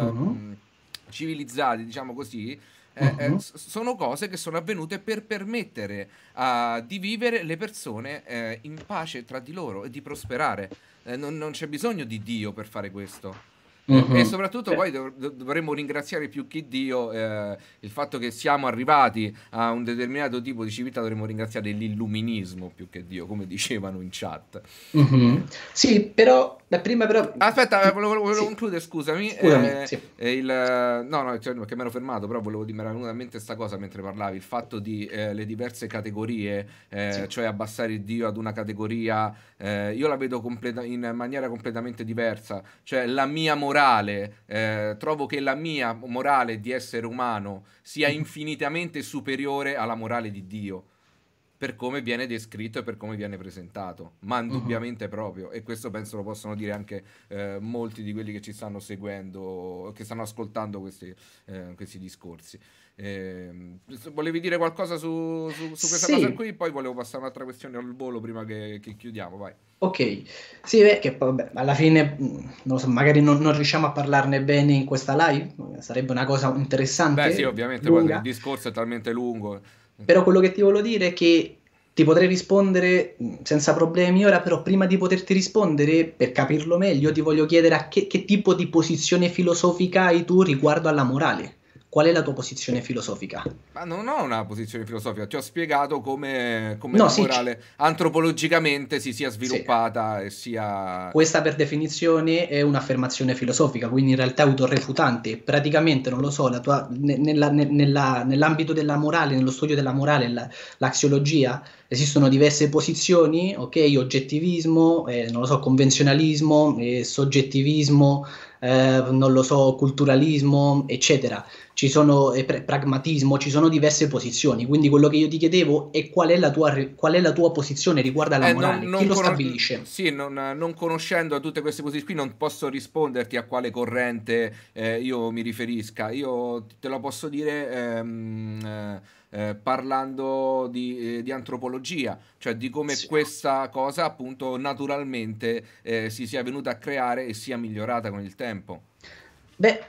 S1: uh-huh. Mm, civilizzati, diciamo così. Eh, eh, uh-huh. sono cose che sono avvenute per permettere di vivere le persone eh, in pace tra di loro e di prosperare. non, non c'è bisogno di Dio per fare questo.
S2: Mm-hmm. E soprattutto poi
S1: dov- dovremmo ringraziare più che Dio eh, il fatto che siamo arrivati a un determinato tipo di civiltà, dovremmo ringraziare l'illuminismo più che Dio, come dicevano in chat. Mm-hmm. Sì, però la prima però... Aspetta, volevo, volevo sì. concludere, scusami. Scusami, eh, sì. Eh, il, no, no, cioè, perché mi ero fermato, però volevo dire, mi era venuta in mente questa cosa mentre parlavi, il fatto di eh, le diverse categorie, eh, sì. cioè abbassare il Dio ad una categoria, eh, io la vedo completa- in maniera completamente diversa, cioè la mia morale morale, eh, trovo che la mia morale di essere umano sia mhm. infinitamente superiore alla morale di Dio per come viene descritto e per come viene presentato, ma mhm. indubbiamente uh-huh. proprio, e questo penso lo possono dire anche eh, molti di quelli che ci stanno seguendo, che stanno ascoltando questi, eh, questi discorsi. Eh, volevi dire qualcosa su, su, su questa sì. cosa qui, poi volevo passare un'altra questione al volo prima che,
S2: che chiudiamo, vai. Ok, sì, beh, che vabbè, alla fine, mm, non lo so, magari non, non, riusciamo a parlarne bene in questa live, eh, sarebbe una cosa interessante. Beh sì, ovviamente, guarda, il discorso è talmente lungo. Però quello che ti voglio dire è che ti potrei rispondere mm, senza problemi ora, però prima di poterti rispondere, per capirlo meglio, ti voglio chiedere a che, che tipo di posizione filosofica hai tu riguardo alla morale qual è la tua posizione filosofica?
S1: Ma non ho una posizione filosofica, ti ho spiegato come, come no, la morale sì, antropologicamente si sia sviluppata sì. e sia... Questa
S2: per definizione è un'affermazione filosofica, quindi in realtà è autorrefutante. praticamente non lo so, tua, nella, nella, nell'ambito della morale, nello studio della morale, la, l'axiologia, esistono diverse posizioni, ok, oggettivismo, eh, non lo so, convenzionalismo, eh, soggettivismo, eh, non lo so, culturalismo, eccetera ci sono eh, pragmatismo, ci sono diverse posizioni. Quindi quello che io ti chiedevo è qual è la tua, qual è la tua posizione riguardo alla eh, morale, non, non lo conos- stabilisce?
S1: Sì, non, non, conoscendo tutte queste posizioni qui non posso risponderti a quale corrente eh, io mi riferisca. Io te lo posso dire... Ehm, eh, parlando di, eh, di, antropologia, cioè di come sì. questa cosa appunto naturalmente eh, si sia venuta a creare e sia migliorata con il tempo.
S2: Beh,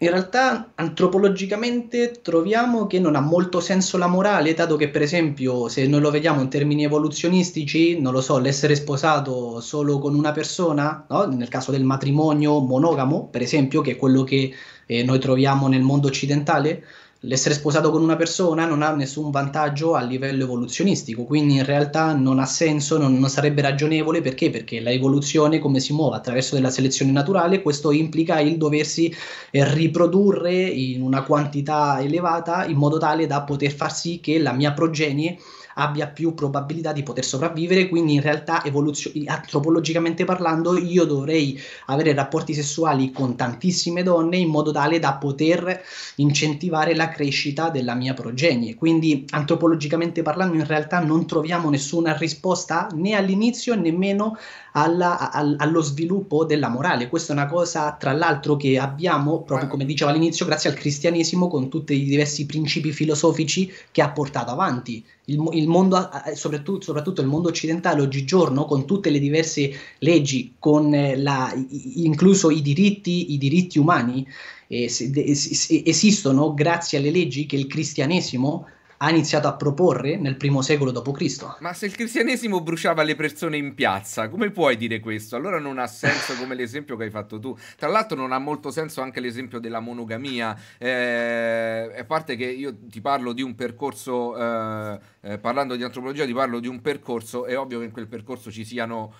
S2: in realtà antropologicamente troviamo che non ha molto senso la morale, dato che per esempio se noi lo vediamo in termini evoluzionistici, non lo so, l'essere sposato solo con una persona, no? nel caso del matrimonio monogamo, per esempio, che è quello che eh, noi troviamo nel mondo occidentale, l'essere sposato con una persona non ha nessun vantaggio a livello evoluzionistico, quindi in realtà non ha senso, non, non sarebbe ragionevole perché? Perché la evoluzione come si muove attraverso della selezione naturale, questo implica il doversi eh, riprodurre in una quantità elevata in modo tale da poter far sì che la mia progenie abbia più probabilità di poter sopravvivere, quindi in realtà evoluzio- antropologicamente parlando io dovrei avere rapporti sessuali con tantissime donne in modo tale da poter incentivare la crescita della mia progenie. Quindi antropologicamente parlando in realtà non troviamo nessuna risposta né all'inizio nemmeno alla, al, allo sviluppo della morale. Questa è una cosa, tra l'altro, che abbiamo, proprio eh. come dicevo all'inizio, grazie al cristianesimo, con tutti i diversi principi filosofici che ha portato avanti. Il, il mondo, eh, eh, soprattutto, soprattutto, il mondo occidentale oggigiorno, con tutte le diverse leggi, con la, incluso i diritti, i diritti umani, eh, esistono grazie alle leggi che il cristianesimo ha ha iniziato a proporre nel primo secolo d.C.
S1: Ma se il cristianesimo bruciava le persone in piazza, come puoi dire questo? Allora non ha senso come l'esempio che hai fatto tu. Tra l'altro non ha molto senso anche l'esempio della monogamia, eh, a parte che io ti parlo di un percorso, eh, eh, parlando di antropologia ti parlo di un percorso, è ovvio che in quel percorso ci siano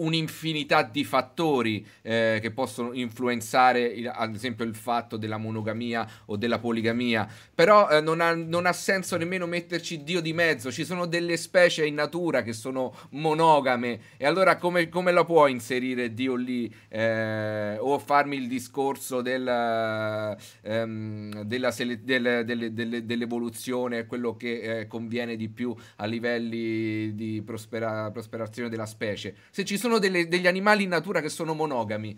S1: un'infinità di fattori eh, che possono influenzare il, ad esempio il fatto della monogamia o della poligamia, però eh, non, ha, non, ha, senso nemmeno metterci Dio di mezzo, ci sono delle specie in natura che sono monogame e allora come, come la può inserire Dio lì eh, o farmi il discorso del, ehm, della sele- del, del, del, dell'evoluzione, quello che eh, conviene di più a livelli di prospera- prosperazione della specie? Se ci sono sono delle, degli animali in natura che sono monogami.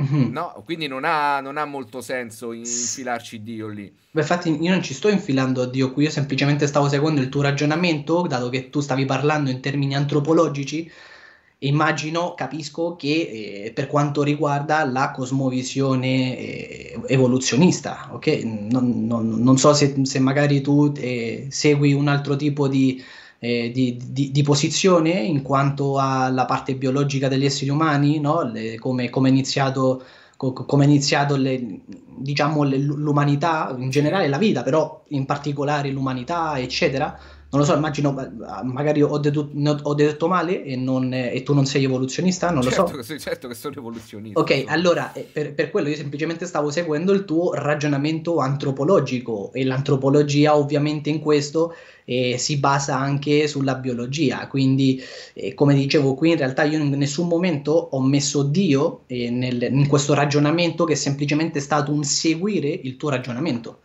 S1: Mm-hmm. No, quindi non ha, non ha, molto senso infilarci Dio lì.
S2: Beh, infatti, io non ci sto infilando a Dio qui, io semplicemente stavo seguendo il tuo ragionamento, dato che tu stavi parlando in termini antropologici. Immagino, capisco che eh, per quanto riguarda la cosmovisione eh, evoluzionista, ok? Non, non, non so se, se magari tu eh, segui un altro tipo di eh, di, di, di, posizione in quanto alla parte biologica degli esseri umani, no? Le, come, come è iniziato, co, come è iniziato le, diciamo, le, l'umanità, in generale la vita, però in particolare l'umanità, eccetera non lo so, immagino, magari ho, dedu- ho detto male e, non, e, tu non sei evoluzionista, non certo lo so.
S1: Certo che sei, certo che sono evoluzionista. Ok, insomma.
S2: allora eh, per, per, quello io semplicemente stavo seguendo il tuo ragionamento antropologico e l'antropologia ovviamente in questo eh, si basa anche sulla biologia, quindi eh, come dicevo qui in realtà io in nessun momento ho messo Dio eh, nel, in questo ragionamento che è semplicemente stato un seguire il tuo ragionamento.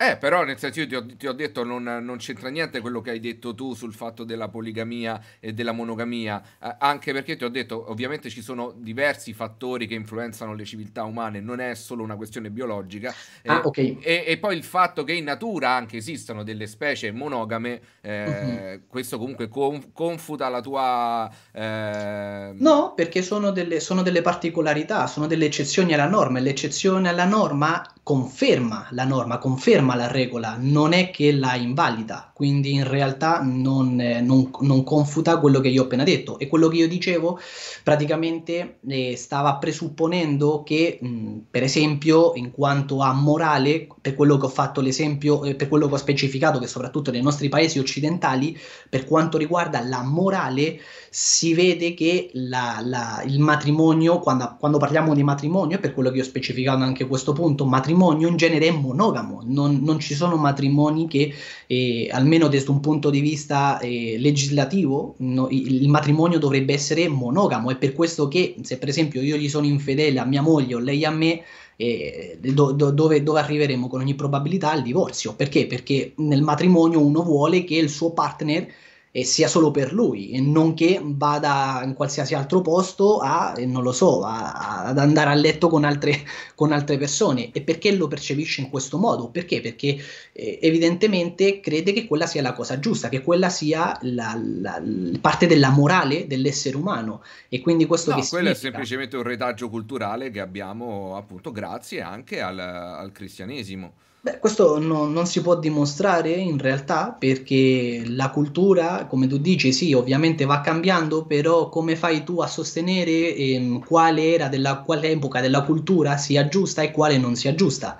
S1: Eh, però nel senso io ti ho, ti ho detto non, non, c'entra niente quello che hai detto tu sul fatto della poligamia e della monogamia, eh, anche perché ti ho detto ovviamente ci sono diversi fattori che influenzano le civiltà umane, non è solo una questione biologica. Eh, ah, okay. e, e, poi il fatto che in natura anche esistano delle specie monogame, eh, uh-huh. questo comunque con, confuta la tua...
S2: Ehm, no, perché sono delle, sono delle particolarità, sono delle eccezioni alla norma e l'eccezione alla norma conferma la norma, conferma ferma la regola, non è che la invalida, quindi in realtà non, eh, non, non confuta quello che io ho appena detto e quello che io dicevo praticamente eh, stava presupponendo che mh, mm, per esempio in quanto a morale per quello che ho fatto l'esempio, eh, per quello che ho specificato, che soprattutto nei nostri paesi occidentali, per quanto riguarda la morale, si vede che la, la, il matrimonio, quando, quando, parliamo di matrimonio, e per quello che ho specificato anche questo punto, matrimonio in genere è monogamo, non, non ci sono matrimoni che, eh, almeno desde un punto di vista eh, legislativo, no, il, il matrimonio dovrebbe essere monogamo, è per questo che se per esempio io gli sono infedele a mia moglie o lei a me, eh, do, do, dove, dove, arriveremo con ogni probabilità al divorzio. Perché? Perché nel matrimonio uno vuole che il suo partner e sia solo per lui e non che vada in qualsiasi altro posto a, non lo so, a, a, ad andare a letto con altre, [LAUGHS] con altre, persone. E perché lo percepisce in questo modo? Perché? Perché eh, evidentemente crede che quella sia la cosa giusta, che quella sia la, la, la parte della morale dell'essere umano. E quindi questo no, che quello significa... è
S1: semplicemente un retaggio culturale che abbiamo appunto grazie anche al, al cristianesimo.
S2: Beh, questo no, non si può dimostrare in realtà perché la cultura, come tu dici, sì, ovviamente va cambiando, però come fai tu a sostenere ehm, quale era della quale epoca della cultura sia giusta e quale non sia giusta?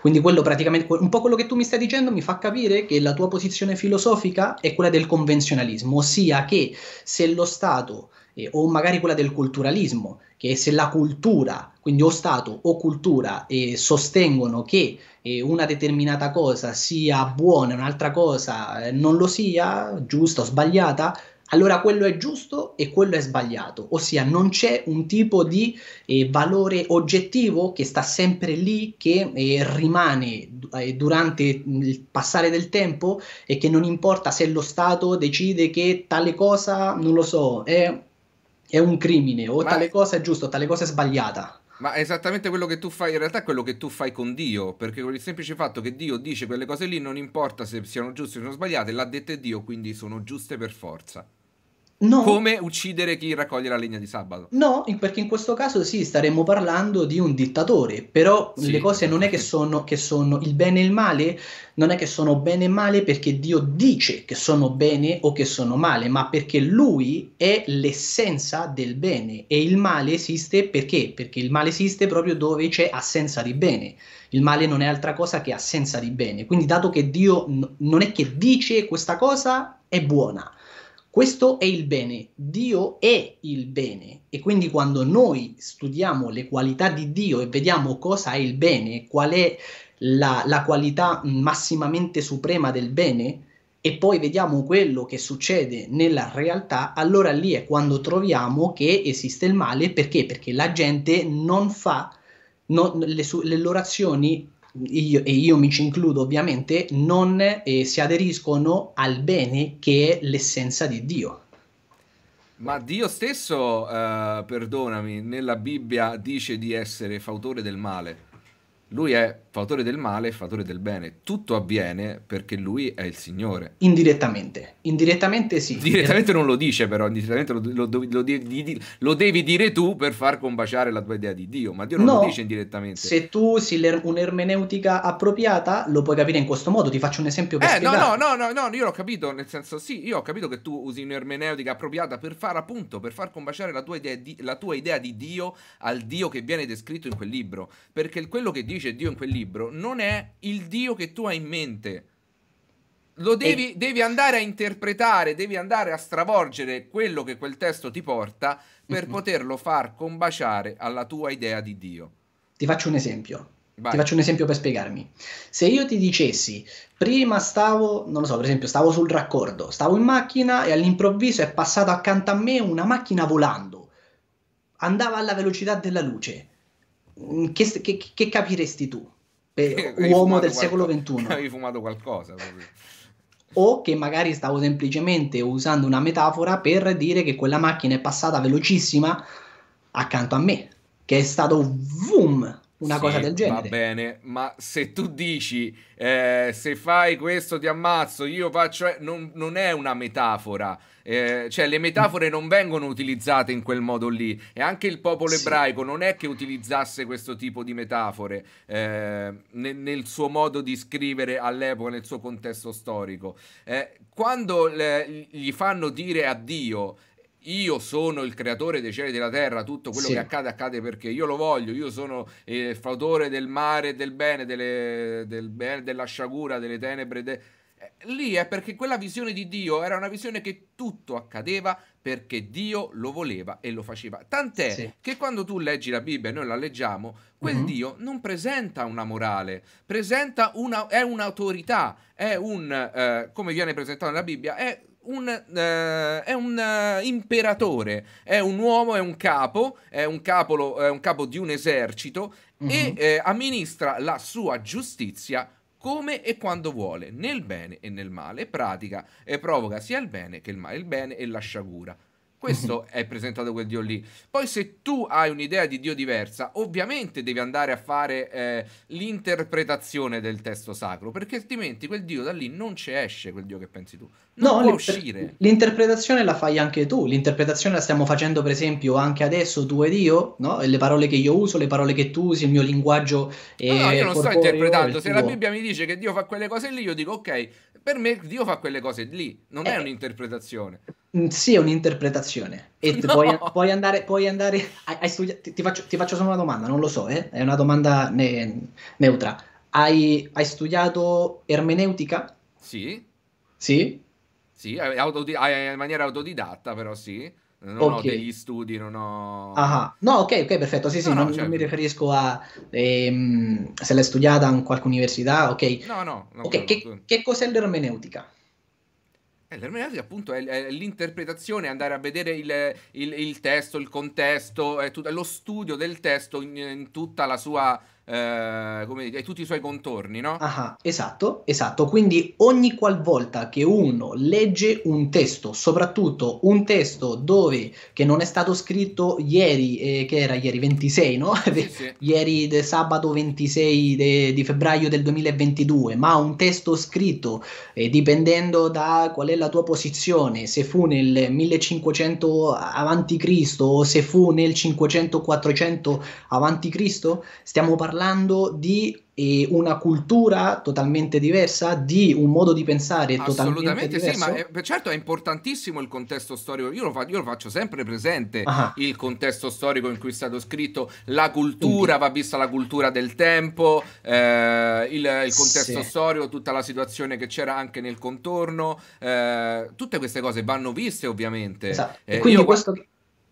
S2: Quindi quello praticamente, un po' quello che tu mi stai dicendo mi fa capire che la tua posizione filosofica è quella del convenzionalismo, ossia che se lo Stato, eh, o magari quella del culturalismo, che se la cultura quindi o Stato o cultura eh, sostengono che eh, una determinata cosa sia buona, e un'altra cosa eh, non lo sia, giusta o sbagliata, allora quello è giusto e quello è sbagliato, ossia non c'è un tipo di eh, valore oggettivo che sta sempre lì, che eh, rimane eh, durante il passare del tempo e che non importa se lo Stato decide che tale cosa, non lo so, è, è un crimine o Ma tale cosa è giusta o tale cosa è sbagliata.
S1: Ma è esattamente quello che tu fai, in realtà è quello che tu fai con Dio, perché con il semplice fatto che Dio dice quelle cose lì non importa se siano giuste o sono sbagliate, l'ha dette Dio, quindi sono giuste per forza. No. Come uccidere chi raccoglie la legna di sabato?
S2: No, perché in questo caso sì, staremmo parlando di un dittatore, però sì, le cose non è che sono, che sono, il bene e il male, non è che sono bene e male perché Dio dice che sono bene o che sono male, ma perché lui è l'essenza del bene e il male esiste perché? Perché il male esiste proprio dove c'è assenza di bene. Il male non è altra cosa che assenza di bene. Quindi dato che Dio n- non è che dice questa cosa è buona, questo è il bene, Dio è il bene e quindi quando noi studiamo le qualità di Dio e vediamo cosa è il bene, qual è la, la qualità massimamente suprema del bene e poi vediamo quello che succede nella realtà, allora lì è quando troviamo che esiste il male perché? Perché la gente non fa No, le, su- le, loro azioni io, e io mi ci includo ovviamente, non eh, si aderiscono al bene che è l'essenza di Dio.
S1: Ma Dio stesso, eh, perdonami, nella Bibbia dice di essere fautore del male. Lui è fautore del male e fautore del bene. Tutto avviene perché lui è il Signore.
S2: Indirettamente. Indirettamente sì. Direttamente
S1: non lo dice però, indirettamente lo, lo, lo, devi, lo, devi dire tu per far combaciare la tua idea di Dio, ma Dio non no, lo dice
S2: indirettamente. Se tu usi un'ermeneutica appropriata lo puoi capire in questo modo, ti faccio un esempio per eh, spiegare. No,
S1: no, no, no, no, io l'ho capito, nel senso sì, io ho capito che tu usi un'ermeneutica appropriata per far appunto, per far combaciare la tua idea di, la tua idea di Dio al Dio che viene descritto in quel libro, perché quello che dice dice Dio in quel libro non è il Dio che tu hai in mente. Lo devi, e... devi andare a interpretare, devi andare a stravolgere quello che quel testo ti porta per mm-hmm. poterlo far combaciare alla tua idea di Dio.
S2: Ti faccio un esempio. Vai. Ti faccio un esempio per spiegarmi. Se io ti dicessi, prima stavo, non lo so, per esempio, stavo sul raccordo, stavo in macchina e all'improvviso è passata accanto a me una macchina volando, andava alla velocità della luce. Mm, che, che, che capiresti tu? Per [LAUGHS] uomo del secolo XXI. [LAUGHS] Avevi
S1: fumato qualcosa
S2: O che magari stavo semplicemente usando una metafora per dire che quella macchina è passata velocissima accanto a me, che è stato VOOM una sì, cosa del genere. Va
S1: bene, ma se tu dici eh, se fai questo ti ammazzo, io faccio... Eh, non, non è una metafora. Eh, cioè le metafore non vengono utilizzate in quel modo lì e anche il popolo sì. ebraico non è che utilizzasse questo tipo di metafore eh, nel, nel, suo modo di scrivere all'epoca, nel suo contesto storico. Eh, quando le, gli fanno dire addio io sono il creatore dei cieli e della terra, tutto quello sì. che accade accade perché io lo voglio, io sono eh, fautore del mare, del bene, delle, del bene, della sciagura, delle tenebre. De... Eh, lì è perché quella visione di Dio era una visione che tutto accadeva perché Dio lo voleva e lo faceva. Tant'è sì. che quando tu leggi la Bibbia e noi la leggiamo, quel uh mm-hmm. -huh. Dio non presenta una morale, presenta una, è un'autorità, è un, eh, come viene presentato nella Bibbia, è un, eh, è un eh, imperatore, è un uomo, è un capo, è un, capolo, è un capo di un esercito mm-hmm. e mhm. eh, amministra la sua giustizia come e quando vuole, nel bene e nel male, pratica e eh, provoca sia il bene che il male, il bene e la sciagura, questo mhm. è presentato quel Dio lì. Poi se tu hai un'idea di Dio diversa, ovviamente devi andare a fare eh, l'interpretazione del testo sacro, perché altrimenti quel Dio da lì non ci esce, quel Dio che pensi tu. Non no, può uscire.
S2: L'interpretazione la fai anche tu, l'interpretazione la stiamo facendo per esempio anche adesso tu ed io, no? le parole che io uso, le parole che tu usi, il mio linguaggio. È no, no, io eh, non sto interpretando, se la Bibbia
S1: mi dice che Dio fa quelle cose lì, io dico ok, per me Dio fa quelle cose lì, non eh, è un'interpretazione.
S2: Mm, sì, è un'interpretazione. E [LAUGHS] no. puoi, puoi, andare, puoi andare studiato, ti, ti, faccio, ti, faccio, solo una domanda, non lo so, eh? è una domanda ne, neutra. Hai, hai, studiato ermeneutica? Sì. Sì?
S1: Sì, autodi- in maniera autodidatta però sì non okay. ho degli studi, non ho... Ah, ah,
S2: no, ok, ok, perfetto, sì, sì, no, non, certo. non, mi riferisco a ehm, se l'hai studiata in qualche università, ok. No,
S1: no. no che, che, cos'è
S2: l'ermeneutica?
S1: Eh, l'ermeneutica appunto è, l'interpretazione, andare a vedere il, il, il testo, il contesto, tutto, lo studio del testo in, in tutta la sua eh, come dire, tutti i suoi contorni, no?
S2: Ah, esatto, esatto. Quindi ogni qualvolta che uno legge un testo, soprattutto un testo dove che non è stato scritto ieri, eh, che era ieri 26, no? Sì, [LAUGHS] sì. ieri de sabato 26 de, di febbraio del 2022, ma un testo scritto eh, dipendendo da qual è la tua posizione, se fu nel 1500 avanti Cristo o se fu nel 500-400 avanti Cristo, stiamo parlando parlando di eh, una cultura totalmente diversa, di un modo di pensare totalmente diverso. Assolutamente sì,
S1: ma è, certo è importantissimo il contesto storico, io lo, fa, io lo faccio sempre presente, ah. il contesto storico in cui è stato scritto, la cultura, Quindi. va vista la cultura del tempo, eh, il, il, contesto sì. storico, tutta la situazione che c'era anche nel contorno, eh, tutte queste cose vanno viste ovviamente. Esatto. Eh, e quindi
S2: questo... Guardo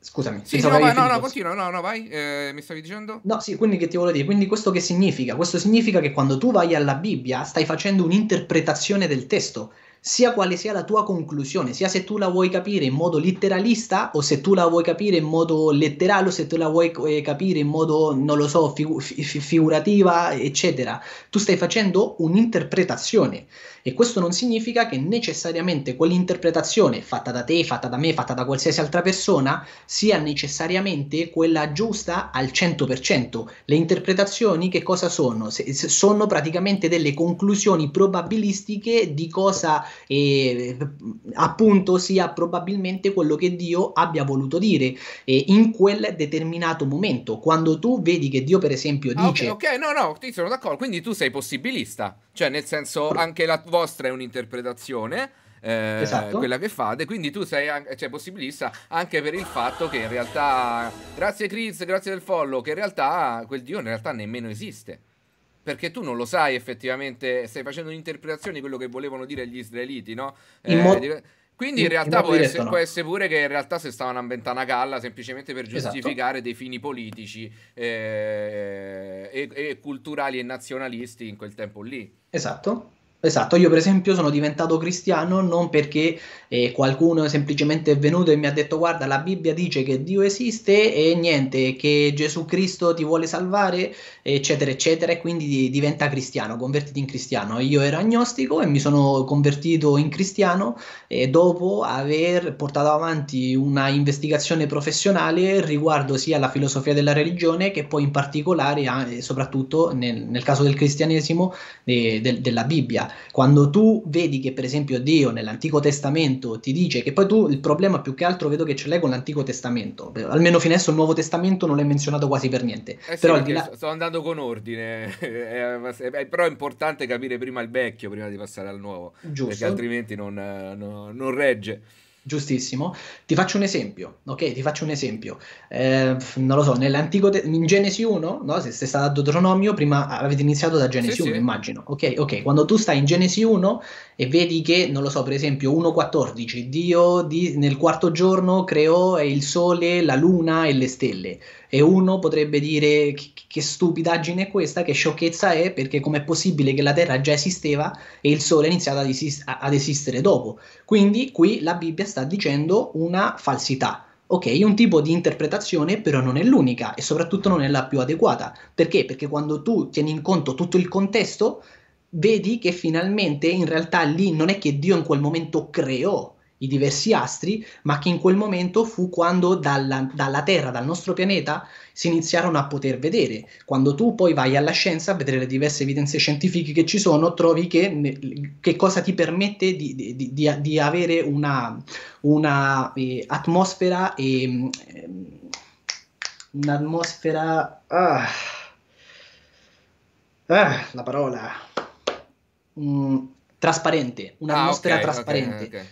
S2: Scusami. Sì, no, vai, no, no,
S1: continua, no, no, vai, eh, mi stavi dicendo?
S2: No, sì, quindi che ti volevo dire, quindi questo che significa? Questo significa che quando tu vai alla Bibbia stai facendo un'interpretazione del testo, sia quale sia la tua conclusione, sia se tu la vuoi capire in modo letteralista o se tu la vuoi capire in modo letterale o se tu la vuoi eh, capire in modo, non lo so, figu- figurativa, eccetera. Tu stai facendo un'interpretazione. E questo non significa che necessariamente quell'interpretazione fatta da te, fatta da me, fatta da qualsiasi altra persona sia necessariamente quella giusta al 100%. Le interpretazioni che cosa sono? Se, se sono praticamente delle conclusioni probabilistiche di cosa eh, appunto sia probabilmente quello che Dio abbia voluto dire eh, in quel determinato momento. Quando tu vedi che Dio per esempio ah, dice... Ah, ok,
S1: no, no, ti sono d'accordo, quindi tu sei possibilista, cioè nel senso anche la tua vostra è un'interpretazione. Eh, esatto. quella che fate. Quindi tu sei anche, cioè, possibilista anche per il fatto che in realtà, grazie Chris, grazie del follow, che in realtà quel dio in realtà nemmeno esiste. Perché tu non lo sai effettivamente, stai facendo un'interpretazione di quello che volevano dire gli israeliti, no? Eh, mo- quindi in, in realtà in può, essere, no. può essere, pure che in realtà si stavano inventando a galla semplicemente per esatto. giustificare esatto. dei fini politici eh, e, e culturali e nazionalisti in quel tempo lì.
S2: Esatto, Esatto, io per esempio sono diventato cristiano non perché eh, qualcuno semplicemente è venuto e mi ha detto guarda la Bibbia dice che Dio esiste e niente, che Gesù Cristo ti vuole salvare eccetera, eccetera, e quindi diventa cristiano, convertiti in cristiano. Io ero agnostico e mi sono convertito in cristiano dopo aver portato avanti una investigazione professionale riguardo sia alla filosofia della religione che poi in particolare, ah, soprattutto nel, nel caso del cristianesimo, de, de, della Bibbia. Quando tu vedi che per esempio Dio nell'Antico Testamento ti dice che poi tu il problema più che altro vedo che ce l'hai con l'Antico Testamento, almeno fino adesso il Nuovo Testamento non l'hai menzionato quasi per niente. Eh sì, però là...
S1: sto andando vado con ordine, [LAUGHS] però è importante capire prima il vecchio prima di passare al nuovo,
S2: Giusto. perché altrimenti non, non, non regge. Giustissimo. Ti faccio un esempio, ok? Ti faccio un esempio. Eh, non lo so, nell'antico te- in Genesi 1, no? Se sei stato a Deuteronomio, prima avete iniziato da Genesi sì, 1, sì. immagino. Ok, ok. Quando tu stai in Genesi 1 e vedi che, non lo so, per esempio 1.14, Dio di- nel quarto giorno creò il sole, la luna e le stelle. E uno potrebbe dire che, che stupidaggine è questa, che sciocchezza è, perché com'è possibile che la Terra già esisteva e il Sole è iniziato ad, esist- ad esistere dopo? Quindi qui la Bibbia sta dicendo una falsità. Ok, un tipo di interpretazione però non è l'unica e soprattutto non è la più adeguata. Perché? Perché quando tu tieni in conto tutto il contesto, vedi che finalmente in realtà lì non è che Dio in quel momento creò i diversi astri, ma che in quel momento fu quando dalla, dalla, Terra, dal nostro pianeta, si iniziarono a poter vedere. Quando tu poi vai alla scienza a vedere le diverse evidenze scientifiche che ci sono, trovi che, che cosa ti permette di, di, di, di avere una, una eh, atmosfera e eh, un'atmosfera... Ah, ah, la parola... Mm, trasparente, un'atmosfera ah, okay, trasparente. Okay, okay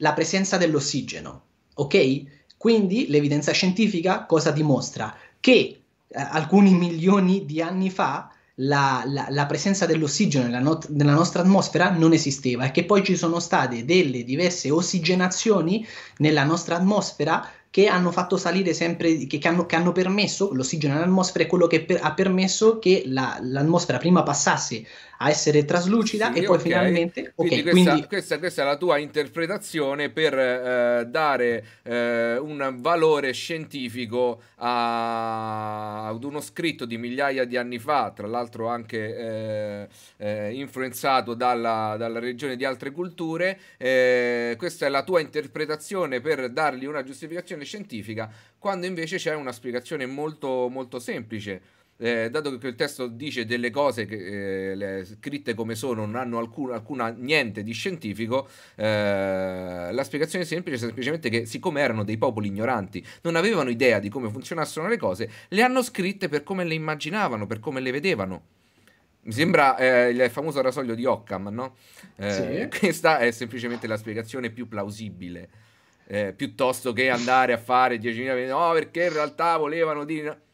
S2: la presenza dell'ossigeno, ok? Quindi l'evidenza scientifica cosa dimostra? Che eh, alcuni milioni di anni fa la, la, la presenza dell'ossigeno nella, not- nella, nostra atmosfera non esisteva e che poi ci sono state delle diverse ossigenazioni nella nostra atmosfera che hanno fatto salire sempre, che, che, hanno, che hanno, permesso, l'ossigeno nell'atmosfera è quello che per, ha permesso che la, l'atmosfera prima passasse a essere traslucida sì, e poi okay. finalmente... Quindi, okay, questa, quindi...
S1: Questa, questa, è la tua interpretazione per eh, dare eh, un valore scientifico a... ad uno scritto di migliaia di anni fa, tra l'altro anche eh, eh influenzato dalla, dalla, regione di altre culture. Eh, questa è la tua interpretazione per dargli una giustificazione scientifica, quando invece c'è una spiegazione molto, molto semplice eh, dato che il testo dice delle cose che, eh, scritte come sono non hanno alcun, alcuna, niente di scientifico, eh, la spiegazione semplice è semplicemente che siccome erano dei popoli ignoranti, non avevano idea di come funzionassero le cose, le hanno scritte per come le immaginavano, per come le vedevano. Mi sembra eh, il famoso rasoio di Occam, no? Eh, sì. [LAUGHS] Questa è semplicemente la spiegazione più plausibile, eh, piuttosto che andare a fare 10.000... No, perché in realtà volevano dire...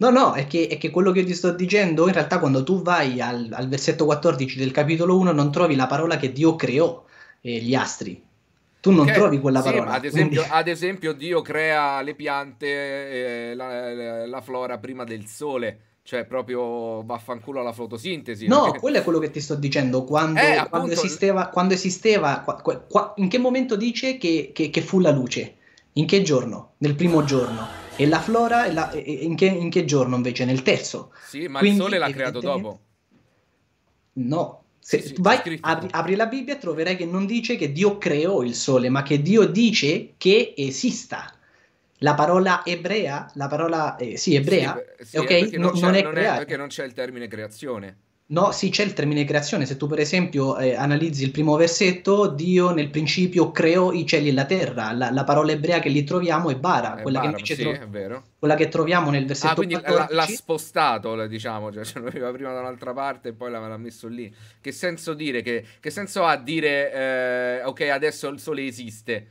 S2: No, no, è che, è che, quello che ti sto dicendo, in realtà quando tu vai al, al, versetto 14 del capitolo 1 non trovi la parola che Dio creò eh, gli astri. Tu non okay. trovi quella parola. ad, esempio, quindi...
S1: ad, esempio, Dio crea le piante, eh, la, eh, la, flora prima del sole. Cioè, proprio vaffanculo alla fotosintesi. No, perché... quello è
S2: quello che ti sto dicendo. Quando, eh, quando appunto... esisteva, quando esisteva qua, qua, in che momento dice che, che, che fu la luce? In che giorno? Nel primo giorno. E la flora e la, e in, che, in, che, giorno invece? Nel terzo.
S1: Sì, ma Quindi, il sole l'ha creato dopo.
S2: No, se sì, sì, vai, apri, apri, la Bibbia e troverai che non dice che Dio creò il sole, ma che Dio dice che esista. La parola ebrea, la parola, eh, sì, ebrea, sì, okay? Eh, non, non, è non è, perché
S1: non c'è il termine creazione.
S2: No, sì, c'è il termine creazione. Se tu, per esempio, eh, analizzi il primo versetto, Dio nel principio creò i cieli e la terra. La, la parola ebrea che lì troviamo è bara, è quella, bara, che sì, tro- è quella, che troviamo nel versetto ah, quindi 14. L'ha
S1: spostato, diciamo, cioè ce [LAUGHS] l'aveva prima da un'altra parte e poi l'aveva messo lì. Che senso dire? Che, che senso ha dire, eh, ok, adesso il sole esiste?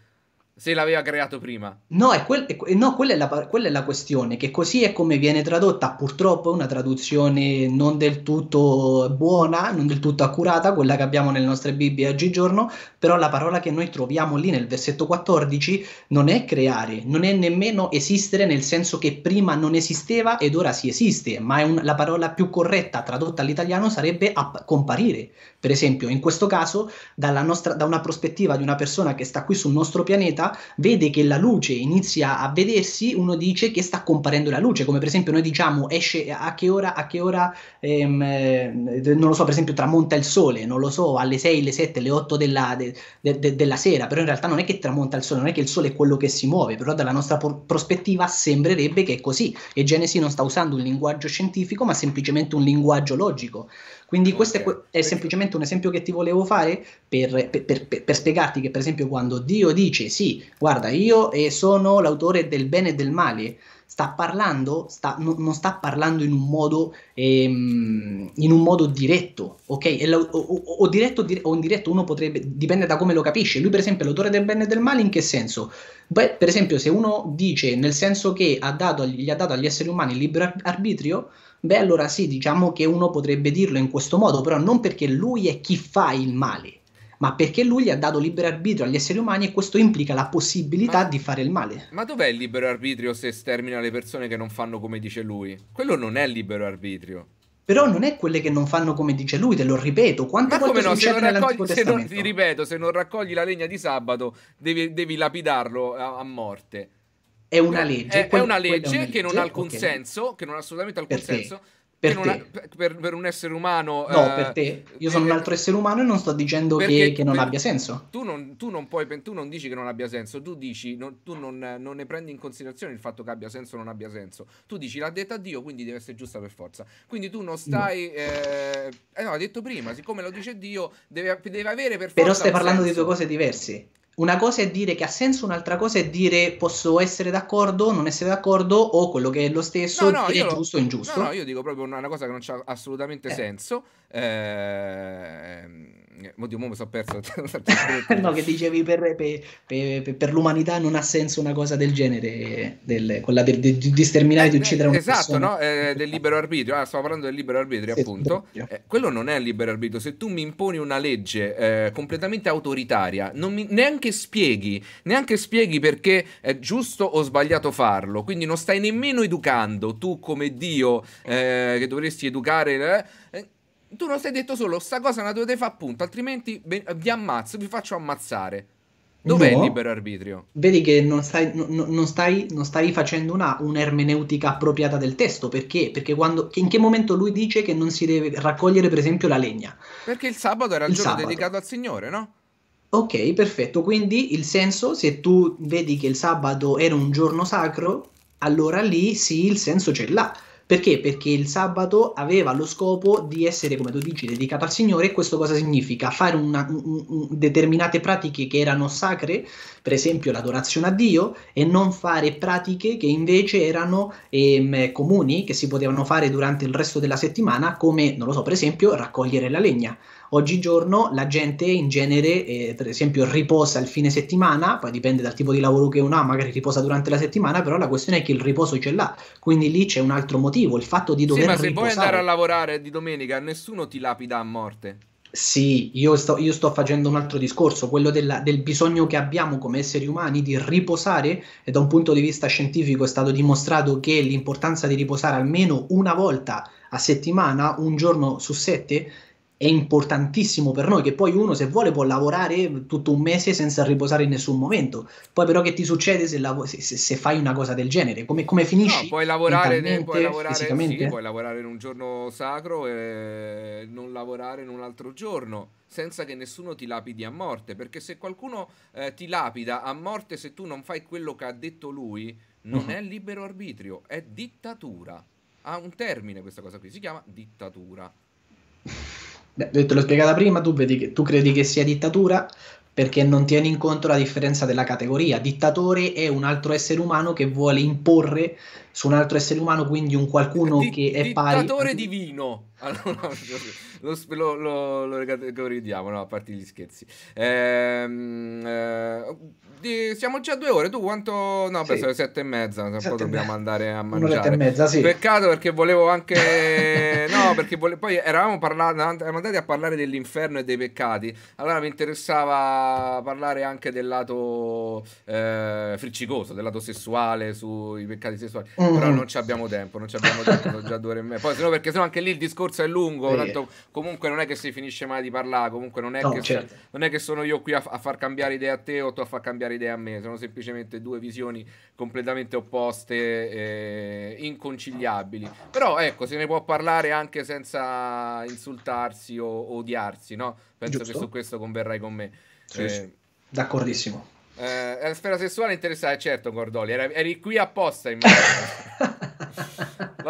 S1: se l'aveva creato prima.
S2: No, è quel, è, no quella, è la, quella, è la, questione, che così è come viene tradotta, purtroppo è una traduzione non del tutto buona, non del tutto accurata, quella che abbiamo nelle nostre Bibbie oggigiorno, però la parola che noi troviamo lì nel versetto 14 non è creare, non è nemmeno esistere nel senso che prima non esisteva ed ora si esiste, ma un, la parola più corretta tradotta all'italiano sarebbe app- comparire. Per esempio, in questo caso, nostra, da una prospettiva di una persona che sta qui sul nostro pianeta, vede che la luce inizia a vedersi, uno dice che sta comparendo la luce, come per esempio noi diciamo esce a che ora, a che ora ehm, eh, non lo so, per esempio tramonta il sole, non lo so, alle 6, alle 7, alle 8 della, de, de, de, della sera, però in realtà non è che tramonta il sole, non è che il sole è quello che si muove, però dalla nostra por- prospettiva sembrerebbe che è così e Genesi non sta usando un linguaggio scientifico ma semplicemente un linguaggio logico. Quindi questo okay. è, è, semplicemente un esempio che ti volevo fare per, per, per, per, spiegarti che per esempio quando Dio dice sì, guarda io eh, sono l'autore del bene e del male, sta parlando, sta, no, non sta parlando in un modo, ehm, in un modo diretto, ok? La, o, o, o, diretto, o indiretto uno potrebbe, dipende da come lo capisce. Lui per esempio è l'autore del bene e del male in che senso? Beh, per esempio se uno dice nel senso che ha dato, gli ha dato agli esseri umani il libero arbitrio, Beh, allora sì, diciamo che uno potrebbe dirlo in questo modo, però non perché lui è chi fa il male, ma perché lui gli ha dato libero arbitrio agli esseri umani e questo implica la possibilità ma, di fare il male.
S1: Ma dov'è il libero arbitrio se stermina le persone che non fanno come dice lui? Quello non è libero arbitrio.
S2: Però non è quelle che non fanno come dice lui, te lo ripeto. Quante ma volte come no, se non raccogli, se non, ti
S1: ripeto, se non raccogli la legna di sabato, devi, devi lapidarlo a, a morte.
S2: È una legge. È, è una legge, è una legge che non ha alcun okay.
S1: senso, che non ha assolutamente alcun per senso. Per, ha, per, per, un essere umano. No, eh, per te. Io sono un eh, altro
S2: essere umano e non sto dicendo che, che, non abbia senso.
S1: Tu non, tu non, puoi, tu non dici che non abbia senso, tu dici, non, tu non, non, ne prendi in considerazione il fatto che abbia senso o non abbia senso. Tu dici l'ha detta Dio, quindi deve essere giusta per forza. Quindi tu non stai. No. Eh, eh, no, l'ha detto prima, siccome lo dice Dio, deve, deve avere per forza. Però stai parlando senso. di due cose
S2: diverse una cosa è dire che ha senso, un'altra cosa è dire posso essere d'accordo, non essere d'accordo o quello che è lo stesso, no, no, dire giusto o ingiusto. No, no, io
S1: dico proprio una, una cosa che non ha assolutamente eh. senso. Ehm. Eh, oddio, mo mi sono perso.
S2: [LAUGHS] [LAUGHS] no, che dicevi per, per, per, per, l'umanità non ha senso una cosa del genere, del, quella del, di, di sterminare, eh, di uccidere un esatto, persona. Esatto,
S1: no? Eh, del libero arbitrio. Ah, stavo parlando del libero arbitrio, sì, appunto. Eh, quello non è il libero arbitrio. Se tu mi imponi una legge eh, completamente autoritaria, non mi, neanche spieghi, neanche spieghi perché è giusto o sbagliato farlo. Quindi non stai nemmeno educando, tu come Dio eh, che dovresti educare Eh, tu non stai detto solo sta cosa la dovete fare appunto, altrimenti vi ammazzo, vi faccio ammazzare.
S2: Dov'è no. il libero arbitrio? Vedi che non stai, no, non stai, non stai facendo una, un'ermeneutica appropriata del testo, perché? Perché quando, in che momento lui dice che non si deve raccogliere per esempio la legna?
S1: Perché il sabato era il, il giorno sabato. dedicato al Signore, no?
S2: Ok, perfetto, quindi il senso, se tu vedi che il sabato era un giorno sacro, allora lì sì, il senso ce l'ha perché? Perché il sabato aveva lo scopo di essere, come tu dici, dedicato al Signore e questo cosa significa? Fare una, un, un, determinate pratiche che erano sacre, per esempio l'adorazione a Dio, e non fare pratiche che invece erano ehm, comuni, che si potevano fare durante il resto della settimana, come, non lo so, per esempio raccogliere la legna. Oggigiorno la gente in genere, eh, per esempio, riposa il fine settimana, poi dipende dal tipo di lavoro che uno ha, magari riposa durante la settimana, però la questione è che il riposo ce l'ha, quindi lì c'è un altro motivo, il fatto di dover... Sì, ma se riposare... vuoi andare a
S1: lavorare di domenica, nessuno ti lapida a morte.
S2: Sì, io sto, io sto, facendo un altro discorso, quello della, del bisogno che abbiamo come esseri umani di riposare e da un punto di vista scientifico è stato dimostrato che l'importanza di riposare almeno una volta a settimana, un giorno su sette, è importantissimo per noi che poi uno se vuole può lavorare tutto un mese senza riposare in nessun momento poi però che ti succede se, lav- se, se fai una cosa del genere come, come finisci no, puoi lavorare, ne, puoi, lavorare, sì, puoi
S1: lavorare in un giorno sacro e non lavorare in un altro giorno senza che nessuno ti lapidi a morte perché se qualcuno eh, ti lapida a morte se tu non fai quello che ha detto lui non uh-huh. è libero arbitrio è dittatura ha un termine questa cosa qui si chiama dittatura
S2: [LAUGHS] Beh, te l'ho spiegata prima, tu, che, tu credi che sia dittatura perché non tieni in conto la differenza della categoria. Dittatore è un altro essere umano che vuole imporre su un altro essere umano, quindi un qualcuno Di- che è pari... Dittatore
S1: divino. Allora, ah, [LAUGHS] lo, lo, lo, lo categoridiamo, no, a parte gli scherzi. Ehm, eh, siamo già a due ore, tu quanto... No, sì. penso alle sette e mezza, tra poi po' dobbiamo andare a mangiare. Mezza, sì. Peccato perché volevo anche... [LAUGHS] no, perché vole... poi eravamo, parlando, eravamo andati a parlare dell'inferno e dei peccati, allora mi interessava parlare anche del lato eh, friccicoso, del lato sessuale, sui peccati sessuali, mm. però mm-hmm. non ci abbiamo tempo, non ci abbiamo tempo, già due ore e mezza. Poi, sennò, perché sennò anche lì il discorso discorso è lungo, sì. tanto comunque non è che si finisce mai di parlare, comunque non è, no, che, certo. non è che, sono io qui a, a, far cambiare idea a te o tu a far cambiare idea a me, sono semplicemente due visioni completamente opposte, eh, inconciliabili. Però ecco, se ne può parlare anche senza insultarsi o, odiarsi, no? Penso Giusto. che su questo converrai con me. Sì, eh, sì.
S2: D'accordissimo.
S1: Eh, la sfera sessuale interessata, certo, Gordoli, eri, qui apposta, immagino. [LAUGHS]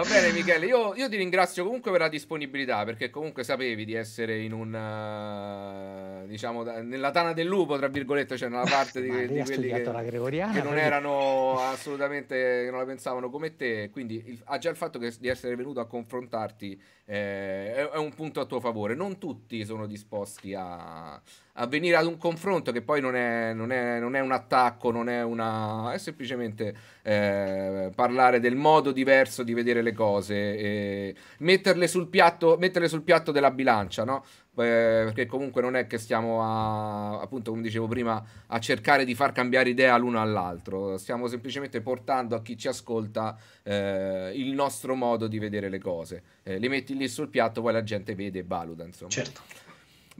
S1: Va bene Michele, io, io, ti ringrazio comunque per la disponibilità perché comunque sapevi di essere in un, eh, diciamo, nella tana del lupo, tra virgolette, cioè nella [LAUGHS] parte di, di quelli che, che, non erano assolutamente, che non la pensavano come te, quindi ha ah, già il fatto che, di essere venuto a confrontarti eh, è, è, un punto a tuo favore. Non tutti sono disposti a, a venire ad un confronto che poi non è, non è, non è un attacco, non è una... è semplicemente eh, parlare del modo diverso di vedere le cose, metterle sul, piatto, metterle sul piatto della bilancia, no? Eh, perché comunque non è che stiamo a, appunto come dicevo prima a cercare di far cambiare idea l'uno all'altro stiamo semplicemente portando a chi ci ascolta eh, il nostro modo di vedere le cose eh, le metti lì sul piatto poi la gente vede e valuta insomma certo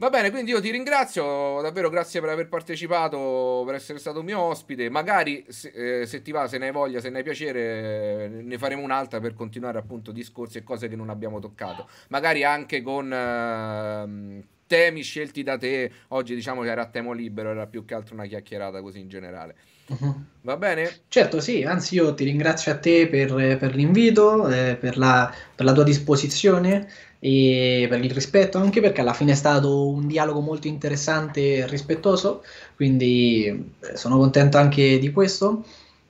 S1: Va bene, quindi io ti ringrazio, davvero grazie per aver partecipato, per essere stato mio ospite. Magari se, eh, se ti va, se ne hai voglia, se ne hai piacere, eh, ne faremo un'altra per continuare appunto discorsi e cose che non abbiamo toccato. Magari anche con... Eh, temi scelti da te. Oggi diciamo che era a temo libero, era più che altro una chiacchierata così in generale.
S2: Uh-huh. Va bene? Certo, sì, anzi io ti ringrazio a te per, per l'invito, eh, per, la, per, la, tua disposizione e per il rispetto anche perché alla fine è stato un dialogo molto interessante e rispettoso, quindi eh, sono contento anche di questo.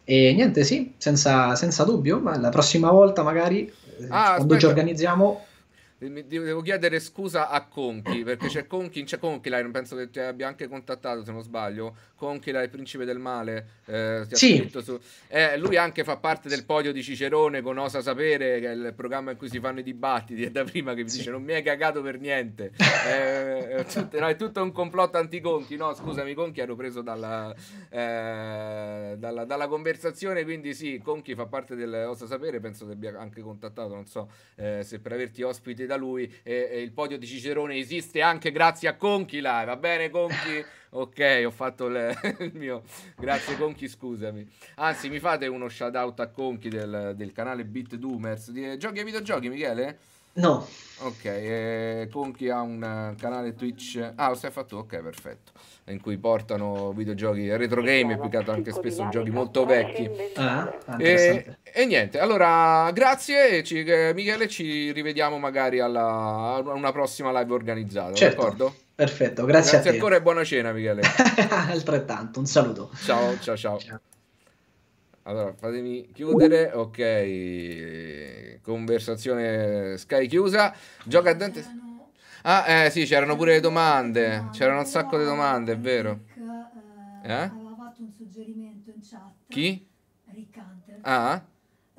S2: E niente, sì, senza, senza dubbio, ma la prossima volta magari eh, ah, quando aspetta. ci organizziamo
S1: Devo chiedere scusa a Conchi perché c'è Conchi, c'è Conchilai, penso che ti abbia anche contattato se non sbaglio. Conchilai, il principe del male. Eh, sì. Su... Eh, lui anche fa parte del podio di Cicerone con Osa Sapere, che è il programma in cui si fanno i dibattiti. [LAUGHS] È da prima che mi sì. dice non mi hai cagato per niente. eh, eh tutto, no, è tutto un complotto anti-Conchi. No, scusami, Conchi ero preso dalla, eh, dalla, dalla, conversazione, quindi sì, Conchi fa parte del Osa Sapere, penso ti abbia anche contattato, non so eh, se per averti ospiti da lui. E, e il podio di Cicerone esiste anche grazie a Conchi. Conchila, va bene Conchi? [LAUGHS] Ok, ho fatto il, [LAUGHS] il mio. Grazie Conchi, scusami. Anzi, mi fate uno shout out a Conchi del, del canale Beat Doomers. Di, eh, giochi ai videogiochi, Michele? No. Ok, eh, Conchi ha un canale Twitch. Ah, lo stai fatto? Ok, perfetto in cui portano videogiochi retro game e più che altro anche spesso giochi molto vecchi. Ah, e, e, niente, allora grazie ci, eh, Michele, ci rivediamo magari alla, a una prossima live organizzata, certo. d'accordo?
S2: Perfetto, grazie, grazie ancora e buona cena Michele. [LAUGHS] Altrettanto, un saluto. Ciao, ciao, ciao. ciao.
S1: Allora, fatemi chiudere, ok, conversazione Sky chiusa, gioca a Dante... Ah, eh sì, c'erano pure le domande. C'erano un sacco di domande, è vero. Eh, eh? Aveva
S3: fatto un suggerimento in chat. Chi? Rick Hunter.
S1: Ah?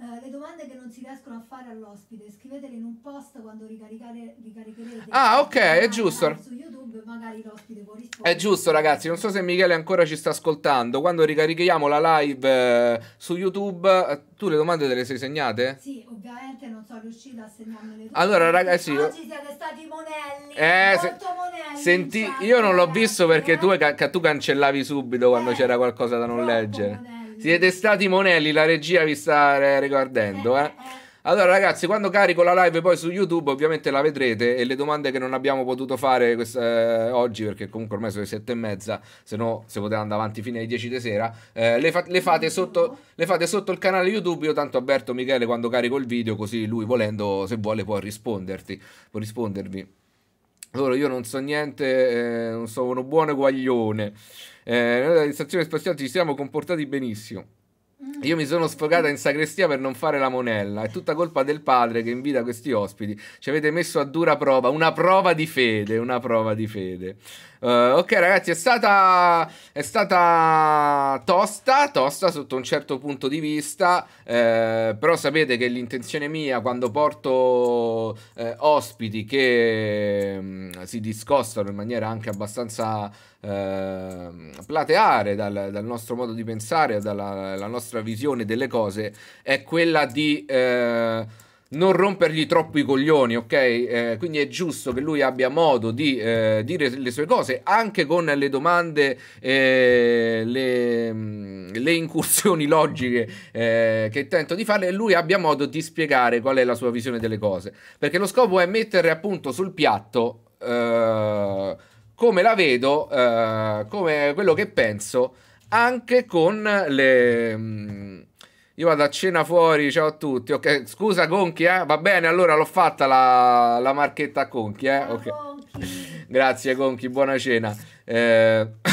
S1: Eh, le
S3: domande che non si riescono a fare all'ospite, scrivetele in un post quando
S1: ricaricherete. Ah, ok, è giusto. Su YouTube magari l'ospite può rispondere. È giusto, ragazzi. Non so se Michele ancora ci sta ascoltando. Quando ricarichiamo la live eh, su YouTube, eh, tu le domande te le sei segnate?
S3: Sì, ovviamente non sono riuscita a segnarmele tutte. Allora, ragazzi, oggi siete stati
S1: monelli. Eh, se... monelli senti, io non l'ho eh, visto perché tu, ca tu, cancellavi subito quando c'era qualcosa da non leggere. Monelli. Siete stati monelli, la regia vi sta eh, ricordando, eh. Allora ragazzi, quando carico la live poi su YouTube ovviamente la vedrete e le domande che non abbiamo potuto fare questa, eh, oggi perché comunque ormai sono le sette e mezza, se no se poteva andare avanti fino alle 10 di sera, eh, le, fa le, fate sotto, le, fate sotto, il canale YouTube, io tanto avverto Michele quando carico il video così lui volendo se vuole può risponderti, può rispondervi. Allora, io non so niente, eh, non sono buono guaglione. Eh, noi della stazione spaziale ci siamo comportati benissimo. Mm. Io mi sono sfogata in sagrestia per non fare la monella. È tutta colpa del padre che invita questi ospiti. Ci avete messo a dura prova, una prova di fede, una prova di fede. Uh, ok ragazzi, è stata, è stata tosta, tosta sotto un certo punto di vista, eh, però sapete che l'intenzione mia quando porto eh, ospiti che mh, mm, si discostano in maniera anche abbastanza eh, plateare dal, dal, nostro modo di pensare, dalla nostra visione delle cose, è quella di... Eh, non rompergli troppo i coglioni, ok? Eh, quindi è giusto che lui abbia modo di eh, dire le sue cose anche con le domande, eh, le, mm, le, incursioni [LAUGHS] logiche eh, che tento di fare e lui abbia modo di spiegare qual è la sua visione delle cose. Perché lo scopo è mettere appunto sul piatto eh, come la vedo, eh, come quello che penso, anche con le... Mm, io vado a cena fuori, ciao a tutti. Ok, scusa Conchi, eh? va bene, allora l'ho fatta la, la marchetta a Conchi. Eh? Okay. Conchi. [LAUGHS] Grazie Conchi, buona cena. Eh, [COUGHS]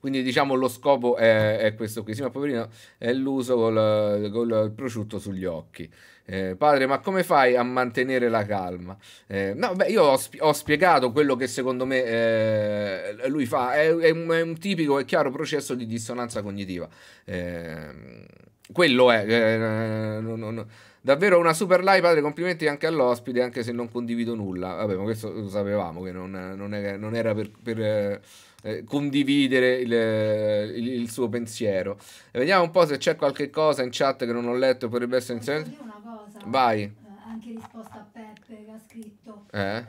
S1: quindi diciamo lo scopo è, è questo qui. Sì, ma poverino è l'uso col, col prosciutto sugli occhi. Eh, padre, ma come fai a mantenere la calma? Eh, no, beh, io ho, sp- ho, spiegato quello che secondo me eh, lui fa. È, è, un, è, un, tipico e chiaro processo di dissonanza cognitiva. Eh, quello è. Eh, eh, no, no, no. Davvero una super live, padre. Complimenti anche all'ospite, anche se non condivido nulla. Vabbè, ma questo lo sapevamo che non, non, è, non era per. per eh, condividere il, il, il, suo pensiero. E vediamo un po' se c'è qualche cosa in chat che non ho letto, potrebbe essere inserito. Vai. Eh,
S3: anche risposta a Peppe che ha scritto. Eh? eh?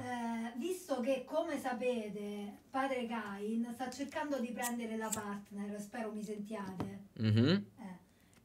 S3: visto che, come sapete, padre Cain sta cercando di prendere la partner, spero mi sentiate. Mm -hmm.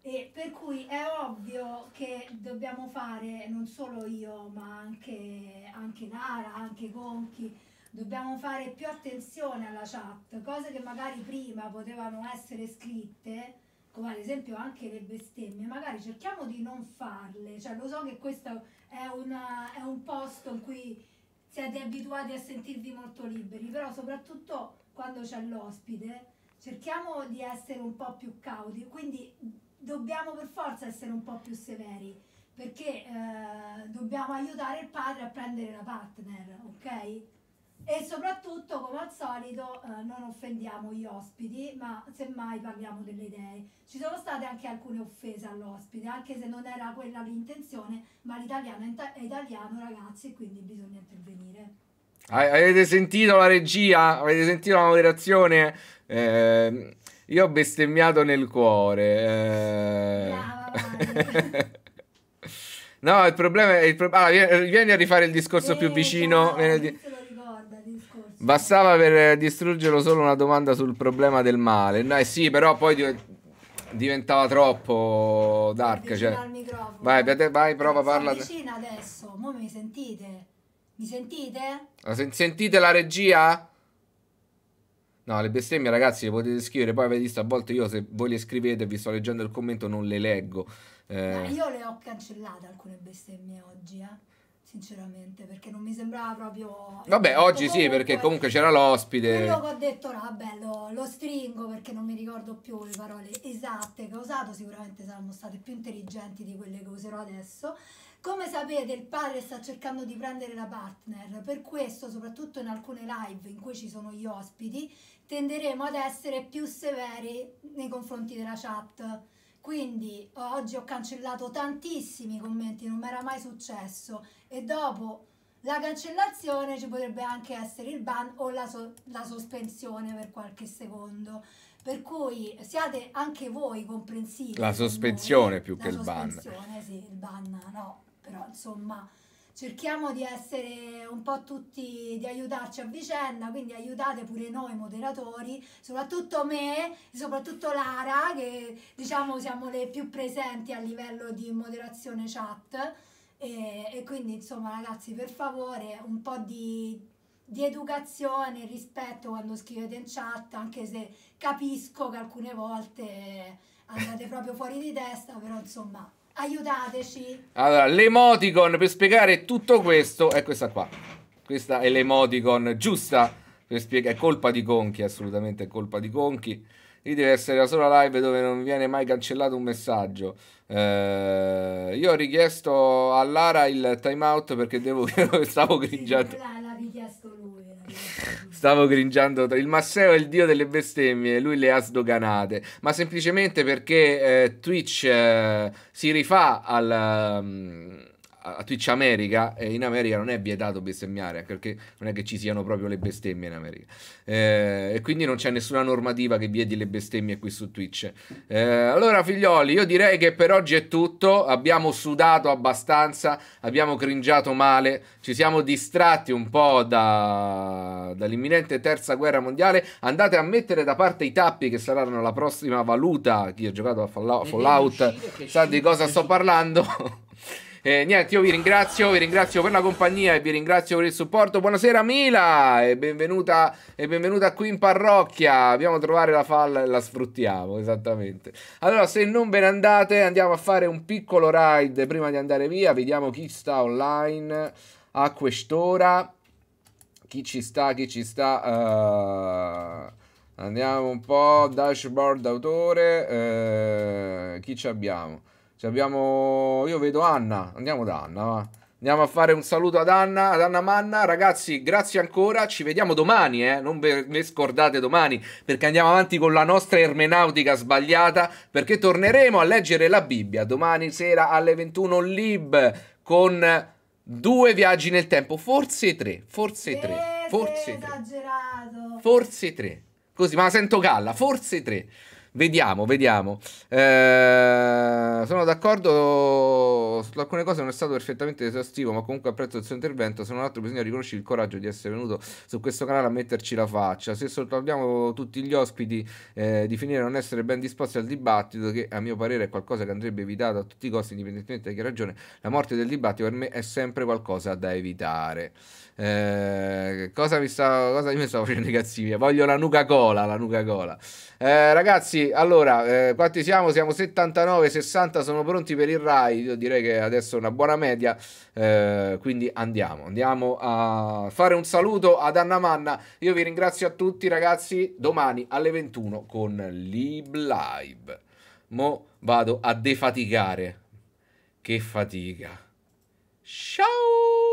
S3: E per cui è ovvio che dobbiamo fare, non solo io, ma anche, anche Nara, anche Conchi, dobbiamo fare più attenzione alla chat, cose che magari prima potevano essere scritte come ad esempio anche le bestemmie, magari cerchiamo di non farle, cioè lo so che questo è, una, è un posto in cui siete abituati a sentirvi molto liberi, però soprattutto quando c'è l'ospite cerchiamo di essere un po' più cauti, quindi dobbiamo per forza essere un po' più severi, perché eh, dobbiamo aiutare il padre a prendere la partner, ok? e soprattutto come al solito eh, non offendiamo gli ospiti ma semmai parliamo delle idee ci sono state anche alcune offese all'ospite anche se non era quella l'intenzione ma l'italiano è italiano ragazzi e quindi bisogna intervenire
S1: avete sentito la regia? avete sentito la moderazione? Eh, io ho bestemmiato nel cuore eh... Brava, [LAUGHS] No, il problema è il pro... allora, vieni a rifare il discorso eh, più vicino. Bravo, Bastava per distruggerlo solo una domanda sul problema del male. No, eh sì, però poi div diventava troppo dark. Cioè. Vai, vai, prova, parla. Mi vicina
S3: adesso, mo mi sentite? Mi sentite?
S1: Ah, sentite la regia? No, le bestemmie ragazzi le potete scrivere, poi avete visto a volte io se voi le scrivete vi sto leggendo il commento non le leggo. Eh... No, io le
S3: ho cancellate alcune bestemmie oggi, eh sinceramente, perché non mi sembrava proprio...
S1: Vabbè, oggi comunque, sì, perché comunque c'era l'ospite. Quello che
S3: ho detto, vabbè, lo, lo, stringo perché non mi ricordo più le parole esatte che ho usato, sicuramente saranno state più intelligenti di quelle che userò adesso. Come sapete, il padre sta cercando di prendere la partner, per questo, soprattutto in alcune live in cui ci sono gli ospiti, tenderemo ad essere più severi nei confronti della chat quindi oggi ho cancellato tantissimi commenti, non mi era mai successo. E dopo la cancellazione ci potrebbe anche essere il ban o la, so la sospensione per qualche secondo. Per cui siate anche voi comprensivi. La
S1: sospensione più la che il ban. La
S3: sospensione, sì, il ban no. Però insomma cerchiamo di essere un po' tutti, di aiutarci a vicenda, quindi aiutate pure noi moderatori, soprattutto me, soprattutto Lara, che diciamo siamo le più presenti a livello di moderazione chat. E, e quindi insomma ragazzi per favore un po' di, di educazione e rispetto quando scrivete in chat, anche se capisco che alcune volte andate proprio fuori di testa, però insomma Aiutateci.
S1: Allora, l'emoticon per spiegare tutto questo è questa qua. Questa è l'emoticon giusta per spiegare. È colpa di Conchi, assolutamente è colpa di Conchi. Lì deve essere la sola live dove non viene mai cancellato un messaggio. Eh, io ho richiesto a Lara il timeout perché devo... [LAUGHS] stavo grigiando. Stavo gringiando. Il Masseo è il dio delle bestemmie, lui le ha sdoganate. Ma semplicemente perché eh, Twitch eh, si rifà al. Um, a Twitch America e eh, in America non è vietato bestemmiare perché non è che ci siano proprio le bestemmie in America eh, e quindi non c'è nessuna normativa che vieti le bestemmie qui su Twitch eh, allora figlioli io direi che per oggi è tutto abbiamo sudato abbastanza abbiamo cringiato male ci siamo distratti un po' da, dall'imminente terza guerra mondiale andate a mettere da parte i tappi che saranno la prossima valuta chi ha giocato a Fallout sa di cosa sto parlando [LAUGHS] Eh, niente, io vi ringrazio, vi ringrazio per la compagnia e vi ringrazio per il supporto. Buonasera Mila e benvenuta, e benvenuta qui in parrocchia. Abbiamo trovare la falla e la sfruttiamo, esattamente. Allora, se non ve ne andate, andiamo a fare un piccolo ride prima di andare via. Vediamo chi sta online a quest'ora. Chi ci sta, chi ci sta... Uh... Andiamo un po', dashboard d'autore, eh, chi ci abbiamo? Cioè abbiamo... Io vedo Anna. Andiamo da Anna, va. Andiamo a fare un saluto ad Anna, ad Anna Manna. Ragazzi, grazie ancora. Ci vediamo domani, eh. Non ve scordate domani, perché andiamo avanti con la nostra ermenautica sbagliata, perché torneremo a leggere la Bibbia domani sera alle 21 lib con due viaggi nel tempo, forse tre, forse tre, eh, forse tre. Forse tre. Così, ma la sento calla, forse tre. Vediamo, vediamo. Eh, sono d'accordo su alcune cose, non è stato perfettamente esaustivo, ma comunque apprezzo il suo intervento. Se non altro bisogna riconoscere il coraggio di essere venuto su questo canale a metterci la faccia. Se sottolineiamo tutti gli ospiti eh, di finire a non essere ben disposti al dibattito, che a mio parere è qualcosa che andrebbe evitato a tutti i costi, indipendentemente da chi ha ragione, la morte del dibattito per me è sempre qualcosa da evitare. Eh, cosa, mi sta, cosa mi stavo facendo di cazzimia? Voglio la nuca cola, la nuca cola. Eh, ragazzi, allora, eh, quanti siamo? Siamo 79, 60, sono pronti per il Rai. Io direi che adesso è una buona media, eh, quindi andiamo. Andiamo a fare un saluto ad Anna Manna. Io vi ringrazio a tutti, ragazzi. Domani alle 21 con Lib Live. Mo vado a defaticare. Che fatica. Ciao!